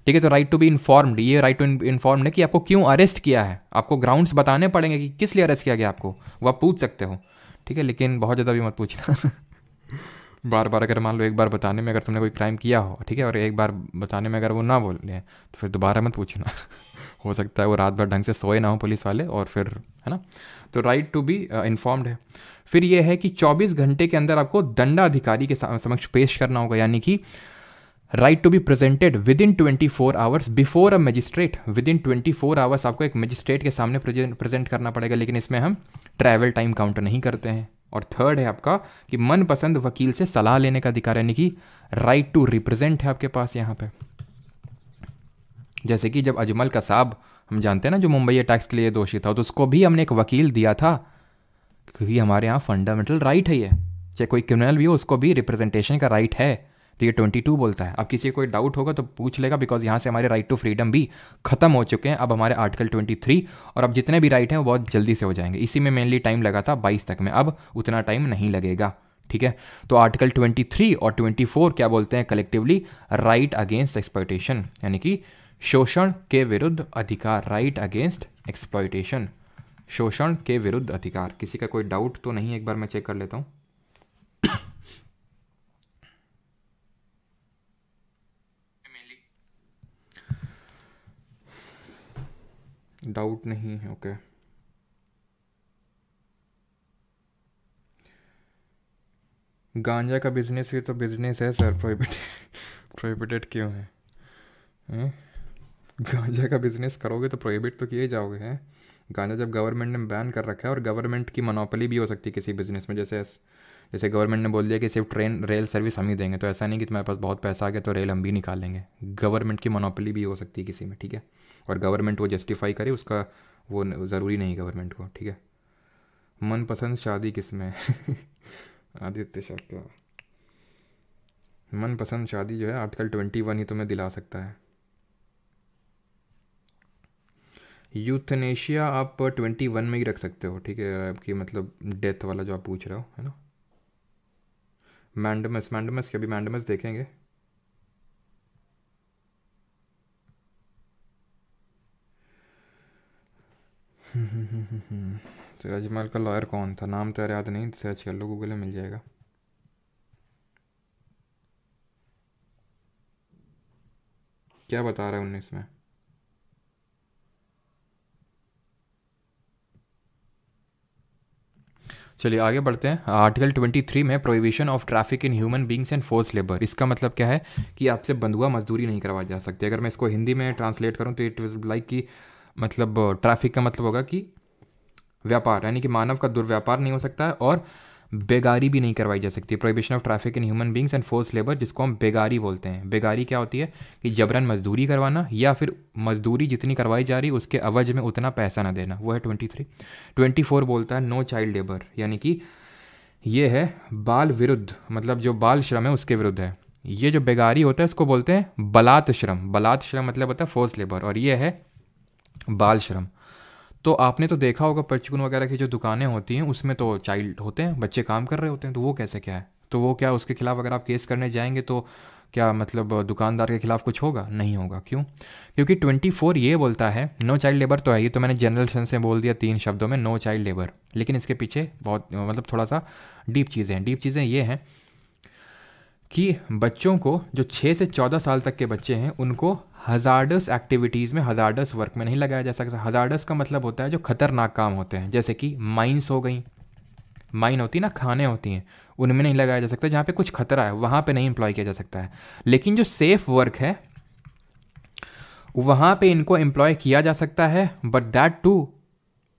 ठीक है तो राइट टू बी इन्फॉर्म्ड ये राइट टू इन्फॉर्म्ड है कि आपको क्यों अरेस्ट किया है आपको ग्राउंड्स बताने पड़ेंगे कि किस लिए अरेस्ट किया गया आपको वो आप पूछ सकते हो ठीक है लेकिन बहुत ज़्यादा भी मत पूछना *laughs* बार बार अगर मान लो एक बार बताने में अगर तुमने कोई क्राइम किया हो ठीक है और एक बार बताने में अगर वो ना बोले तो फिर दोबारा मत पूछना *laughs* हो सकता है वो रात भर ढंग से सोए ना हो पुलिस वाले और फिर है ना तो राइट टू बी इन्फॉर्म्ड है फिर यह है कि 24 घंटे के अंदर आपको दंडाधिकारी के समक्ष पेश करना होगा यानी कि right to be presented within twenty four hours before a magistrate within twenty four hours आपको एक मजिस्ट्रेट के सामने प्रेजेंट करना पड़ेगा लेकिन इसमें हम ट्रैवल टाइम काउंट नहीं करते हैं और थर्ड है आपका कि मनपसंद वकील से सलाह लेने का अधिकार यानी कि राइट टू रिप्रेजेंट है आपके पास यहाँ पे जैसे कि जब अजमल कसाब हम जानते हैं ना जो मुंबई टैक्स के लिए दोषी था तो उसको भी हमने एक वकील दिया था क्योंकि हमारे यहाँ फंडामेंटल राइट है ये चाहे कोई क्रिमिनल भी हो उसको भी रिप्रेजेंटेशन का राइट है तो ये ट्वेंटी टू बोलता है अब किसी को कोई डाउट होगा तो पूछ लेगा बिकॉज यहाँ से हमारे राइट टू फ्रीडम भी खत्म हो चुके हैं अब हमारे आर्टिकल ट्वेंटी थ्री और अब जितने भी राइट हैं वो बहुत जल्दी से हो जाएंगे इसी में मेनली टाइम लगा था बाईस तक में अब उतना टाइम नहीं लगेगा ठीक है तो आर्टिकल 23 और 24 क्या बोलते हैं कलेक्टिवली राइट अगेंस्ट एक्सप्लॉयटेशन यानी कि शोषण के विरुद्ध अधिकार राइट अगेंस्ट एक्सप्लॉयटेशन शोषण के विरुद्ध अधिकार किसी का कोई डाउट तो नहीं एक बार मैं चेक कर लेता हूँ डाउट नहीं है ओके गांजा का बिजनेस भी तो बिजनेस है सर प्रोहिबिटेड प्रोहिबिटेड क्यों है हैं गांजा का बिजनेस करोगे तो प्रोहिबिट तो किए जाओगे हैं गांजा जब गवर्नमेंट ने बैन कर रखा है और गवर्नमेंट की मनोपली भी हो सकती है किसी बिजनेस में जैसे जैसे गवर्नमेंट ने बोल दिया कि सिर्फ ट्रेन रेल सर्विस हम ही देंगे तो ऐसा नहीं कि तुम्हारे पास बहुत पैसा आ गया तो रेल हम भी निकालेंगे गवर्नमेंट की मोनोपली भी हो सकती है किसी में ठीक है और गवर्नमेंट वो जस्टिफाई करे उसका वो ज़रूरी नहीं गवर्नमेंट को ठीक है मनपसंद शादी किस में *laughs* आदित्य शाह मनपसंद शादी जो है आर्टिकल ट्वेंटी वन ही तुम्हें दिला सकता है यूथनेशिया आप ट्वेंटी वन में ही रख सकते हो ठीक है आपकी मतलब डेथ वाला जो आप पूछ रहे हो है ना मैंडमस मैंडमस के अभी मैंडमस देखेंगे तो अजमल का लॉयर कौन था नाम तो यार याद नहीं सर्च तो कर लो गूगल में मिल जाएगा क्या बता रहा है उन्नीस में चलिए आगे बढ़ते हैं आर्टिकल 23 में prohibition of traffic in human beings and force labour इसका मतलब क्या है कि आपसे बंधुआ मजदूरी नहीं करवा जा सकती अगर मैं इसको हिंदी में ट्रांसलेट करूँ तो इट इज़ लाइक कि मतलब ट्रैफिक का मतलब होगा कि व्यापार यानी कि मानव का दुर्व्यापार नहीं हो सकता है और बेगारी भी नहीं करवाई जा सकती prohibition of traffic in human beings and force labour जिसको हम बेगारी बोलते हैं बेगारी क्या होती है कि जबरन मजदूरी करवाना या फिर मजदूरी जितनी करवाई जा रही उसके अवज में उतना पैसा ना देना वो है ट्वेंटी थ्री ट्वेंटी फोर बोलता है नो चाइल्ड लेबर यानी कि ये है बाल विरुद्ध मतलब जो बाल श्रम है उसके विरुद्ध है ये जो बेगारी होता है इसको बोलते हैं बलात्श्रम श्रम श्रम मतलब होता है फोर्स लेबर और ये है बाल श्रम तो आपने तो देखा होगा परचून वगैरह की जो दुकानें होती हैं उसमें तो चाइल्ड होते हैं बच्चे काम कर रहे होते हैं तो वो कैसे क्या है तो वो क्या उसके खिलाफ अगर आप केस करने जाएंगे तो क्या मतलब दुकानदार के खिलाफ कुछ होगा नहीं होगा क्यों क्योंकि 24 ये बोलता है नो चाइल्ड लेबर तो है ये तो मैंने जनरल सेंस में बोल दिया तीन शब्दों में नो चाइल्ड लेबर लेकिन इसके पीछे बहुत मतलब थोड़ा सा डीप चीज़ें हैं डीप चीज़ें ये हैं कि बच्चों को जो छः से चौदह साल तक के बच्चे हैं उनको हज़ार्डस एक्टिविटीज़ में हज़ार्डस वर्क में नहीं लगाया जा सकता हज़ार्डस का मतलब होता है जो खतरनाक काम होते हैं जैसे कि माइंस हो गई माइन होती ना खाने होती हैं उनमें नहीं लगाया जा सकता जहाँ पे कुछ खतरा है वहाँ पे नहीं इम्प्लॉय किया जा सकता है लेकिन जो सेफ़ वर्क है वहाँ पे इनको एम्प्लॉय किया जा सकता है but that too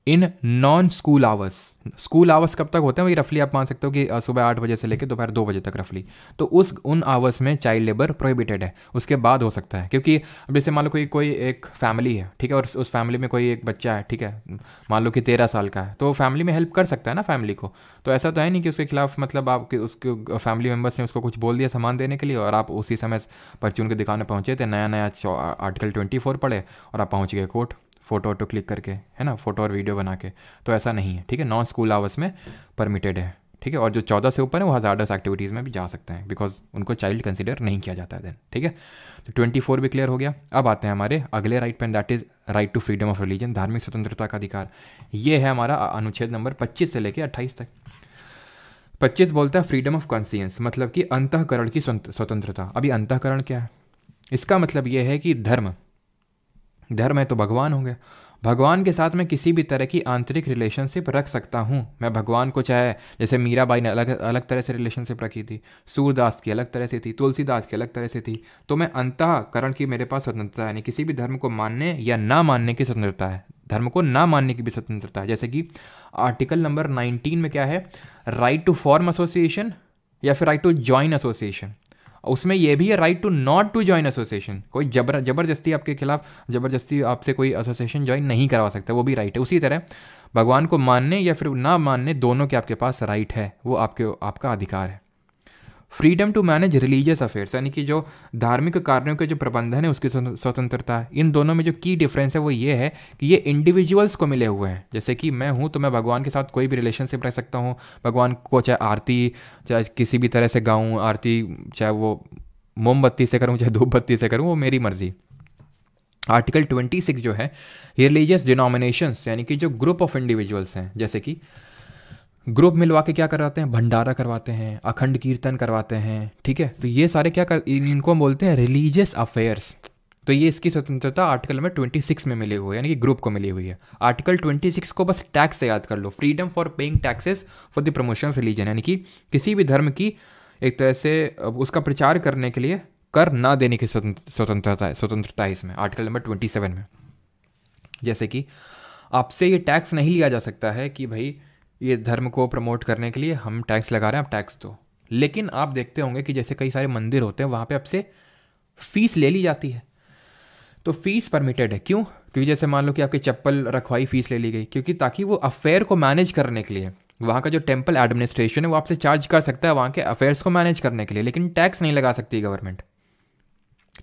in non school hours school hours कब तक होते हैं वही रफली आप मान सकते हो कि सुबह आठ बजे से लेकर दोपहर दो बजे तक रफली तो उस उन आवर्स में चाइल्ड लेबर प्रोहिबिटेड है उसके बाद हो सकता है क्योंकि अब जैसे मान लो कोई कोई एक फैमिली है ठीक है और उस फैमिली में कोई एक बच्चा है ठीक है मान लो कि तेरह साल का है तो वो फैमिली में हेल्प कर सकता है ना फैमिली को तो ऐसा तो है नहीं कि उसके खिलाफ मतलब आप उसके फैमिली मेम्बर्स ने उसको कुछ बोल दिया सामान देने के लिए और आप उसी समय परचून की दुकान में पहुँचे थे नया नया आर्टिकल ट्वेंटी फोर पढ़े और आप पहुँच गए कोर्ट फ़ोटो वोटो क्लिक करके है ना फ़ोटो और वीडियो बना के तो ऐसा नहीं है ठीक है नॉन स्कूल आवर्स में परमिटेड है ठीक है और जो चौदह से ऊपर है वो हज़ारडस एक्टिविटीज़ में भी जा सकते हैं बिकॉज उनको चाइल्ड कंसिडर नहीं किया जाता है देन ठीक है तो ट्वेंटी फोर भी क्लियर हो गया अब आते हैं हमारे अगले राइट पेन that is right to freedom of religion धार्मिक स्वतंत्रता का अधिकार ये है हमारा अनुच्छेद नंबर पच्चीस से लेकर अट्ठाईस तक पच्चीस बोलता है फ्रीडम ऑफ कॉन्सियंस मतलब कि अंतकरण की स्वतंत्रता अभी अंतकरण क्या है इसका मतलब ये है कि धर्म धर्म है तो भगवान हो भगवान के साथ मैं किसी भी तरह की आंतरिक रिलेशनशिप रख सकता हूँ मैं भगवान को चाहे जैसे मीराबाई ने अलग अलग तरह से रिलेशनशिप रखी थी सूरदास की अलग तरह से थी तुलसीदास की अलग तरह से थी तो मैं अंतःकरण की मेरे पास स्वतंत्रता यानी किसी भी धर्म को मानने या ना मानने की स्वतंत्रता है धर्म को ना मानने की भी स्वतंत्रता है जैसे कि आर्टिकल नंबर नाइनटीन में क्या है राइट टू फॉर्म एसोसिएशन या फिर राइट टू ज्वाइन एसोसिएशन उसमें यह भी है right to not to join association कोई जबर जबरदस्ती आपके खिलाफ जबरदस्ती आपसे कोई एसोसिएशन ज्वाइन नहीं करवा सकता वो भी राइट है उसी तरह भगवान को मानने या फिर ना मानने दोनों के आपके पास राइट है वो आपके आपका अधिकार है freedom to manage religious affairs यानी कि जो धार्मिक कार्यों के जो प्रबंधन है उसकी स्वतंत्रता है इन दोनों में जो की डिफरेंस है वो ये है कि ये इंडिविजुअल्स को मिले हुए हैं जैसे कि मैं हूँ तो मैं भगवान के साथ कोई भी रिलेशनशिप रख सकता हूँ भगवान को चाहे आरती चाहे किसी भी तरह से गाऊँ आरती चाहे वो मोमबत्ती से करूँ चाहे धूपबत्ती से करूँ वो मेरी मर्जी आर्टिकल सिक्स जो है रिलीजियस डिनोमिनेशंस यानी कि जो ग्रुप ऑफ इंडिविजुअल्स हैं जैसे कि ग्रुप मिलवा के क्या करवाते हैं भंडारा करवाते हैं अखंड कीर्तन करवाते हैं ठीक है तो ये सारे क्या कर इनको हम बोलते हैं रिलीजियस अफेयर्स तो ये इसकी स्वतंत्रता आर्टिकल नंबर 26 में मिली हुई है यानी कि ग्रुप को मिली हुई है आर्टिकल 26 को बस टैक्स से याद कर लो freedom for paying taxes for the promotion of religion यानी कि किसी भी धर्म की एक तरह से उसका प्रचार करने के लिए कर ना देने की स्वतंत्रता है स्वतंत्रता है इसमें आर्टिकल नंबर ट्वेंटी में जैसे कि आपसे ये टैक्स नहीं लिया जा सकता है कि भाई ये धर्म को प्रमोट करने के लिए हम टैक्स लगा रहे हैं आप टैक्स दो लेकिन आप देखते होंगे कि जैसे कई सारे मंदिर होते हैं वहाँ पे आपसे फीस ले ली जाती है तो फीस परमिटेड है क्यों क्योंकि जैसे मान लो कि आपकी चप्पल रखवाई फीस ले ली गई क्योंकि ताकि वो अफेयर को मैनेज करने के लिए वहाँ का जो टेम्पल एडमिनिस्ट्रेशन है वो आपसे चार्ज कर सकता है वहाँ के अफेयर्स को मैनेज करने के लिए लेकिन टैक्स नहीं लगा सकती गवर्नमेंट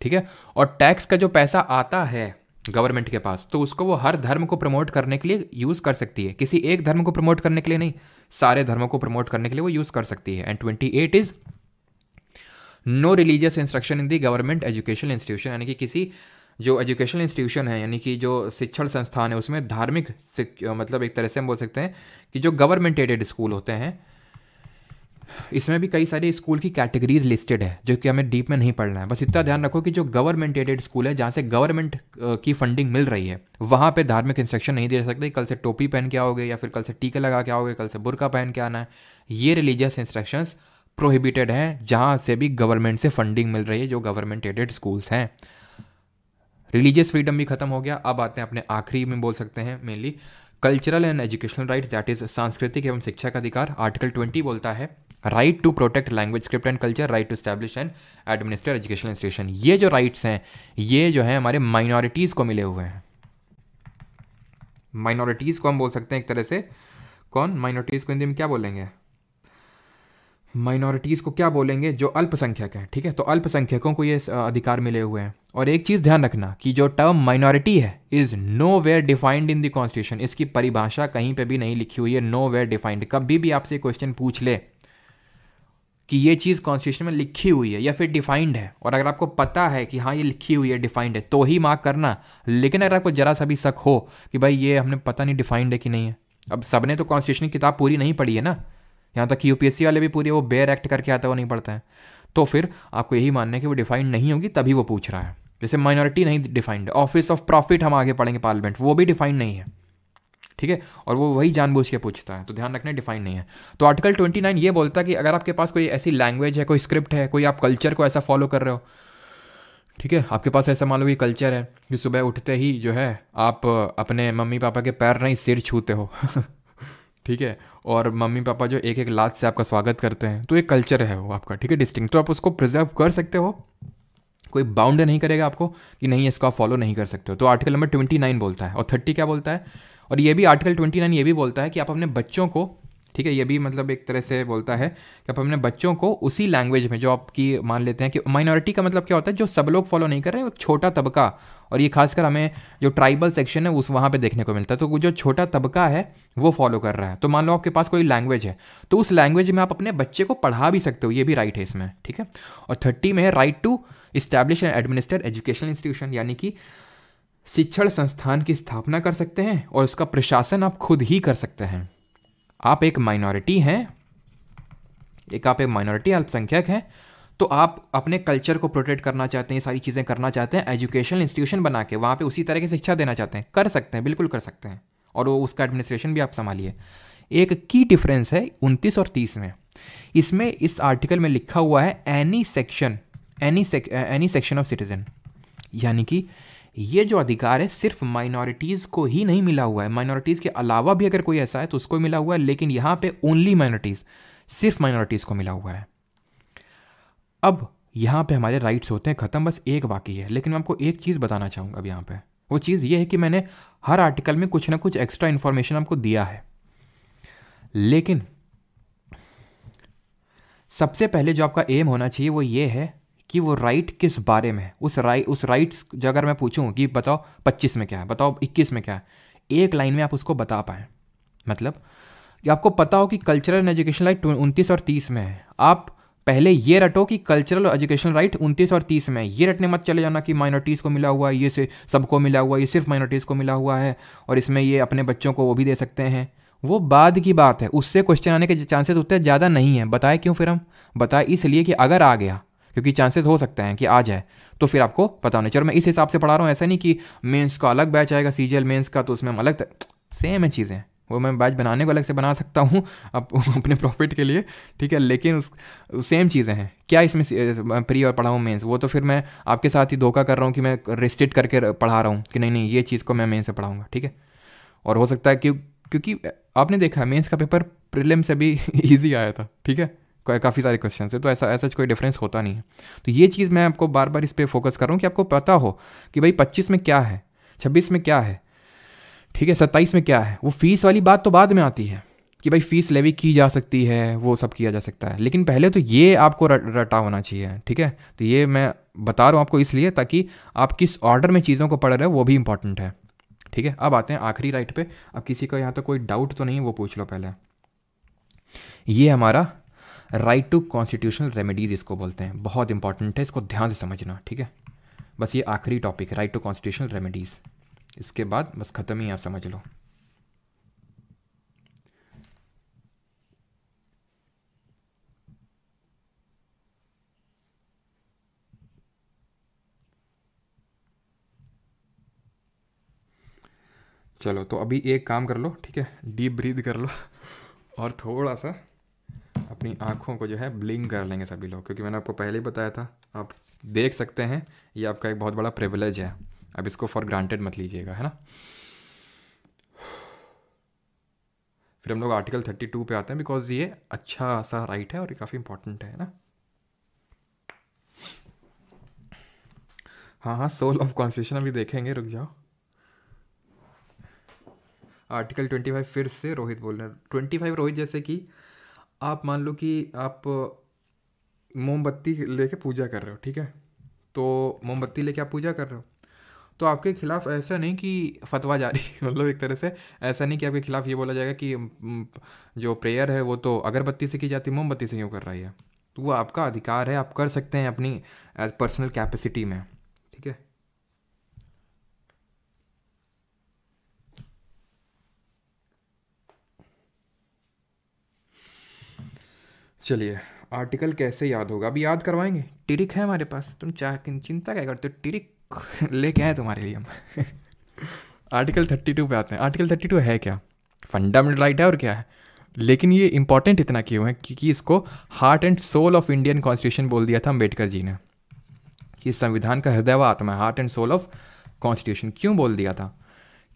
ठीक है और टैक्स का जो पैसा आता है गवर्नमेंट के पास तो उसको वो हर धर्म को प्रमोट करने के लिए यूज़ कर सकती है किसी एक धर्म को प्रमोट करने के लिए नहीं सारे धर्मों को प्रमोट करने के लिए वो यूज़ कर सकती है and twenty eight is no religious instruction in the government educational institution यानी कि किसी जो एजुकेशनल इंस्टीट्यूशन है यानी कि जो शिक्षण संस्थान है उसमें धार्मिक मतलब एक तरह से हम बोल सकते हैं कि जो गवर्नमेंट एडेड स्कूल होते हैं इसमें भी कई सारे स्कूल की कैटेगरीज लिस्टेड है जो कि हमें डीप में नहीं पढ़ना है बस इतना ध्यान रखो कि जो गवर्नमेंट एडेड स्कूल है जहाँ से गवर्नमेंट की फंडिंग मिल रही है वहाँ पे धार्मिक इंस्ट्रक्शन नहीं दे सकते कल से टोपी पहन के आओगे या फिर कल से टीके लगा के आओगे कल से बुरका पहन के आना है ये रिलीजियस इंस्ट्रक्शन प्रोहिबिटेड हैं जहाँ से भी गवर्नमेंट से फंडिंग मिल रही है जो गवर्नमेंट एडेड स्कूल्स हैं रिलीजियस फ्रीडम भी खत्म हो गया अब आते हैं अपने आखिरी में बोल सकते हैं mainly cultural and educational rights that is सांस्कृतिक एवं शिक्षा का अधिकार आर्टिकल ट्वेंटी बोलता है right to protect language script and culture right to establish and administer education institution ये जो राइट्स हैं ये जो है हमारे माइनॉरिटीज़ को मिले हुए हैं माइनॉरिटीज़ को हम बोल सकते हैं एक तरह से कौन माइनॉरिटीज़ को हिंदी में क्या बोलेंगे माइनॉरिटीज़ को क्या बोलेंगे जो अल्पसंख्यक हैं ठीक है तो अल्पसंख्यकों को ये अधिकार मिले हुए हैं और एक चीज़ ध्यान रखना कि जो टर्म माइनॉरिटी है is nowhere defined in the constitution इसकी परिभाषा कहीं पे भी नहीं लिखी हुई है नो वेयर डिफाइंड कभी भी आपसे क्वेश्चन पूछ ले कि ये चीज़ कॉन्स्टिट्यूशन में लिखी हुई है या फिर डिफाइंड है और अगर आपको पता है कि हाँ ये लिखी हुई है डिफाइंड है तो ही मार्क करना लेकिन अगर आपको ज़रा सा भी शक हो कि भाई ये हमने पता नहीं डिफाइंड है कि नहीं है अब सब ने तो कॉन्स्टिट्यूशन की किताब पूरी नहीं पढ़ी है ना यहाँ तक कि यू वाले भी पूरी वो बेयर एक्ट करके आता है वो नहीं पढ़ते हैं तो फिर आपको यही मानना है कि वो डिफाइंड नहीं होगी तभी वो पूछ रहा है जैसे माइनॉरिटी नहीं डिफाइंड है ऑफिस ऑफ प्रॉफिट हम आगे पढ़ेंगे पार्लियामेंट वो भी डिफाइंड नहीं है ठीक है और वो वही जानबूझ के पूछता है तो ध्यान रखना डिफाइन नहीं है तो आर्टिकल ट्वेंटी नाइन ये बोलता है कि अगर आपके पास कोई ऐसी लैंग्वेज है कोई स्क्रिप्ट है कोई आप कल्चर को ऐसा फॉलो कर रहे हो ठीक है आपके पास ऐसा मान लो ये कल्चर है कि सुबह उठते ही जो है आप अपने मम्मी पापा के पैर नहीं सिर छूते हो *laughs* ठीक है और मम्मी पापा जो एक एक लात से आपका स्वागत करते हैं तो एक कल्चर है वो आपका ठीक है डिस्टिंग तो आप उसको प्रिजर्व कर सकते हो कोई बाउंड नहीं करेगा आपको कि नहीं इसको आप फॉलो नहीं कर सकते हो तो आर्टिकल नंबर ट्वेंटी नाइन बोलता है और थर्टी क्या बोलता है और ये भी आर्टिकल ट्वेंटी नाइन ये भी बोलता है कि आप अपने बच्चों को ठीक है ये भी मतलब एक तरह से बोलता है कि आप अपने बच्चों को उसी लैंग्वेज में जो आपकी मान लेते हैं कि माइनॉरिटी का मतलब क्या होता है जो सब लोग फॉलो नहीं कर रहे एक छोटा तबका और ये खासकर हमें जो ट्राइबल सेक्शन है उस वहाँ पे देखने को मिलता है तो जो छोटा तबका है वो फॉलो कर रहा है तो मान लो आपके पास कोई लैंग्वेज है तो उस लैंग्वेज में आप अपने बच्चे को पढ़ा भी सकते हो ये भी राइट है इसमें ठीक है और थर्टी में है right to establish and administer educational institution यानी कि शिक्षण संस्थान की स्थापना कर सकते हैं और उसका प्रशासन आप खुद ही कर सकते हैं आप एक माइनॉरिटी हैं एक आप एक माइनॉरिटी अल्पसंख्यक हैं तो आप अपने कल्चर को प्रोटेक्ट करना चाहते हैं सारी चीज़ें करना चाहते हैं एजुकेशनल इंस्टीट्यूशन बना के वहाँ पे उसी तरह की शिक्षा देना चाहते हैं कर सकते हैं बिल्कुल कर सकते हैं और वो उसका एडमिनिस्ट्रेशन भी आप संभालिए एक की डिफरेंस है उनतीस और तीस में इसमें इस आर्टिकल में लिखा हुआ है any section any any section of citizen यानी कि ये जो अधिकार है सिर्फ माइनॉरिटीज़ को ही नहीं मिला हुआ है माइनॉरिटीज़ के अलावा भी अगर कोई ऐसा है तो उसको मिला हुआ है लेकिन यहाँ पे ओनली माइनॉरिटीज़ सिर्फ माइनॉरिटीज़ को मिला हुआ है अब यहाँ पे हमारे राइट्स होते हैं ख़त्म बस एक बाकी है लेकिन मैं आपको एक चीज़ बताना चाहूँगा अब यहाँ पर वो चीज़ ये है कि मैंने हर आर्टिकल में कुछ ना कुछ एक्स्ट्रा इन्फॉर्मेशन आपको दिया है लेकिन सबसे पहले जो आपका एम होना चाहिए वो ये है कि वो राइट किस बारे में है उस राइट उस राइट जो अगर मैं पूछूँ कि बताओ पच्चीस में क्या है बताओ इक्कीस में क्या है एक लाइन में आप उसको बता पाएं मतलब कि आपको पता हो कि कल्चरल एंड एजुकेशन राइट उनतीस और तीस में है आप पहले ये रटो कि कल्चरल और एजुकेशन राइट उनतीस और तीस में है ये रटने मत चले जाना कि माइनॉरिटीज़ को मिला हुआ है ये से सबको मिला हुआ है ये सिर्फ माइनॉरिटीज़ को मिला हुआ है और इसमें ये अपने बच्चों को वो भी दे सकते हैं वो बाद की बात है उससे क्वेश्चन आने के चांसेस उतने ज़्यादा नहीं है बताए क्यों फिर हम बताए इसलिए कि अगर आ गया क्योंकि चांसेस हो सकते हैं कि आ जाए तो फिर आपको पता होना चाहिए और मैं इस हिसाब से पढ़ा रहा हूँ ऐसा नहीं कि मेंस का अलग बैच आएगा सी जी का तो उसमें हम अलग सेम है चीज़ें वो मैं बैच बनाने को अलग से बना सकता हूँ अप, *laughs* अपने प्रॉफिट के लिए ठीक है लेकिन उस सेम चीज़ें हैं क्या इसमें प्री और पढ़ाऊँ मेंस वो तो फिर मैं आपके साथ ही धोखा कर रहा हूँ कि मैं रिस्ट्रिक्ट करके पढ़ा रहा हूँ कि नहीं नहीं ये चीज़ को मैं मेन से पढ़ाऊँगा ठीक है और हो सकता है कि क्योंकि आपने देखा मेंस का पेपर प्रिलिम से भी ईजी *laughs* आया था ठीक है काफ़ी सारे क्वेश्चन है तो ऐसा ऐसा कोई डिफरेंस होता नहीं है तो ये चीज़ मैं आपको बार बार इस पर फोकस कर रहा हूँ कि आपको पता हो कि भाई पच्चीस में क्या है छब्बीस में क्या है ठीक है सत्ताईस में क्या है वो फीस वाली बात तो बाद में आती है कि भाई फीस लेवी की जा सकती है वो सब किया जा सकता है लेकिन पहले तो ये आपको रटा होना चाहिए ठीक है तो ये मैं बता रहा हूँ आपको इसलिए ताकि आप किस ऑर्डर में चीज़ों को पढ़ रहे हो वो भी इंपॉर्टेंट है ठीक है अब आते हैं आखिरी राइट पे अब किसी का यहाँ तो कोई डाउट तो नहीं वो पूछ लो पहले ये हमारा राइट टू कॉन्स्टिट्यूशनल रेमेडीज इसको बोलते हैं बहुत इंपॉर्टेंट है इसको ध्यान से समझना ठीक है बस ये आखिरी टॉपिक है राइट टू कॉन्स्टिट्यूशनल रेमेडीज इसके बाद बस ख़त्म ही आप समझ लो चलो तो अभी एक काम कर लो ठीक है डीप ब्रीद कर लो और थोड़ा सा अपनी आँखों को जो है ब्लिंग कर लेंगे सभी लोग क्योंकि मैंने आपको पहले ही बताया था आप देख सकते हैं ये आपका एक बहुत बड़ा प्रिविलेज है अब इसको फॉर ग्रांटेड मत लीजिएगा है ना फिर हम लोग आर्टिकल थर्टी टू पे आते हैं बिकॉज ये अच्छा सा राइट है और ये काफ़ी इंपॉर्टेंट है ना हाँ हाँ सोल ऑफ कॉन्स्टिट्यूशन अभी देखेंगे रुक जाओ आर्टिकल ट्वेंटी फाइव फिर से रोहित बोल रहे हैं ट्वेंटी फाइव रोहित जैसे कि आप मान लो कि आप मोमबत्ती लेके पूजा कर रहे हो ठीक है तो मोमबत्ती लेके आप पूजा कर रहे हो तो आपके खिलाफ ऐसा नहीं कि फतवा जारी *laughs* मतलब एक तरह से ऐसा नहीं कि आपके खिलाफ ये बोला जाएगा कि जो प्रेयर है वो तो अगरबत्ती से की जाती है मोमबत्ती से क्यों कर रही है तो वो आपका अधिकार है आप कर सकते हैं अपनी एज पर्सनल कैपेसिटी में चलिए आर्टिकल कैसे याद होगा अभी याद करवाएंगे टिरिक है हमारे पास तुम चाह चिंता क्या करते हो टिरिक *laughs* लेके आए तुम्हारे लिए हम *laughs* आर्टिकल थर्टी टू पर आते हैं आर्टिकल थर्टी टू है क्या फंडामेंटल राइट है और क्या है लेकिन ये इंपॉर्टेंट इतना क्यों है क्योंकि इसको heart and soul of Indian constitution बोल दिया था अम्बेडकर जी ने कि संविधान का हृदय व आत्मा है heart and soul of constitution क्यों बोल दिया था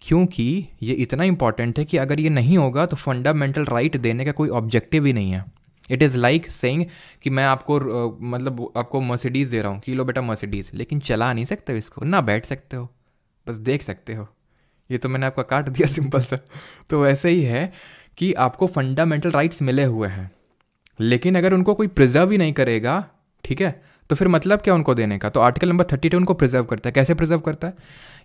क्योंकि ये इतना इंपॉर्टेंट है कि अगर ये नहीं होगा तो फंडामेंटल राइट देने का कोई ऑब्जेक्टिव ही नहीं है इट इज़ लाइक सेइंग कि मैं आपको uh, मतलब आपको मर्सिडीज़ दे रहा हूँ कि लो बेटा मर्सिडीज़ लेकिन चला नहीं सकते हो इसको ना बैठ सकते हो बस देख सकते हो ये तो मैंने आपका काट दिया सिंपल सा तो वैसे ही है कि आपको फंडामेंटल राइट्स मिले हुए हैं लेकिन अगर उनको कोई प्रिजर्व ही नहीं करेगा ठीक है तो फिर मतलब क्या उनको देने का तो आर्टिकल नंबर थर्टी टू उनको प्रिजर्व करता है कैसे प्रिजर्व करता है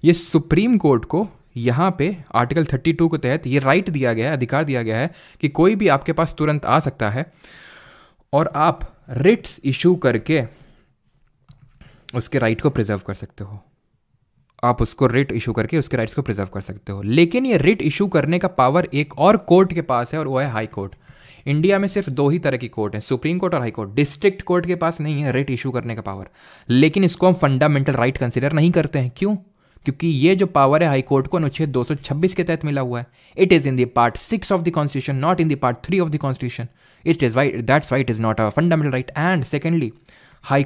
ये सुप्रीम कोर्ट को यहाँ पे आर्टिकल 32 के तहत ये राइट दिया गया है अधिकार दिया गया है कि कोई भी आपके पास तुरंत आ सकता है और आप रिट्स इशू करके उसके राइट को प्रिजर्व कर सकते हो आप उसको रिट इशू करके उसके राइट्स को प्रिजर्व कर सकते हो लेकिन ये रिट इशू करने का पावर एक और कोर्ट के पास है और वो है हाई कोर्ट इंडिया में सिर्फ दो ही तरह की कोर्ट है सुप्रीम कोर्ट और हाई कोर्ट डिस्ट्रिक्ट कोर्ट के पास नहीं है रिट इशू करने का पावर लेकिन इसको हम फंडामेंटल राइट कंसिडर नहीं करते हैं क्यों क्योंकि ये जो पावर है हाईकोर्ट को अनुच्छेद 226 के तहत मिला हुआ है it is in the part six of the constitution not in the part three of the constitution it is why it that's why it is not a fundamental right and secondly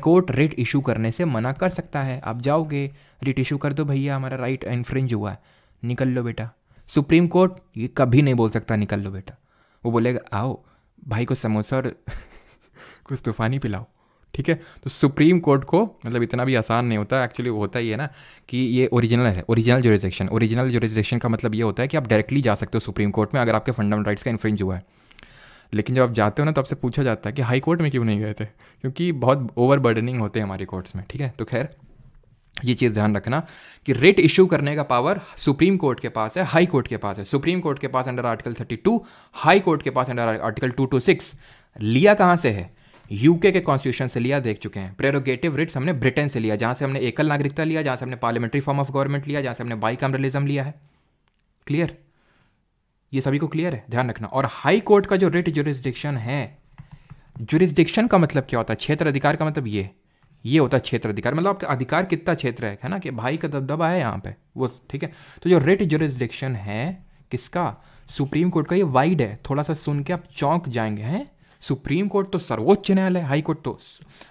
court writ issue करने से मना कर सकता है आप जाओगे रिट इशू कर दो भैया हमारा राइट इन्फ्रिंज हुआ है निकल लो बेटा सुप्रीम कोर्ट ये कभी नहीं बोल सकता निकल लो बेटा वो बोलेगा आओ भाई को समोसा और *laughs* कुछ तूफानी पिलाओ ठीक है तो सुप्रीम कोर्ट को मतलब इतना भी आसान नहीं होता एक्चुअली होता ही है ना कि ये ओरिजिनल है ओरिजिनल जोरिजेक्शन ओरिजिनल जोरिजेक्शन का मतलब ये होता है कि आप डायरेक्टली जा सकते हो सुप्रीम कोर्ट में अगर आपके फंडामेंटल राइट्स का इन्फ्रिंज हुआ है लेकिन जब आप जाते हो ना तो आपसे पूछा जाता है कि हाई कोर्ट में क्यों नहीं गए थे क्योंकि बहुत ओवर बर्डनिंग होते हैं हमारे कोर्ट्स में ठीक है तो खैर ये चीज़ ध्यान रखना कि रिट इशू करने का पावर सुप्रीम कोर्ट के पास है हाई कोर्ट के पास है सुप्रीम कोर्ट के पास under article thirty two high court के पास under article two two six लिया कहाँ से है यूके के कॉन्स्टिट्यूशन से लिया देख चुके हैं प्रेरोगेटिव रिट्स हमने ब्रिटेन से लिया जहां से हमने एकल नागरिकता लिया जहां से हमने पार्लियामेंट्री फॉर्म ऑफ गवर्नमेंट लिया जहां से हमने बाई कैमरलिज्म लिया है क्लियर ये सभी को क्लियर है ध्यान रखना और हाई कोर्ट का जो रिट जुरिस्डिक्शन है जुरिस्डिक्शन का मतलब क्या होता है क्षेत्र अधिकार का मतलब ये ये होता है क्षेत्र अधिकार मतलब आपका अधिकार कितना क्षेत्र है है ना कि भाई का दबदबा है यहाँ पे वो ठीक है तो जो रिट जुरिस्डिक्शन है किसका सुप्रीम कोर्ट का ये वाइड है थोड़ा सा सुन के आप चौंक जाएंगे हैं सुप्रीम कोर्ट तो सर्वोच्च न्यायालय हाई कोर्ट तो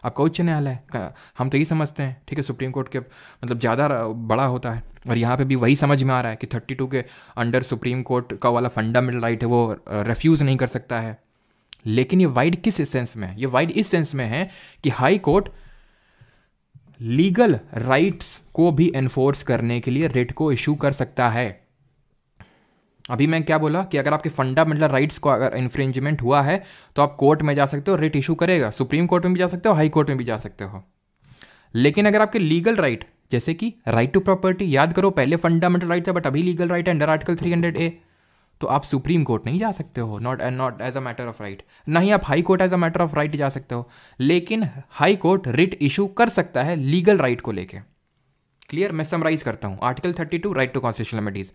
अकोच्च न्यायालय हम तो यही समझते हैं ठीक है सुप्रीम कोर्ट के मतलब ज़्यादा बड़ा होता है और यहाँ पे भी वही समझ में आ रहा है कि 32 के अंडर सुप्रीम कोर्ट का वाला फंडामेंटल राइट है वो रेफ्यूज़ नहीं कर सकता है लेकिन ये वाइड किस सेंस में है ये वाइड इस सेंस में है कि हाई कोर्ट लीगल राइट्स को भी एनफोर्स करने के लिए रेट को इशू कर सकता है अभी मैं क्या बोला कि अगर आपके फंडामेंटल राइट्स को अगर इन्फ्रिंजमेंट हुआ है तो आप कोर्ट में जा सकते हो रिट इशू करेगा सुप्रीम कोर्ट में भी जा सकते हो हाई कोर्ट में भी जा सकते हो लेकिन अगर आपके लीगल राइट जैसे कि राइट टू प्रॉपर्टी याद करो पहले फंडामेंटल राइट था बट अभी लीगल राइट है under article three hundred A तो आप सुप्रीम कोर्ट नहीं जा सकते हो not and not as a matter of right ना ही आप high court as a matter of right जा सकते हो लेकिन हाई कोर्ट रिट इशू कर सकता है लीगल राइट right को लेके क्लियर मैं समराइज करता हूं article thirty two right to constitution remedies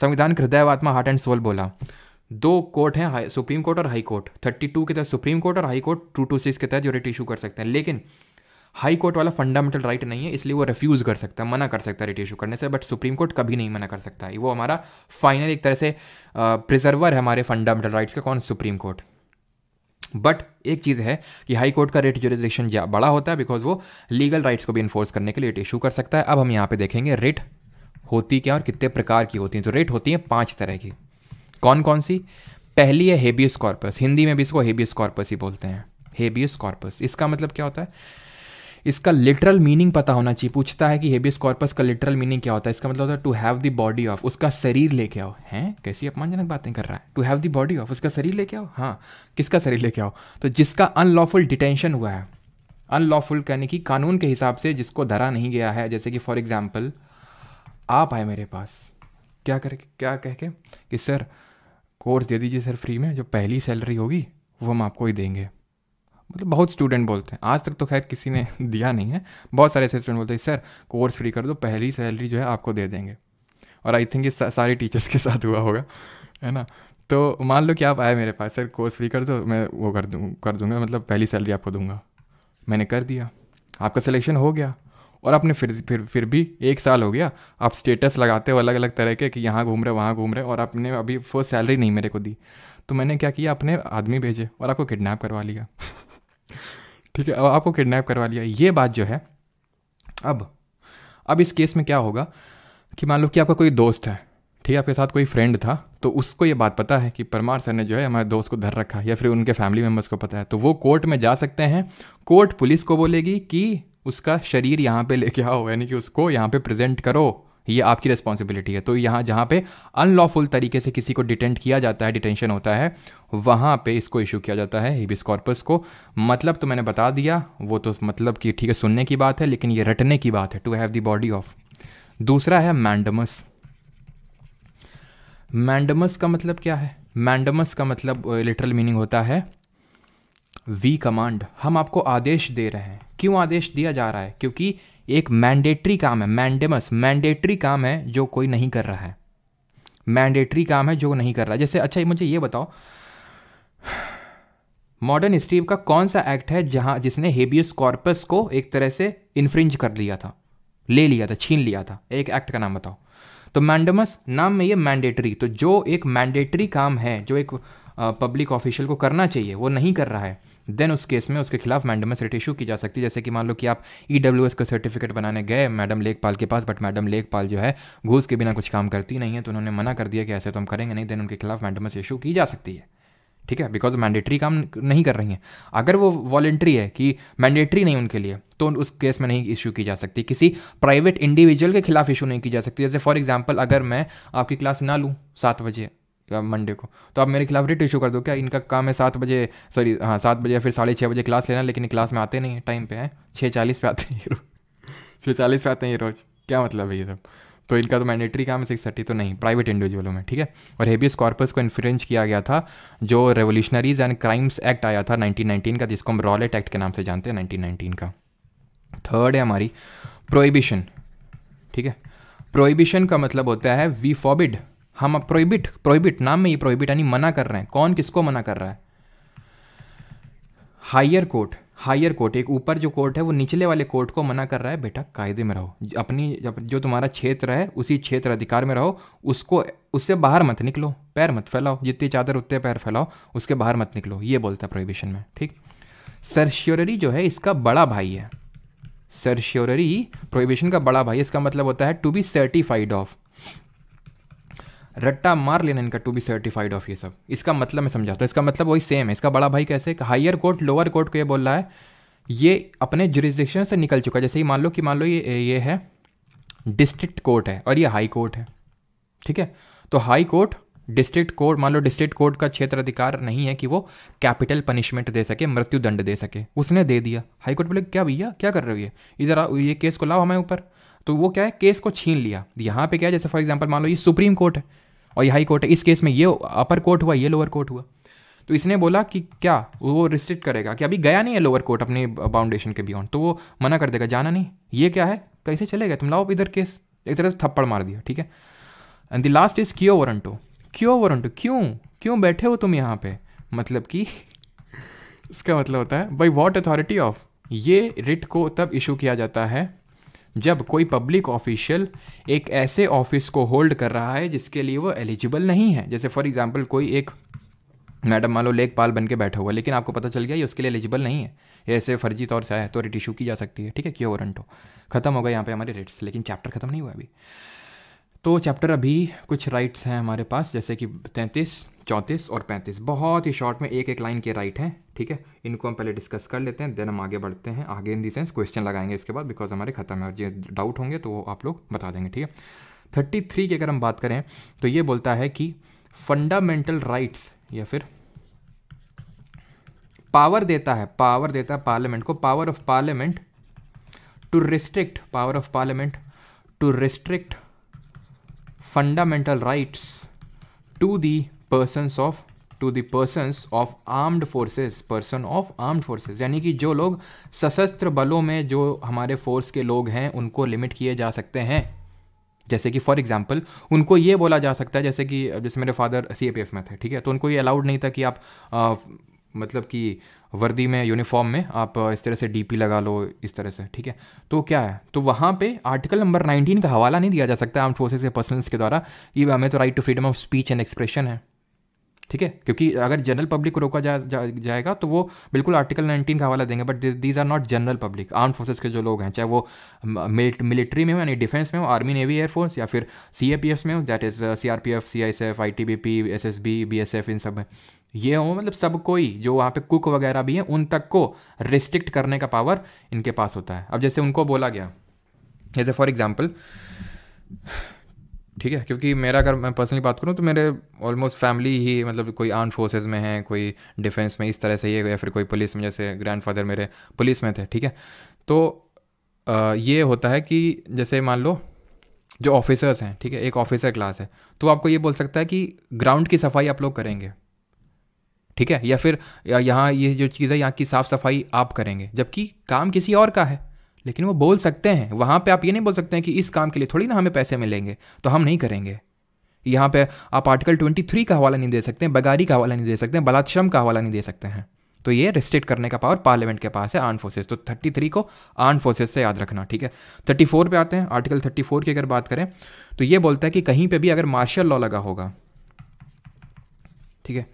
संविधान के हृदय आत्मा हार्ट एंड सोल बोला दो कोर्ट हैं सुप्रीम कोर्ट और हाई कोर्ट थर्टी टू के तहत सुप्रीम कोर्ट और high court two two six के तहत जो रेट इशू कर सकते हैं लेकिन हाई कोर्ट वाला फंडामेंटल राइट नहीं है इसलिए वो रिफ्यूज़ कर सकता है मना कर सकता है रेट इशू करने से बट सुप्रीम कोर्ट कभी नहीं मना कर सकता है वो हमारा फाइनल एक तरह से प्रिजर्वर है हमारे फंडामेंटल राइट्स का कौन सुप्रीम कोर्ट बट एक चीज़ है कि हाई कोर्ट का रेट जोरिस्डिक्शन बड़ा होता है बिकॉज वो लीगल राइट्स को भी इन्फोर्स करने के लिए रेट इशू कर सकता है अब हम यहाँ पे देखेंगे रेट होती क्या और कितने प्रकार की होती हैं तो रेट होती हैं पाँच तरह की कौन कौन सी पहली है हेबियस कॉर्पस हिंदी में भी इसको हेबियस कॉर्पस ही बोलते हैं हेबियस कॉर्पस इसका मतलब क्या होता है इसका लिटरल मीनिंग पता होना चाहिए पूछता है कि हेबियस कॉर्पस का लिटरल मीनिंग क्या होता है इसका मतलब होता है to have the body of उसका शरीर लेके आओ हैं कैसी अपमानजनक बातें कर रहा है to have the body of उसका शरीर लेके आओ हाँ किसका शरीर लेके आओ तो जिसका अनलॉफुल डिटेंशन हुआ है अनलॉफुल यानी कि कानून के हिसाब से जिसको धरा नहीं गया है जैसे कि फॉर एग्जाम्पल आप आए मेरे पास क्या कर क्या कह के कि सर कोर्स दे दीजिए सर फ्री में जो पहली सैलरी होगी वो हम आपको ही देंगे मतलब बहुत स्टूडेंट बोलते हैं आज तक तो खैर किसी ने *laughs* दिया नहीं है बहुत सारे ऐसे स्टूडेंट बोलते हैं सर कोर्स फ्री कर दो पहली सैलरी जो है आपको दे देंगे और आई थिंक ये सारे टीचर्स के साथ हुआ होगा है ना तो मान लो कि आप आए मेरे पास सर कोर्स फ्री कर दो मैं वो कर दूँ कर दूँगा मतलब पहली सैलरी आपको दूंगा मैंने कर दिया आपका सिलेक्शन हो गया और आपने फिर फिर फिर भी एक साल हो गया आप स्टेटस लगाते हो अलग अलग तरह के कि यहाँ घूम रहे वहाँ घूम रहे और आपने अभी फर्स्ट सैलरी नहीं मेरे को दी तो मैंने क्या किया अपने आदमी भेजे और आपको किडनैप करवा लिया *laughs* ठीक है अब आपको किडनैप करवा लिया ये बात जो है अब अब इस केस में क्या होगा कि मान लो कि आपका कोई दोस्त है ठीक है आपके साथ कोई फ्रेंड था तो उसको ये बात पता है कि परमार सर ने जो है हमारे दोस्त को धर रखा या फिर उनके फैमिली मेम्बर्स को पता है तो वो कोर्ट में जा सकते हैं कोर्ट पुलिस को बोलेगी कि उसका शरीर यहाँ पे लेके आओ यानी कि उसको यहाँ पे प्रेजेंट करो ये आपकी रिस्पॉन्सिबिलिटी है तो यहाँ जहाँ पे अनलॉफुल तरीके से किसी को डिटेंट किया जाता है डिटेंशन होता है वहाँ पे इसको इशू किया जाता है हिबिस कॉर्पस को मतलब तो मैंने बता दिया वो तो मतलब कि ठीक है सुनने की बात है लेकिन ये रटने की बात है to have the body of दूसरा है मैंडमस मैंडमस का मतलब क्या है मैंडमस का मतलब लिटरल मीनिंग होता है वी कमांड हम आपको आदेश दे रहे हैं क्यों आदेश दिया जा रहा है क्योंकि एक मैंडेटरी काम है मैंडेमस मैंडेटरी काम है जो कोई नहीं कर रहा है मैंडेटरी काम है जो नहीं कर रहा है जैसे अच्छा मुझे ये बताओ मॉडर्न हिस्ट्री का कौन सा एक्ट है जहां जिसने हेबियस कॉर्पस को एक तरह से इन्फ्रिंज कर लिया था ले लिया था छीन लिया था एक एक्ट का नाम बताओ तो मैंडमस नाम में ये मैंडेटरी तो जो एक मैंडेटरी काम है जो एक पब्लिक ऑफिशियल को करना चाहिए वो नहीं कर रहा है देन उस केस में उसके खिलाफ मैडम सर्ट इशू की जा सकती है जैसे कि मान लो कि आप ई e का सर्टिफिकेट बनाने गए मैडम लेखपाल के पास बट मैडम लेखपाल जो है घूस के बिना कुछ काम करती नहीं है तो उन्होंने मना कर दिया कि ऐसे तो हम करेंगे नहीं देन उनके खिलाफ मैंडमस इशू की जा सकती है ठीक है बिकॉज मैंडेटरी काम नहीं कर रही हैं अगर वो वॉलेंट्री है कि मैंडेटरी नहीं उनके लिए तो उस केस में नहीं इशू की जा सकती किसी प्राइवेट इंडिविजुअल के खिलाफ इशू नहीं की जा सकती जैसे फॉर एग्जाम्पल अगर मैं आपकी क्लास ना लूँ सात बजे मंडे को तो आप मेरे खिलाफ रिट इशू कर दो क्या इनका काम है सात बजे सॉरी हाँ सात बजे या फिर साढ़े छः बजे क्लास लेना लेकिन क्लास में आते नहीं है टाइम पे हैं छः चालीस पे आते हैं ये रोज *laughs* छः चालीस पे आते हैं ये रोज क्या मतलब है ये सब तो इनका तो मैंडेटरी काम है सिक्स थर्टी तो नहीं प्राइवेट इंडिविजुअलों में ठीक है और हेबियस कॉर्पस को इन्फ्लुएंस किया गया था जो रेवोल्यूशनरीज एंड क्राइम्स एक्ट आया था 1919 का जिसको हम रॉलेट एक्ट के नाम से जानते हैं 1919 का थर्ड है हमारी प्रोहिबिशन ठीक है प्रोहिबिशन का मतलब होता है वी फॉबिड हम प्रोहिबिट प्रोहिबिट नाम में ये प्रोहिबिट यानी मना कर रहे हैं कौन किसको मना कर रहा है हायर कोर्ट हायर कोर्ट एक ऊपर जो कोर्ट है वो निचले वाले कोर्ट को मना कर रहा है बेटा कायदे में रहो अपनी जो तुम्हारा क्षेत्र है उसी क्षेत्र अधिकार में रहो उसको उससे बाहर मत निकलो पैर मत फैलाओ जितनी चादर उतने पैर फैलाओ उसके बाहर मत निकलो ये बोलता है प्रोहिबिशन में ठीक सरश्योररी जो है इसका बड़ा भाई है सरश्योररी प्रोहिबिशन का बड़ा भाई इसका मतलब होता है टू बी सर्टिफाइड ऑफ रट्टा मार लेना इनका टू बी सर्टिफाइड ऑफ ये सब इसका मतलब मैं समझाता हूँ इसका मतलब वही सेम है इसका बड़ा भाई कैसे हायर कोर्ट लोअर कोर्ट को ये बोल रहा है ये अपने जुरिस्डिक्शन से निकल चुका है जैसे ही मान लो कि मान लो ये ये है डिस्ट्रिक्ट कोर्ट है और ये हाई कोर्ट है ठीक है तो हाई कोर्ट डिस्ट्रिक्ट कोर्ट मान लो डिस्ट्रिक्ट कोर्ट का क्षेत्र अधिकार नहीं है कि वो कैपिटल पनिशमेंट दे सके मृत्यु दंड दे सके उसने दे दिया हाई कोर्ट बोले क्या भैया क्या कर रहे हो इधर ये केस को लाओ हमारे ऊपर तो वो क्या है केस को छीन लिया यहाँ पे क्या है जैसे फॉर एग्जाम्पल मान लो ये सुप्रीम कोर्ट है और ये हाई कोर्ट है इस केस में ये अपर कोर्ट हुआ ये लोअर कोर्ट हुआ तो इसने बोला कि क्या वो रिस्ट्रिक्ट करेगा कि अभी गया नहीं है लोअर कोर्ट अपने बाउंडेशन के बियॉन्ड तो वो मना कर देगा जाना नहीं ये क्या है कैसे चलेगा तुम लाओ इधर केस एक तरह से थप्पड़ मार दिया ठीक है एंड द लास्ट इज क्यो वरंटो क्यो वरंटो क्यों क्यों बैठे हो तुम यहाँ पे मतलब कि *laughs* इसका मतलब होता है बाई वॉट अथॉरिटी ऑफ ये रिट को तब इशू किया जाता है जब कोई पब्लिक ऑफिशियल एक ऐसे ऑफिस को होल्ड कर रहा है जिसके लिए वो एलिजिबल नहीं है जैसे फॉर एग्जांपल कोई एक मैडम मान लो लेखपाल बन के बैठा हुआ लेकिन आपको पता चल गया ये उसके लिए एलिजिबल नहीं है ऐसे फर्जी तौर से तो रिट इशू की जा सकती है ठीक है क्यों वारंट हो खत्म होगा यहाँ पे हमारे रेट्स लेकिन चैप्टर खत्म नहीं हुआ अभी तो चैप्टर अभी कुछ राइट्स हैं हमारे पास जैसे कि तैंतीस चौंतीस और पैंतीस बहुत ही शॉर्ट में एक एक लाइन के राइट हैं ठीक है इनको हम पहले डिस्कस कर लेते हैं देन हम आगे बढ़ते हैं आगे इन दी सेंस क्वेश्चन लगाएंगे इसके बाद बिकॉज हमारे खत्म है और जो डाउट होंगे तो वो आप लोग बता देंगे ठीक है थर्टी थ्री की अगर हम बात करें तो ये बोलता है कि फंडामेंटल राइट्स या फिर पावर देता है पावर देता है पार्लियामेंट को power of parliament to restrict power of parliament to restrict fundamental rights to the persons of to the persons of armed forces person of armed forces यानी कि जो लोग सशस्त्र बलों में जो हमारे फोर्स के लोग हैं उनको लिमिट किए जा सकते हैं जैसे कि फॉर एग्जाम्पल उनको ये बोला जा सकता है जैसे कि जैसे मेरे father C A P F में थे ठीक है तो उनको ये अलाउड नहीं था कि आप आ, मतलब कि वर्दी में यूनिफॉर्म में आप इस तरह से डीपी लगा लो इस तरह से ठीक है तो क्या है तो वहाँ पे आर्टिकल नंबर 19 का हवाला नहीं दिया जा सकता आर्म फोर्सेज के पर्सनल्स के द्वारा ये हमें तो right to freedom of speech and expression है ठीक है क्योंकि अगर जनरल पब्लिक को रोका जा, जा, जाएगा तो वो बिल्कुल आर्टिकल 19 का हवाला देंगे but these are not general public arm forces के जो लोग हैं चाहे वो मिलिट्री में हो यानी डिफेंस में हो आर्मी नेवी एयरफोर्स या फिर सी में हो that is C R P F C I S F I T B P S S B B S F इन सब में ये हो मतलब सब कोई जो वहाँ पे कुक वगैरह भी हैं उन तक को रिस्ट्रिक्ट करने का पावर इनके पास होता है अब जैसे उनको बोला गया जैसे फॉर एग्जाम्पल ठीक है क्योंकि मेरा अगर मैं पर्सनली बात करूँ तो मेरे ऑलमोस्ट फैमिली ही मतलब कोई आर्म फोर्सेज में है कोई डिफेंस में इस तरह से ही है या फिर कोई पुलिस में जैसे ग्रैंडफादर मेरे पुलिस में थे ठीक है तो आ, ये होता है कि जैसे मान लो जो ऑफिसर्स हैं ठीक है एक ऑफिसर क्लास है तो आपको ये बोल सकता है कि ग्राउंड की सफाई आप लोग करेंगे ठीक है या फिर यहाँ ये जो चीज़ है यहाँ की साफ़ सफाई आप करेंगे जबकि काम किसी और का है लेकिन वो बोल सकते हैं वहाँ पे आप ये नहीं बोल सकते हैं कि इस काम के लिए थोड़ी ना हमें पैसे मिलेंगे तो हम नहीं करेंगे यहाँ पे आप आर्टिकल 23 का हवाला नहीं दे सकते हैं बगारी का हवाला नहीं दे सकते हैं बलात्श्रम का हवाला नहीं दे सकते हैं तो ये रिस्ट्रिक्ट करने का पावर पार्लियामेंट के पास है आर्म फोर्सेस तो 33 को आर्म फोर्सेस से याद रखना ठीक है 34 पे आते हैं आर्टिकल 34 की अगर बात करें तो ये बोलता है कि कहीं पे भी अगर मार्शल लॉ लगा होगा ठीक है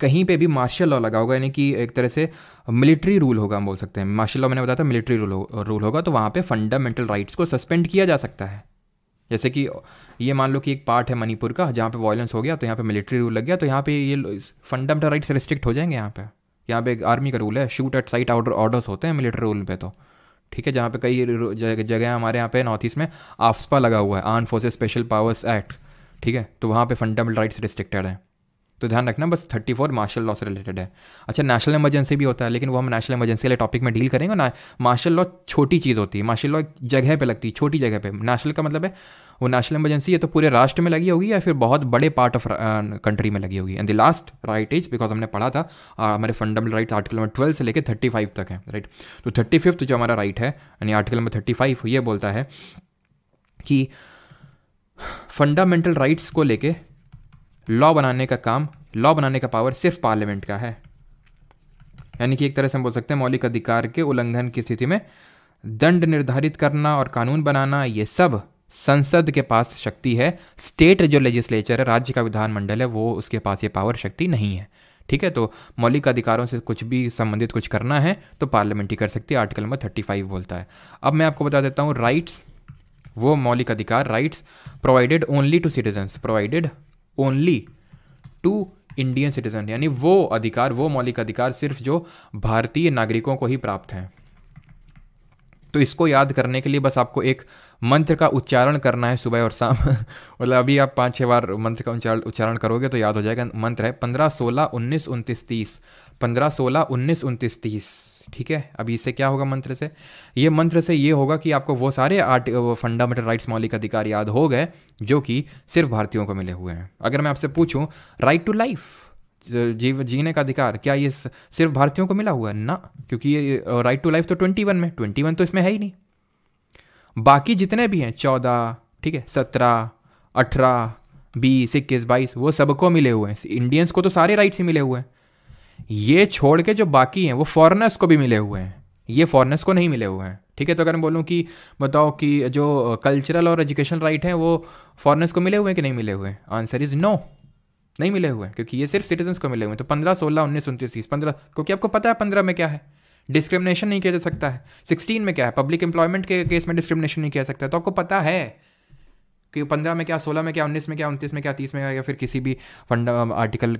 कहीं पे भी मार्शल लॉ लगा होगा यानी कि एक तरह से मिलिट्री रूल होगा हम बोल सकते हैं मार्शल लॉ मैंने बताया था मिलिट्री रूल हो, रूल होगा तो वहाँ पे फंडामेंटल राइट्स को सस्पेंड किया जा सकता है जैसे कि ये मान लो कि एक पार्ट है मणिपुर का जहाँ पे वायलेंस हो गया तो यहाँ पे मिलिट्री रूल लग गया तो यहाँ पे ये फंडामेंटल राइट्स रिस्ट्रिक्ट हो जाएंगे यहाँ पे यहाँ पे आर्मी का रूल है shoot at sight out orders होते हैं मिलिट्री रूल पे तो ठीक है जहाँ पे कई जगह हमारे यहाँ पे नॉर्थ ईस्ट में आफ्सपा लगा हुआ है arm forces special powers act ठीक है तो वहाँ पे फंडामेंटल राइट्स रिस्ट्रिक्टेड है तो ध्यान रखना बस थर्टी फोर मार्शल लॉ से रिलेटेड है अच्छा नेशनल इमरजेंसी भी होता है लेकिन वो हम नेशनल इमरजेंसी वाले टॉपिक में डील करेंगे ना मार्शल लॉ छोटी चीज़ होती है मार्शल लॉ एक जगह पर लगती है छोटी जगह पर नेशनल का मतलब है वो नेशनल इमरजेंसी है तो पूरे राष्ट्र में लगी होगी या फिर बहुत बड़े पार्ट ऑफ कंट्री में लगी होगी and the last right is because हमने पढ़ा था हमारे fundamental right article number twelve से लेकर थर्टी फाइव तक है राइट तो थर्टी फिफ्थ जो हमारा राइट है यानी आर्टिकल नंबर थर्टी फाइव ये बोलता है कि फंडामेंटल राइट्स को लेके लॉ बनाने का काम लॉ बनाने का पावर सिर्फ पार्लियामेंट का है यानी कि एक तरह से हम बोल सकते हैं मौलिक अधिकार के उल्लंघन की स्थिति में दंड निर्धारित करना और कानून बनाना ये सब संसद के पास शक्ति है स्टेट जो लेजिस्लेचर है राज्य का विधानमंडल है वो उसके पास ये पावर शक्ति नहीं है ठीक है तो मौलिक अधिकारों से कुछ भी संबंधित कुछ करना है तो पार्लियामेंट ही कर सकती है आर्टिकल नंबर थर्टी फाइव बोलता है अब मैं आपको बता देता हूँ राइट्स वो मौलिक अधिकार rights provided only to citizens provided only to Indian citizen यानी वो अधिकार वो मौलिक अधिकार सिर्फ जो भारतीय नागरिकों को ही प्राप्त हैं तो इसको याद करने के लिए बस आपको एक मंत्र का उच्चारण करना है सुबह और शाम *laughs* मतलब अभी आप पाँच छः बार मंत्र का उच्चारण करोगे तो याद हो जाएगा मंत्र है पंद्रह सोलह उन्नीस उनतीस तीस पंद्रह सोलह उन्नीस उनतीस तीस ठीक है अब इससे क्या होगा मंत्र से ये मंत्र से ये होगा कि आपको वो सारे आर्ट फंडामेंटल राइट्स मौलिक अधिकार याद हो गए जो कि सिर्फ भारतीयों को मिले हुए हैं अगर मैं आपसे पूछूं राइट टू लाइफ जीव जीने का अधिकार क्या ये सिर्फ भारतीयों को मिला हुआ है ना क्योंकि ये राइट टू लाइफ तो ट्वेंटी वन में ट्वेंटी वन तो इसमें है ही नहीं बाकी जितने भी हैं चौदह ठीक है सत्रह अठारह बीस इक्कीस बाईस वो सबको मिले हुए हैं इंडियंस को तो सारे राइट्स ही मिले हुए हैं ये छोड़ के जो बाकी हैं वो फॉरनर्स को भी मिले हुए हैं ये फॉरनर्स को नहीं मिले हुए हैं ठीक है तो अगर मैं बोलूँ कि बताओ कि जो कल्चरल और एजुकेशनल राइट हैं वो फॉरनर्स को मिले हुए हैं कि नहीं मिले हुए आंसर इज़ नो नहीं मिले हुए क्योंकि ये सिर्फ सिटीजन्स को मिले हुए हैं तो पंद्रह सोलह उन्नीस उनतीस तीस पंद्रह क्योंकि आपको पता है पंद्रह में क्या है डिस्क्रिमिनेशन नहीं किया जा सकता है सिक्सटीन में क्या है पब्लिक एम्प्लॉयमेंट के केस में डिस्क्रिमिनेशन नहीं किया जा सकता है तो आपको पता है कि पंद्रह में क्या सोलह में क्या उन्नीस में क्या उनतीस में क्या तीस में क्या या फिर किसी भी फंडा आर्टिकल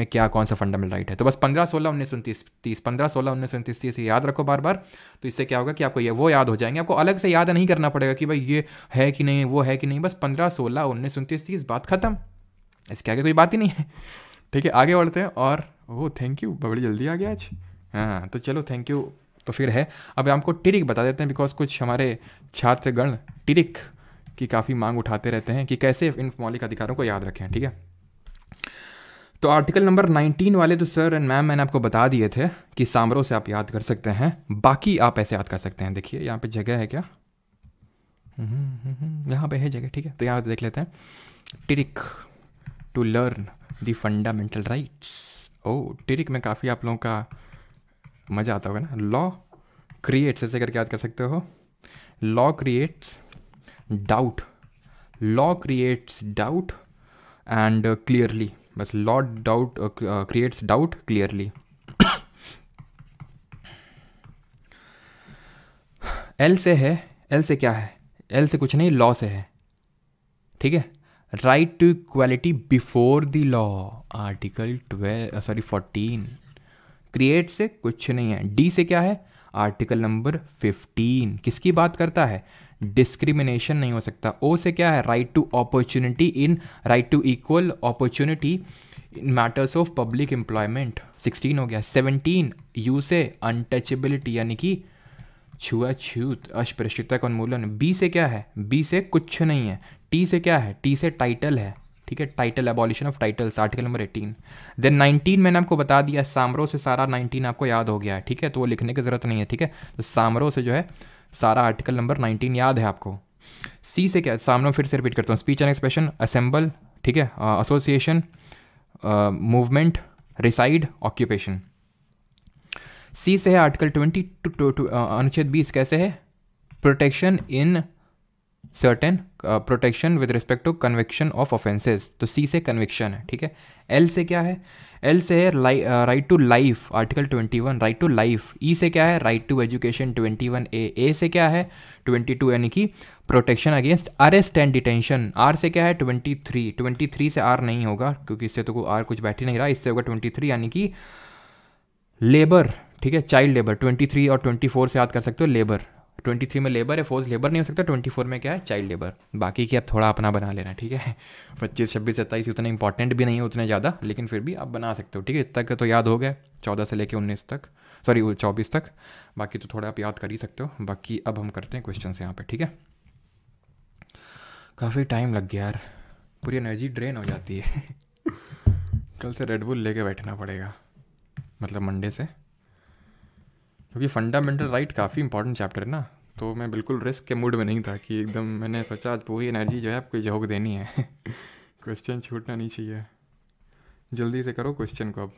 में क्या कौन सा फंडामेंटल राइट है तो बस पंद्रह सोलह उन्नीस उनतीस तीस पंद्रह सोलह उन्नीस उनतीस तीस याद रखो बार बार तो इससे क्या होगा कि आपको ये वो याद हो जाएंगे आपको अलग से याद नहीं करना पड़ेगा कि भाई ये है कि नहीं वो है कि नहीं बस पंद्रह सोलह उन्नीस उनतीस तीस बात खत्म इसके आगे कोई बात ही नहीं है *laughs* ठीक है आगे बढ़ते हैं और ओह थैंक यू बड़ी जल्दी आ गया आज हाँ तो चलो थैंक यू तो फिर है अब आपको टिरिक बता देते हैं बिकॉज कुछ हमारे छात्रगण टिरिक कि काफ़ी मांग उठाते रहते हैं कि कैसे इन मौलिक अधिकारों को याद रखें ठीक है तो आर्टिकल नंबर 19 वाले तो सर एंड मैम मैंने आपको बता दिए थे कि सामरों से आप याद कर सकते हैं बाकी आप ऐसे याद कर सकते हैं देखिए यहाँ पे जगह है क्या हम्म, हम्म, हम्म, यहाँ पे है जगह ठीक है तो यहाँ पर देख लेते हैं trick to learn the fundamental rights O trick में काफ़ी आप लोगों का मज़ा आता होगा ना लॉ क्रिएट्स ऐसे करके याद कर सकते हो law creates doubt law creates doubt and clearly बस law doubt creates doubt clearly L से है एल से क्या है एल से कुछ नहीं लॉ से है ठीक है right to equality before the law article twelve sorry fourteen create से कुछ नहीं है डी से क्या है आर्टिकल नंबर फिफ्टीन किसकी बात करता है डिस्क्रिमिनेशन नहीं हो सकता ओ से क्या है right to opportunity in right to equal opportunity in matters of public employment sixteen हो गया सेवनटीन यू से अनटचेबिलिटी यानी कि छुआछूत अस्पृश्यता का उन्मूलन बी से क्या है बी से कुछ नहीं है टी से क्या है टी से टाइटल है ठीक है title abolition of titles article number eighteen then nineteen मैंने आपको बता दिया सामरो से सारा नाइनटीन आपको याद हो गया है ठीक है तो वो लिखने की जरूरत नहीं है ठीक है तो सामरो से जो है सारा आर्टिकल नंबर 19 याद है आपको सी से क्या सामने फिर से रिपीट करता हूँ स्पीच एंड एक्सप्रेशन असेंबल ठीक है association movement reside occupation C से है आर्टिकल ट्वेंटी uh, अनुच्छेद बीस कैसे है protection in certain protection with respect to conviction of offences तो सी से कन्विक्शन है ठीक है एल से क्या है एल से है right to life article 21 right to life E से क्या है right to education 21 A A से क्या है 22 यानी कि protection against arrest and detention R से क्या है 23 23 से आर नहीं होगा क्योंकि इससे तो आर कुछ बैठ ही नहीं रहा इससे होगा 23 यानी कि लेबर ठीक है चाइल्ड लेबर 23 और 24 से याद कर सकते हो लेबर ट्वेंटी थ्री में लेबर है फोर्स लेबर नहीं हो सकता ट्वेंटी फोर में क्या है चाइल्ड लेबर बाकी की आप थोड़ा अपना बना लेना ठीक है *laughs* पच्चीस छब्बीस सत्ताईस उतने इंपॉर्टेंट भी नहीं है उतने ज़्यादा लेकिन फिर भी आप बना सकते हो ठीक है इतना तो याद हो गया चौदह से लेकर उन्नीस तक सॉरी चौबीस तक बाकी तो थोड़ा आप याद कर ही सकते हो बाकी अब हम करते हैं क्वेश्चन यहाँ पर ठीक है काफ़ी टाइम लग गया यार पूरी एनर्जी ड्रेन हो जाती है *laughs* कल से रेडबुल लेके बैठना पड़ेगा मतलब मंडे से क्योंकि फंडामेंटल राइट काफ़ी इंपॉर्टेंट चैप्टर है ना तो मैं बिल्कुल रिस्क के मूड में नहीं था कि एकदम मैंने सोचा आज पूरी एनर्जी जो है आपको झोंक देनी है क्वेश्चन *laughs* छूटना नहीं चाहिए जल्दी से करो क्वेश्चन को अब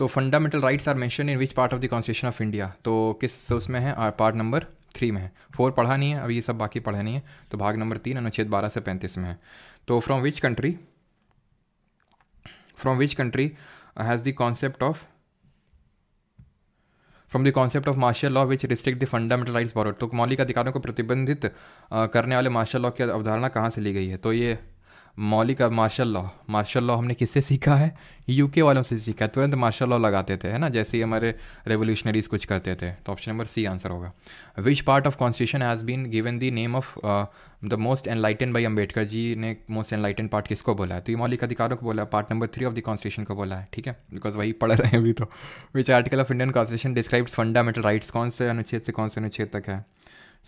तो fundamental rights are mention in which part of the constitution of India तो किस उसमें है पार्ट नंबर थ्री में है फोर पढ़ा नहीं है अभी ये सब बाकी पढ़ा नहीं है तो भाग नंबर तीन अनुच्छेद बारह से पैंतीस में है तो from which country from which country has the concept of from the concept of martial law which restrict the fundamental rights borrowed तो मौलिक अधिकारों को प्रतिबंधित करने वाले मार्शल लॉ की अवधारणा कहाँ से ली गई है तो ये मौलिक मार्शल लॉ मार्शल लॉ हमने किससे सीखा है यूके वालों से सीखा है तुरंत मार्शल लॉ लगाते थे है ना जैसे ही हमारे रेवोल्यूशनरीज कुछ करते थे तो ऑप्शन नंबर सी आंसर होगा which part of constitution has been given the name of the most enlighten by Ambedkar ji ने मोस्ट एनलाइटन पार्ट किसको बोला है तो ये मौलिक अधिकारों को बोला है part number three of the constitution को बोला है ठीक है बिकॉज वही पढ़ रहे हैं अभी तो which article of Indian constitution describes fundamental rights कौन से अनुच्छेद से कौन से अनुच्छेद तक है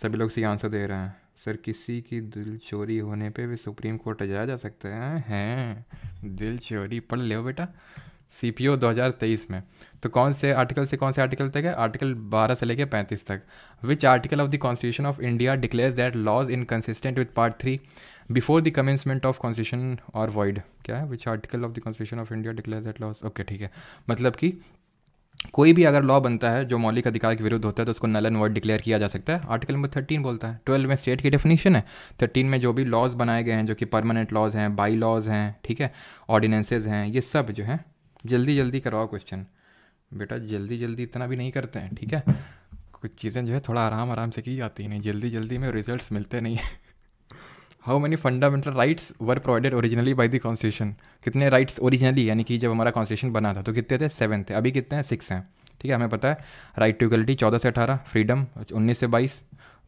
सभी लोग सही आंसर दे रहे हैं सर किसी की दिल चोरी होने पे भी सुप्रीम कोर्ट जाया जा सकता है हैं दिल चोरी पढ़ ले बेटा सी पी ओ दो हज़ार तेईस में तो कौन से आर्टिकल से कौन से आर्टिकल तक है आर्टिकल बारह से लेकर पैंतीस तक which article of the constitution of India declares that laws inconsistent with part three before the commencement of constitution are void क्या है which article of the constitution of India declare that laws okay ठीक है मतलब कि कोई भी अगर लॉ बनता है जो मौलिक अधिकार के विरुद्ध होता है तो उसको नल एंड वर्ड डिक्लेयर किया जा सकता है आर्टिकल नंबर थर्टीन बोलता है ट्वेल्व में स्टेट की डेफिनेशन है थर्टीन में जो भी लॉज बनाए गए हैं जो कि परमानेंट लॉज हैं बाई लॉज हैं ठीक है ऑर्डिनेंसेज हैं ये सब जो है जल्दी जल्दी करवाओ क्वेश्चन बेटा जल्दी जल्दी इतना भी नहीं करते हैं ठीक है कुछ चीज़ें जो है थोड़ा आराम आराम से की जाती नहीं जल्दी जल्दी में रिजल्ट मिलते नहीं how many fundamental rights were provided originally by the constitution कितने राइट्स ओरिजिनली यानी कि जब हमारा कॉन्स्टिट्यूशन बना था तो कितने थे सेवन थे अभी कितने हैं सिक्स हैं ठीक है हमें पता है राइट टू इक्वलिटी चौदह से अठारह फ्रीडम उन्नीस से बाईस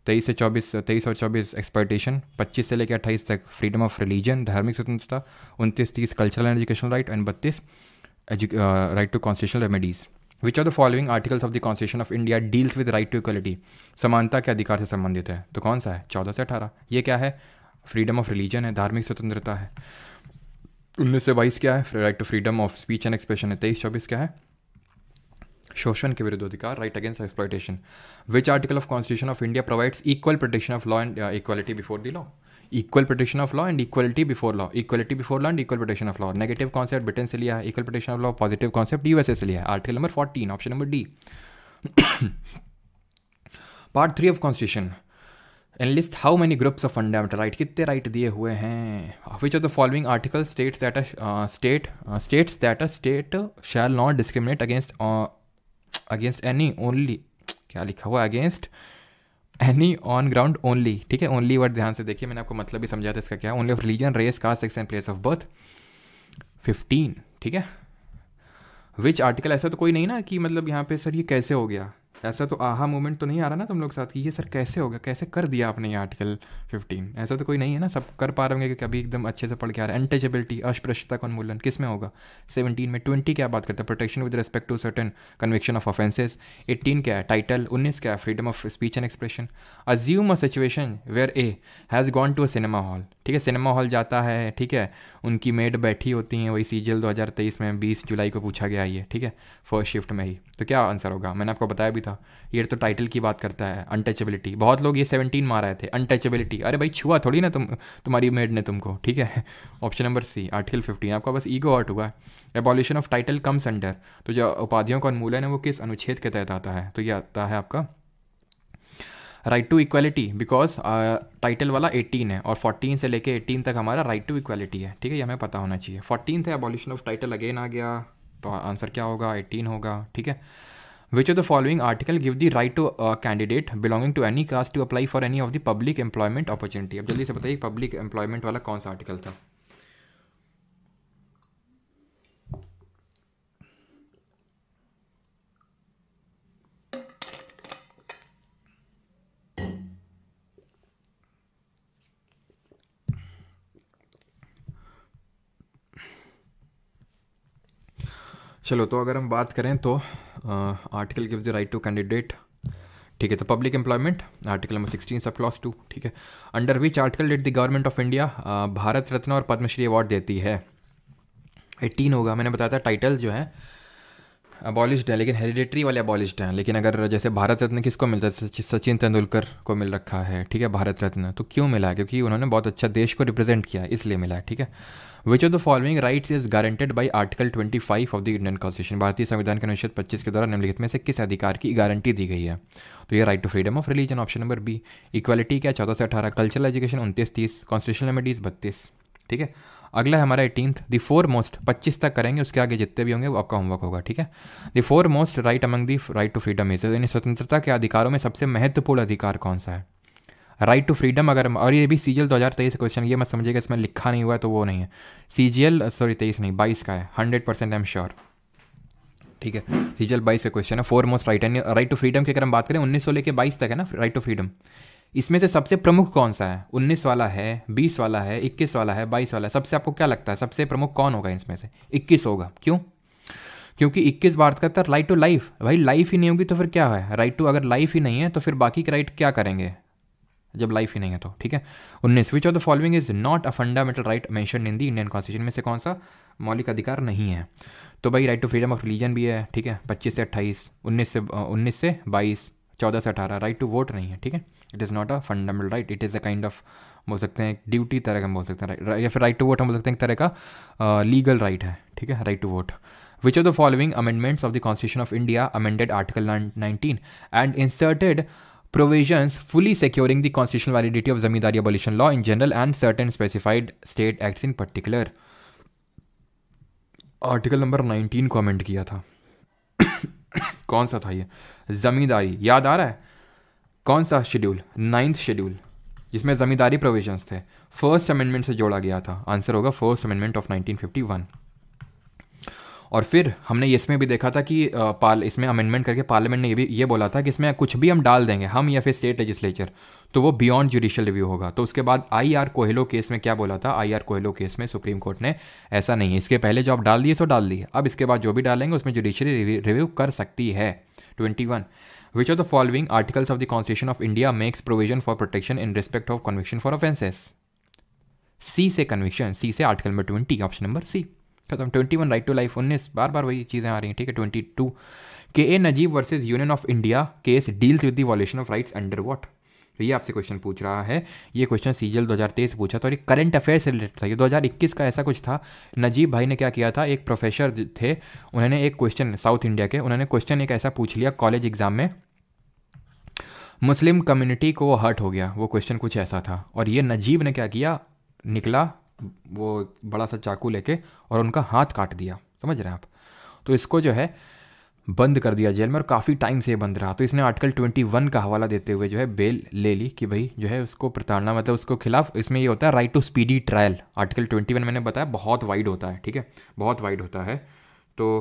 तेईस से चौबीस तेईस और चौबीस एक्सपर्टेशन पच्चीस से लेकर अट्ठाईस तक फ्रीडम ऑफ रिलीजन धार्मिक स्वतंत्रता उनतीस तीस cultural and educational right and बत्तीस right to constitution remedies which are the following articles of the constitution of India deals with right to equality समानता के अधिकार से संबंधित है तो कौन सा है चौदह से अठारह ये क्या है फ्रीडम ऑफ रिलीजन है धार्मिक स्वतंत्रता है उन्नीस से बाईस क्या है right to freedom of speech and expression है तेईस चौबीस क्या है शोषण के विरुद्ध अधिकार right against exploitation which article of constitution of India provides equal protection of law and equality before the law equal protection of law and equality before law equality before law and equal protection of law negative concept Britain से लिया है equal protection of law positive concept USA से लिया है article number fourteen option number D part three of constitution enlist how many groups of fundamental right कितने राइट दिए हुए हैं which of the following article states that state states that a state shall not discriminate against against any only क्या लिखा हुआ against any on ground only ठीक है ओनली वर्ड ध्यान से देखिए मैंने आपको मतलब भी समझा था इसका क्या only of religion race caste sex and place of birth fifteen ठीक है विच आर्टिकल ऐसा तो कोई नहीं ना कि मतलब यहाँ पे सर ये कैसे हो गया ऐसा तो आहा मोमेंट तो नहीं आ रहा ना तुम लोग साथ कि ये सर कैसे होगा कैसे कर दिया आपने ये आर्टिकल फिफ्टीन ऐसा तो कोई नहीं है ना सब कर पा रहे होंगे कि कभी एकदम अच्छे से पढ़ के आ रहा है एंटेजेबिलिटी अस्पृश्यता का उन्मूलन किस में होगा सेवनटीन में ट्वेंटी क्या बात करते हैं protection with respect to certain conviction of offences eighteen क्या है टाइटल उन्नीस क्या है freedom of speech and expression assume a situation where A has gone to a cinema hall ठीक है सिनेमा हॉल जाता है ठीक है उनकी मेड बैठी होती हैं वही सीजल 2023 में 20 जुलाई को पूछा गया ये ठीक है फर्स्ट शिफ्ट में ही तो क्या आंसर होगा मैंने आपको बताया भी था गया ये तो टाइटल की बात करता है अनटचेबिलिटी बहुत लोग ये सेवनटीन मार रहे थे अनटचेबिलिटी अरे भाई छुआ थोड़ी ना तुम तुम्हारी मेड ने तुमको ठीक है option number C article fifteen आपका बस ईगो आउट हुआ है abolition of title comes under तो जो उपाधियों का अनमूलन है वो किस अनुच्छेद के तहत आता है तो ये आता है आपका right to equality because title वाला 18 है और 14 से लेके 18 तक हमारा राइट टू इक्वालिटी है ठीक है ये हमें पता होना चाहिए 14 है एबॉल्यूशन ऑफ टाइटल अगेन आ गया तो आंसर क्या होगा 18 होगा ठीक है which are the following article give the right to candidate belonging to any caste to apply for any of the public employment opportunity अब जल्दी से बताइए पब्लिक एम्प्लॉयमेंट वाला कौन सा आर्टिकल था चलो तो अगर हम बात करें तो article gives the right to candidate ठीक है तो public employment article number sixteen sub clause two ठीक है under which article did the government of India Bharat Ratna और पद्मश्री अवार्ड देती है एट्टीन होगा मैंने बताया था टाइटल जो है अबॉलिश्ड है लेकिन हेरिडेटरी वाले अबॉलिश्ड हैं लेकिन अगर जैसे भारत रत्न किसको मिलता है सचिन तेंदुलकर को मिल रखा है ठीक है भारत रत्न तो क्यों मिला है क्योंकि उन्होंने बहुत अच्छा देश को रिप्रेजेंट किया इसलिए मिला है ठीक है which of the following rights is guaranteed by article twenty five of the Indian constitution भारतीय संविधान के अनुच्छेद पच्चीस के द्वारा निम्नलिखित में से किस अधिकार की गारंटी दी गई है तो ये right to freedom of religion option number B equality क्या चौदह से अठारह कल्चरल एजुकेशन उनतीस तीस कॉन्स्टिट्यूशन रेमेडीज बत्तीस ठीक है अगला है हमारा एटीनथ दी फोर मोस्ट पच्चीस तक करेंगे उसके आगे जितने भी होंगे वो आपका होमवर्क होगा ठीक है the four most right among the right to freedom is यानी स्वतंत्रता के अधिकारों में सबसे महत्वपूर्ण अधिकार कौन सा है राइट टू फ्रीडम अगर और ये भी सीजीएल 2023 दो हज़ार तेईस क्वेश्चन ये मत समझिएगा इसमें लिखा नहीं हुआ है तो वो नहीं है सीजीएल सॉरी तेईस नहीं बाईस का है hundred percent I am sure ठीक है सीजीएल बाईस का क्वेश्चन है four most right and right to freedom की अगर हम बात करें उन्नीस सौ लेकर बाईस तक है ना राइट टू फ्रीडम इसमें से सबसे प्रमुख कौन सा है उन्नीस वाला है बीस वाला है इक्कीस वाला है बाईस वाला है सबसे आपको क्या लगता है सबसे प्रमुख कौन होगा इसमें से इक्कीस होगा क्यों क्योंकि 21 बार का था राइट टू लाइफ भाई लाइफ ही नहीं होगी तो फिर क्या है राइट टू अगर लाइफ ही नहीं है तो फिर बाकी के राइट क्या करेंगे जब लाइफ ही नहीं है तो ठीक है उन्नीस which of the following is not a fundamental right mention in the Indian constitution में से कौन सा मौलिक अधिकार नहीं है तो भाई right to freedom of religion भी है ठीक है पच्चीस से अट्ठाईस उन्नीस से उन्नीस से बाईस चौदह से अठारह राइट टू वोट नहीं है ठीक है it is not a fundamental right it is a kind of बोल सकते हैं ड्यूटी तरह का बोल सकते हैं या फिर राइट टू वोट हम बोल सकते हैं एक तरह का लीगल राइट है ठीक है right to vote which are the following amendments of the constitution of India amended article nineteen and inserted provisions fully securing the constitutional validity of zamindari abolition law in general and certain specified state acts in particular article number 19 comment किया था कौन सा था ये जमींदारी याद आ रहा है कौन सा शेड्यूल नाइन्थ शेड्यूल जिसमें ज़मींदारी प्रोविजंस थे फर्स्ट अमेंडमेंट से जोड़ा गया था आंसर होगा फर्स्ट अमेंडमेंट ऑफ 1951 और फिर हमने इसमें भी देखा था कि पाल इसमें अमेंडमेंट करके पार्लियामेंट ने ये भी ये बोला था कि इसमें कुछ भी हम डाल देंगे हम या फिर स्टेट लेजिस्लेचर तो वो बियॉन्ड जुडिशियल रिव्यू होगा तो उसके बाद आई आर कोहलो केस में क्या बोला था आई आर कोहलो केस में सुप्रीम कोर्ट ने ऐसा नहीं इसके पहले जो आप डाल दिए सो डाल दिए अब इसके बाद जो भी डालेंगे उसमें जुडिशरी रिव्यू कर सकती है twenty one which are the following articles of the constitution of India makes provision for protection in respect of conviction for offences C से कन्विक्शन सी से article number twenty option number C खत्म twenty one right to life उन्नीस बार बार वही चीज़ें आ रही हैं ठीक है twenty two K A Najeeb versus union of India case deals with the evolution of rights under what तो ये आपसे क्वेश्चन पूछ रहा है ये क्वेश्चन सीजल 2023 पूछा था और ये करंट अफेयर से रिलेटेड था ये 2021 का ऐसा कुछ था नजीब भाई ने क्या किया था एक प्रोफेसर थे उन्होंने एक क्वेश्चन साउथ इंडिया के उन्होंने क्वेश्चन एक ऐसा पूछ लिया कॉलेज एग्जाम में मुस्लिम कम्युनिटी को हर्ट हो गया वो क्वेश्चन कुछ ऐसा था और ये नजीब ने क्या किया निकला वो बड़ा सा चाकू लेके और उनका हाथ काट दिया समझ रहे हैं आप तो इसको जो है बंद कर दिया जेल में और काफ़ी टाइम से बंद रहा तो इसने आर्टिकल 21 का हवाला देते हुए जो है बेल ले ली कि भाई जो है उसको प्रताड़ना मतलब उसको खिलाफ इसमें ये होता है right to speedy trial article 21 मैंने बताया बहुत वाइड होता है ठीक है बहुत वाइड होता है तो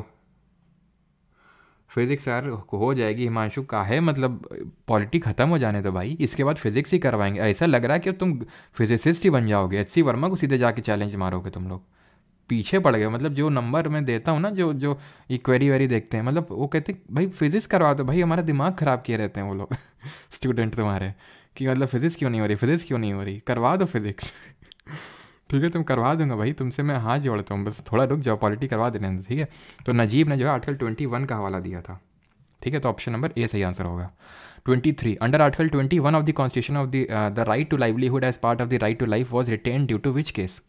फिज़िक्स यार हो जाएगी हिमांशु का है मतलब पॉलिटी ख़त्म हो जाने दो तो भाई इसके बाद फिज़िक्स ही करवाएंगे ऐसा लग रहा है कि तुम फिजिसिस्ट ही बन जाओगे एच सी वर्मा को सीधे जाके चैलेंज मारोगे तुम लोग पीछे पड़ गए मतलब जो नंबर मैं देता हूँ ना जो जो ये क्वेरी वेरी देखते हैं मतलब वो कहते हैं भाई फिज़िक्स करवा दो भाई हमारा दिमाग ख़राब किए रहते हैं वो लोग स्टूडेंट *laughs* तुम्हारे कि मतलब फिज़िक्स क्यों नहीं हो रही फिज़िक्स क्यों नहीं हो रही करवा दो फिज़िक्स ठीक है तुम करवा दूंगा भाई तुमसे मैं हाथ जोड़ता हूँ बस थोड़ा रुक जाओ पॉलिटी करवा देने ठीक है तो नजीब ने जो है आर्टिकल ट्वेंटी वन का हवाला दिया था ठीक है तो ऑप्शन नंबर ए सही आंसर होगा twenty three under article twenty one of the constitution of the right to livelihood as part of the right to life was written due to which case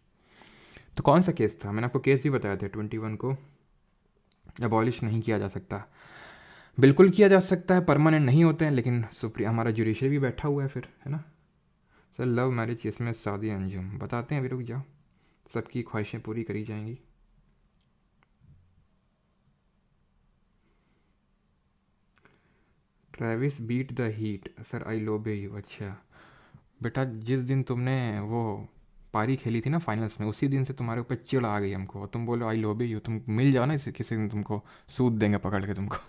तो कौन सा केस था मैंने आपको केस भी बताया था ट्वेंटी वन को अबॉलिश नहीं किया जा सकता बिल्कुल किया जा सकता है परमानेंट नहीं होते हैं लेकिन सुप्रीम हमारा जुडिशरी भी बैठा हुआ है फिर है ना सर लव मैरिज केस में शादी अंजुम बताते हैं अभी रुक जाओ सबकी ख्वाहिशें पूरी करी जाएंगी Travis beat the heat sir I love you अच्छा बेटा जिस दिन तुमने वो पारी खेली थी ना फाइनल्स में उसी दिन से तुम्हारे ऊपर चिड़ आ गई हमको तुम बोलो आई लोबे यू तुम मिल जाओ ना इसे किसी दिन तुमको सूद देंगे पकड़ के तुमको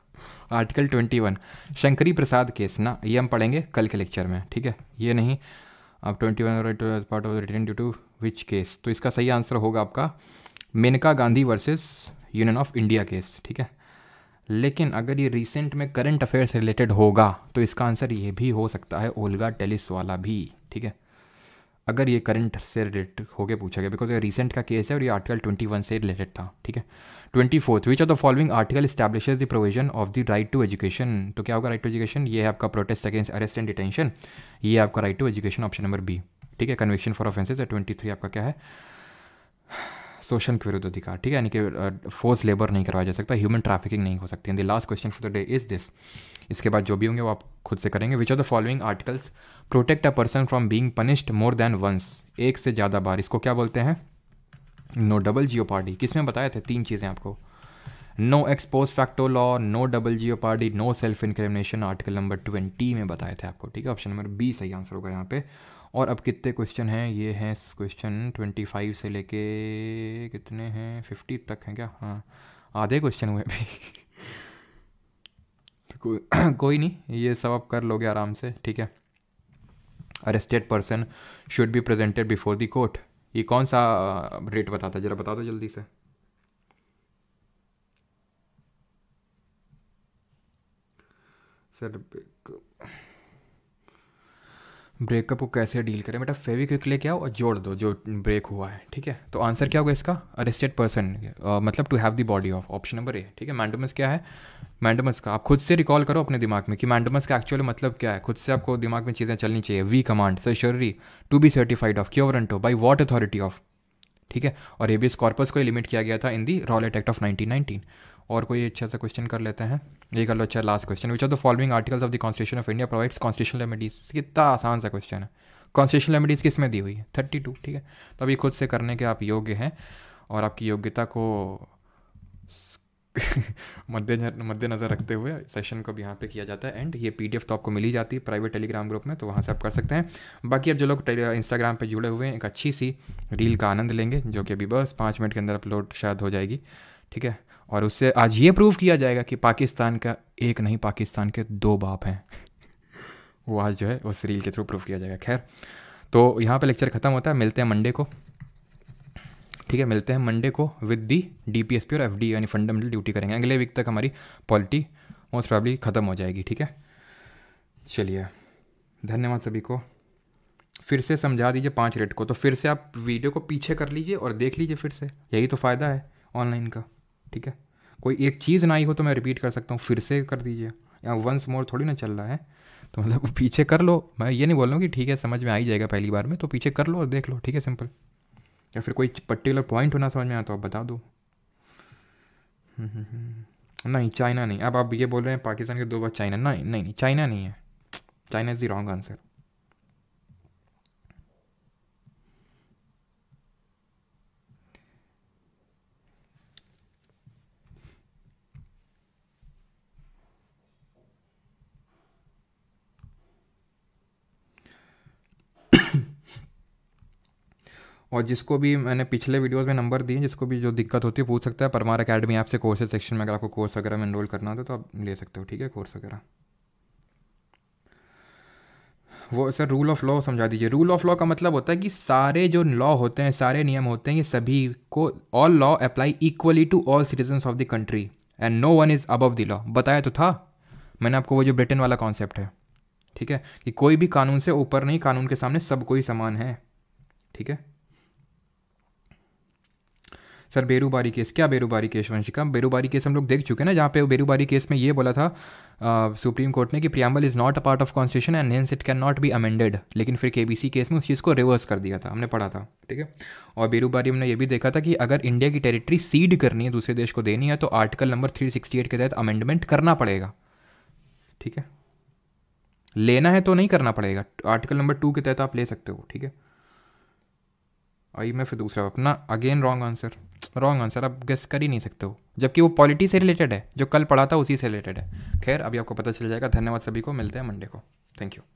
article twenty one Shankari Prasad case ना ये हम पढ़ेंगे कल के लेक्चर में ठीक है ये नहीं आप twenty one right as part of return due to which case तो इसका सही आंसर होगा आपका Maneka Gandhi versus union of India case ठीक है लेकिन अगर ये रिसेंट में करंट अफेयर से रिलेटेड होगा तो इसका आंसर ये भी हो सकता है ओल्गा टेलिस वाला भी ठीक है अगर ये करंट से रिलेटेड होके पूछा गया बिकॉज ये रिसेंट का केस है और ये आर्टिकल वन से रिलेटेड था ठीक है 24th which of the following article establishes the provision of the right to education तो क्या होगा right to education ये है आपका protest against arrest and detention ये आपका right to education option number B ठीक है conviction for offences है 23 आपका क्या है शोषण के विरुद्ध अधिकार ठीक है यानी कि फोर्स लेबर नहीं करवाया जा सकता ह्यूमन ट्रैफिकिंग नहीं हो सकती and the last question for the day is this इसके बाद जो भी होंगे वो आप खुद से करेंगे which are the following articles protect a person from being punished more than once एक से ज़्यादा बार इसको क्या बोलते हैं नो डबल जियो पार्टी किसमें बताए थे तीन चीज़ें आपको no ex post facto law no double jeopardy no self incrimination article number twenty में बताए थे आपको ठीक है ऑप्शन नंबर बी सही आंसर होगा यहाँ पे और अब कितने क्वेश्चन हैं ये हैं क्वेश्चन ट्वेंटी फाइव से लेके कितने हैं फिफ्टी तक हैं क्या हाँ आधे क्वेश्चन हुए अभी *laughs* को, *clears throat* कोई नहीं ये सब आप कर लोगे आराम से ठीक है arrested person should be presented before the court ये कौन सा रेट बताता है ज़रा बता दो जल्दी से सर ब्रेकअप को कैसे डील करें बेटा फेविक्विक लेके आओ और जोड़ दो जो ब्रेक हुआ है ठीक है तो आंसर क्या होगा इसका अरेस्टेड पर्सन मतलब to have the body of option number A ठीक है मैंडमस क्या है मैंडमस का आप खुद से रिकॉल करो अपने दिमाग में कि मैंडमस का एक्चुअल मतलब क्या है खुद से आपको दिमाग में चीज़ें चलनी चाहिए we command certiorari to be certified of quo warranto by what authority of ठीक है और एबीएस कॉर्पस को लिमिट किया गया था in the Rowlatt act of nineteen और कोई अच्छा सा क्वेश्चन कर लेते हैं ये कर लो अच्छा last question which are the following articles of the constitution of India provides constitution remedies कितना आसान सा क्वेश्चन है कॉन्स्टिट्यूशन रेमेडीज किस में दी हुई है थर्टी टू ठीक है तो अभी खुद से करने के आप योग्य हैं और आपकी योग्यता को *laughs* मद्देनज़र रखते हुए सेशन को भी यहाँ पे किया जाता है एंड ये पीडीएफ तो आपको मिली जाती है प्राइवेट टेलीग्राम ग्रुप में तो वहाँ से आप कर सकते हैं बाकी अब जो लोग इंस्टाग्राम पे जुड़े हुए हैं एक अच्छी सी रील का आनंद लेंगे जो कि अभी बस पाँच मिनट के अंदर अपलोड शायद हो जाएगी ठीक है और उससे आज ये प्रूव किया जाएगा कि पाकिस्तान का एक नहीं पाकिस्तान के दो बाप हैं *laughs* वो आज जो है उस रील के थ्रू प्रूव किया जाएगा खैर तो यहाँ पे लेक्चर ख़त्म होता है मिलते हैं मंडे को ठीक है मिलते हैं मंडे को with the D P S P और एफ डी यानी फंडामेंटल ड्यूटी करेंगे अगले वीक तक हमारी पॉलिटी मोस्ट प्रॉब्ली ख़त्म हो जाएगी ठीक है चलिए धन्यवाद सभी को फिर से समझा दीजिए पाँच रेट को तो फिर से आप वीडियो को पीछे कर लीजिए और देख लीजिए फिर से यही तो फ़ायदा है ऑनलाइन का ठीक है कोई एक चीज़ ना आई हो तो मैं रिपीट कर सकता हूँ फिर से कर दीजिए या वंस मोर थोड़ी ना चल रहा है तो मतलब पीछे कर लो मैं ये नहीं बोल रहा हूँ कि ठीक है समझ में आ ही जाएगा पहली बार में तो पीछे कर लो और देख लो ठीक है सिंपल या फिर कोई पर्टिकुलर पॉइंट होना समझ में आया तो आप बता दो हम्म, नहीं चाइना नहीं अब आप ये बोल रहे हैं पाकिस्तान के दो बार चाइना नहीं नहीं नहीं चाइना नहीं है China is the wrong answer और जिसको भी मैंने पिछले वीडियोस में नंबर दिए जिसको भी जो दिक्कत होती है पूछ सकता है परमार अकेडमी ऐप से कोर्सेज सेक्शन में अगर आपको कोर्स वगैरह में इनरोल करना होता तो, तो आप ले सकते हो ठीक है कोर्स वगैरह वो सर रूल ऑफ लॉ समझा दीजिए रूल ऑफ लॉ का मतलब होता है कि सारे जो लॉ होते हैं सारे नियम होते हैं ये सभी को all law apply equally to all citizen of the country and no one is above the law बताया तो था मैंने आपको वो जो ब्रिटेन वाला कॉन्सेप्ट है ठीक है कि कोई भी कानून से ऊपर नहीं कानून के सामने सब कोई समान है ठीक है सर बेरूबारी केस क्या बेरूबारी केस वंशिका बेरूबारी केस हम लोग देख चुके हैं ना जहाँ पे बेरूबारी केस में ये बोला था सुप्रीम कोर्ट ने कि preamble is not a part of constitution and hence it can not be amended लेकिन फिर के केस में उस चीज़ को रिवर्स कर दिया था हमने पढ़ा था ठीक है और बेरूबारी हमने ये भी देखा था कि अगर इंडिया की टेरिटरी सीड करनी है दूसरे देश को देनी है तो आर्टिकल नंबर थ्री के तहत अमेंडमेंट करना पड़ेगा ठीक है लेना है तो नहीं करना पड़ेगा आर्टिकल नंबर टू के तहत आप ले सकते हो ठीक है आई मैं फिर दूसरा अपना again wrong answer wrong answer आप गेस कर ही नहीं सकते हो जबकि वो पॉलिटी से रिलेटेड है जो कल पढ़ा था उसी से रिलेटेड है खैर अभी आपको पता चल जाएगा धन्यवाद सभी को मिलते हैं मंडे को थैंक यू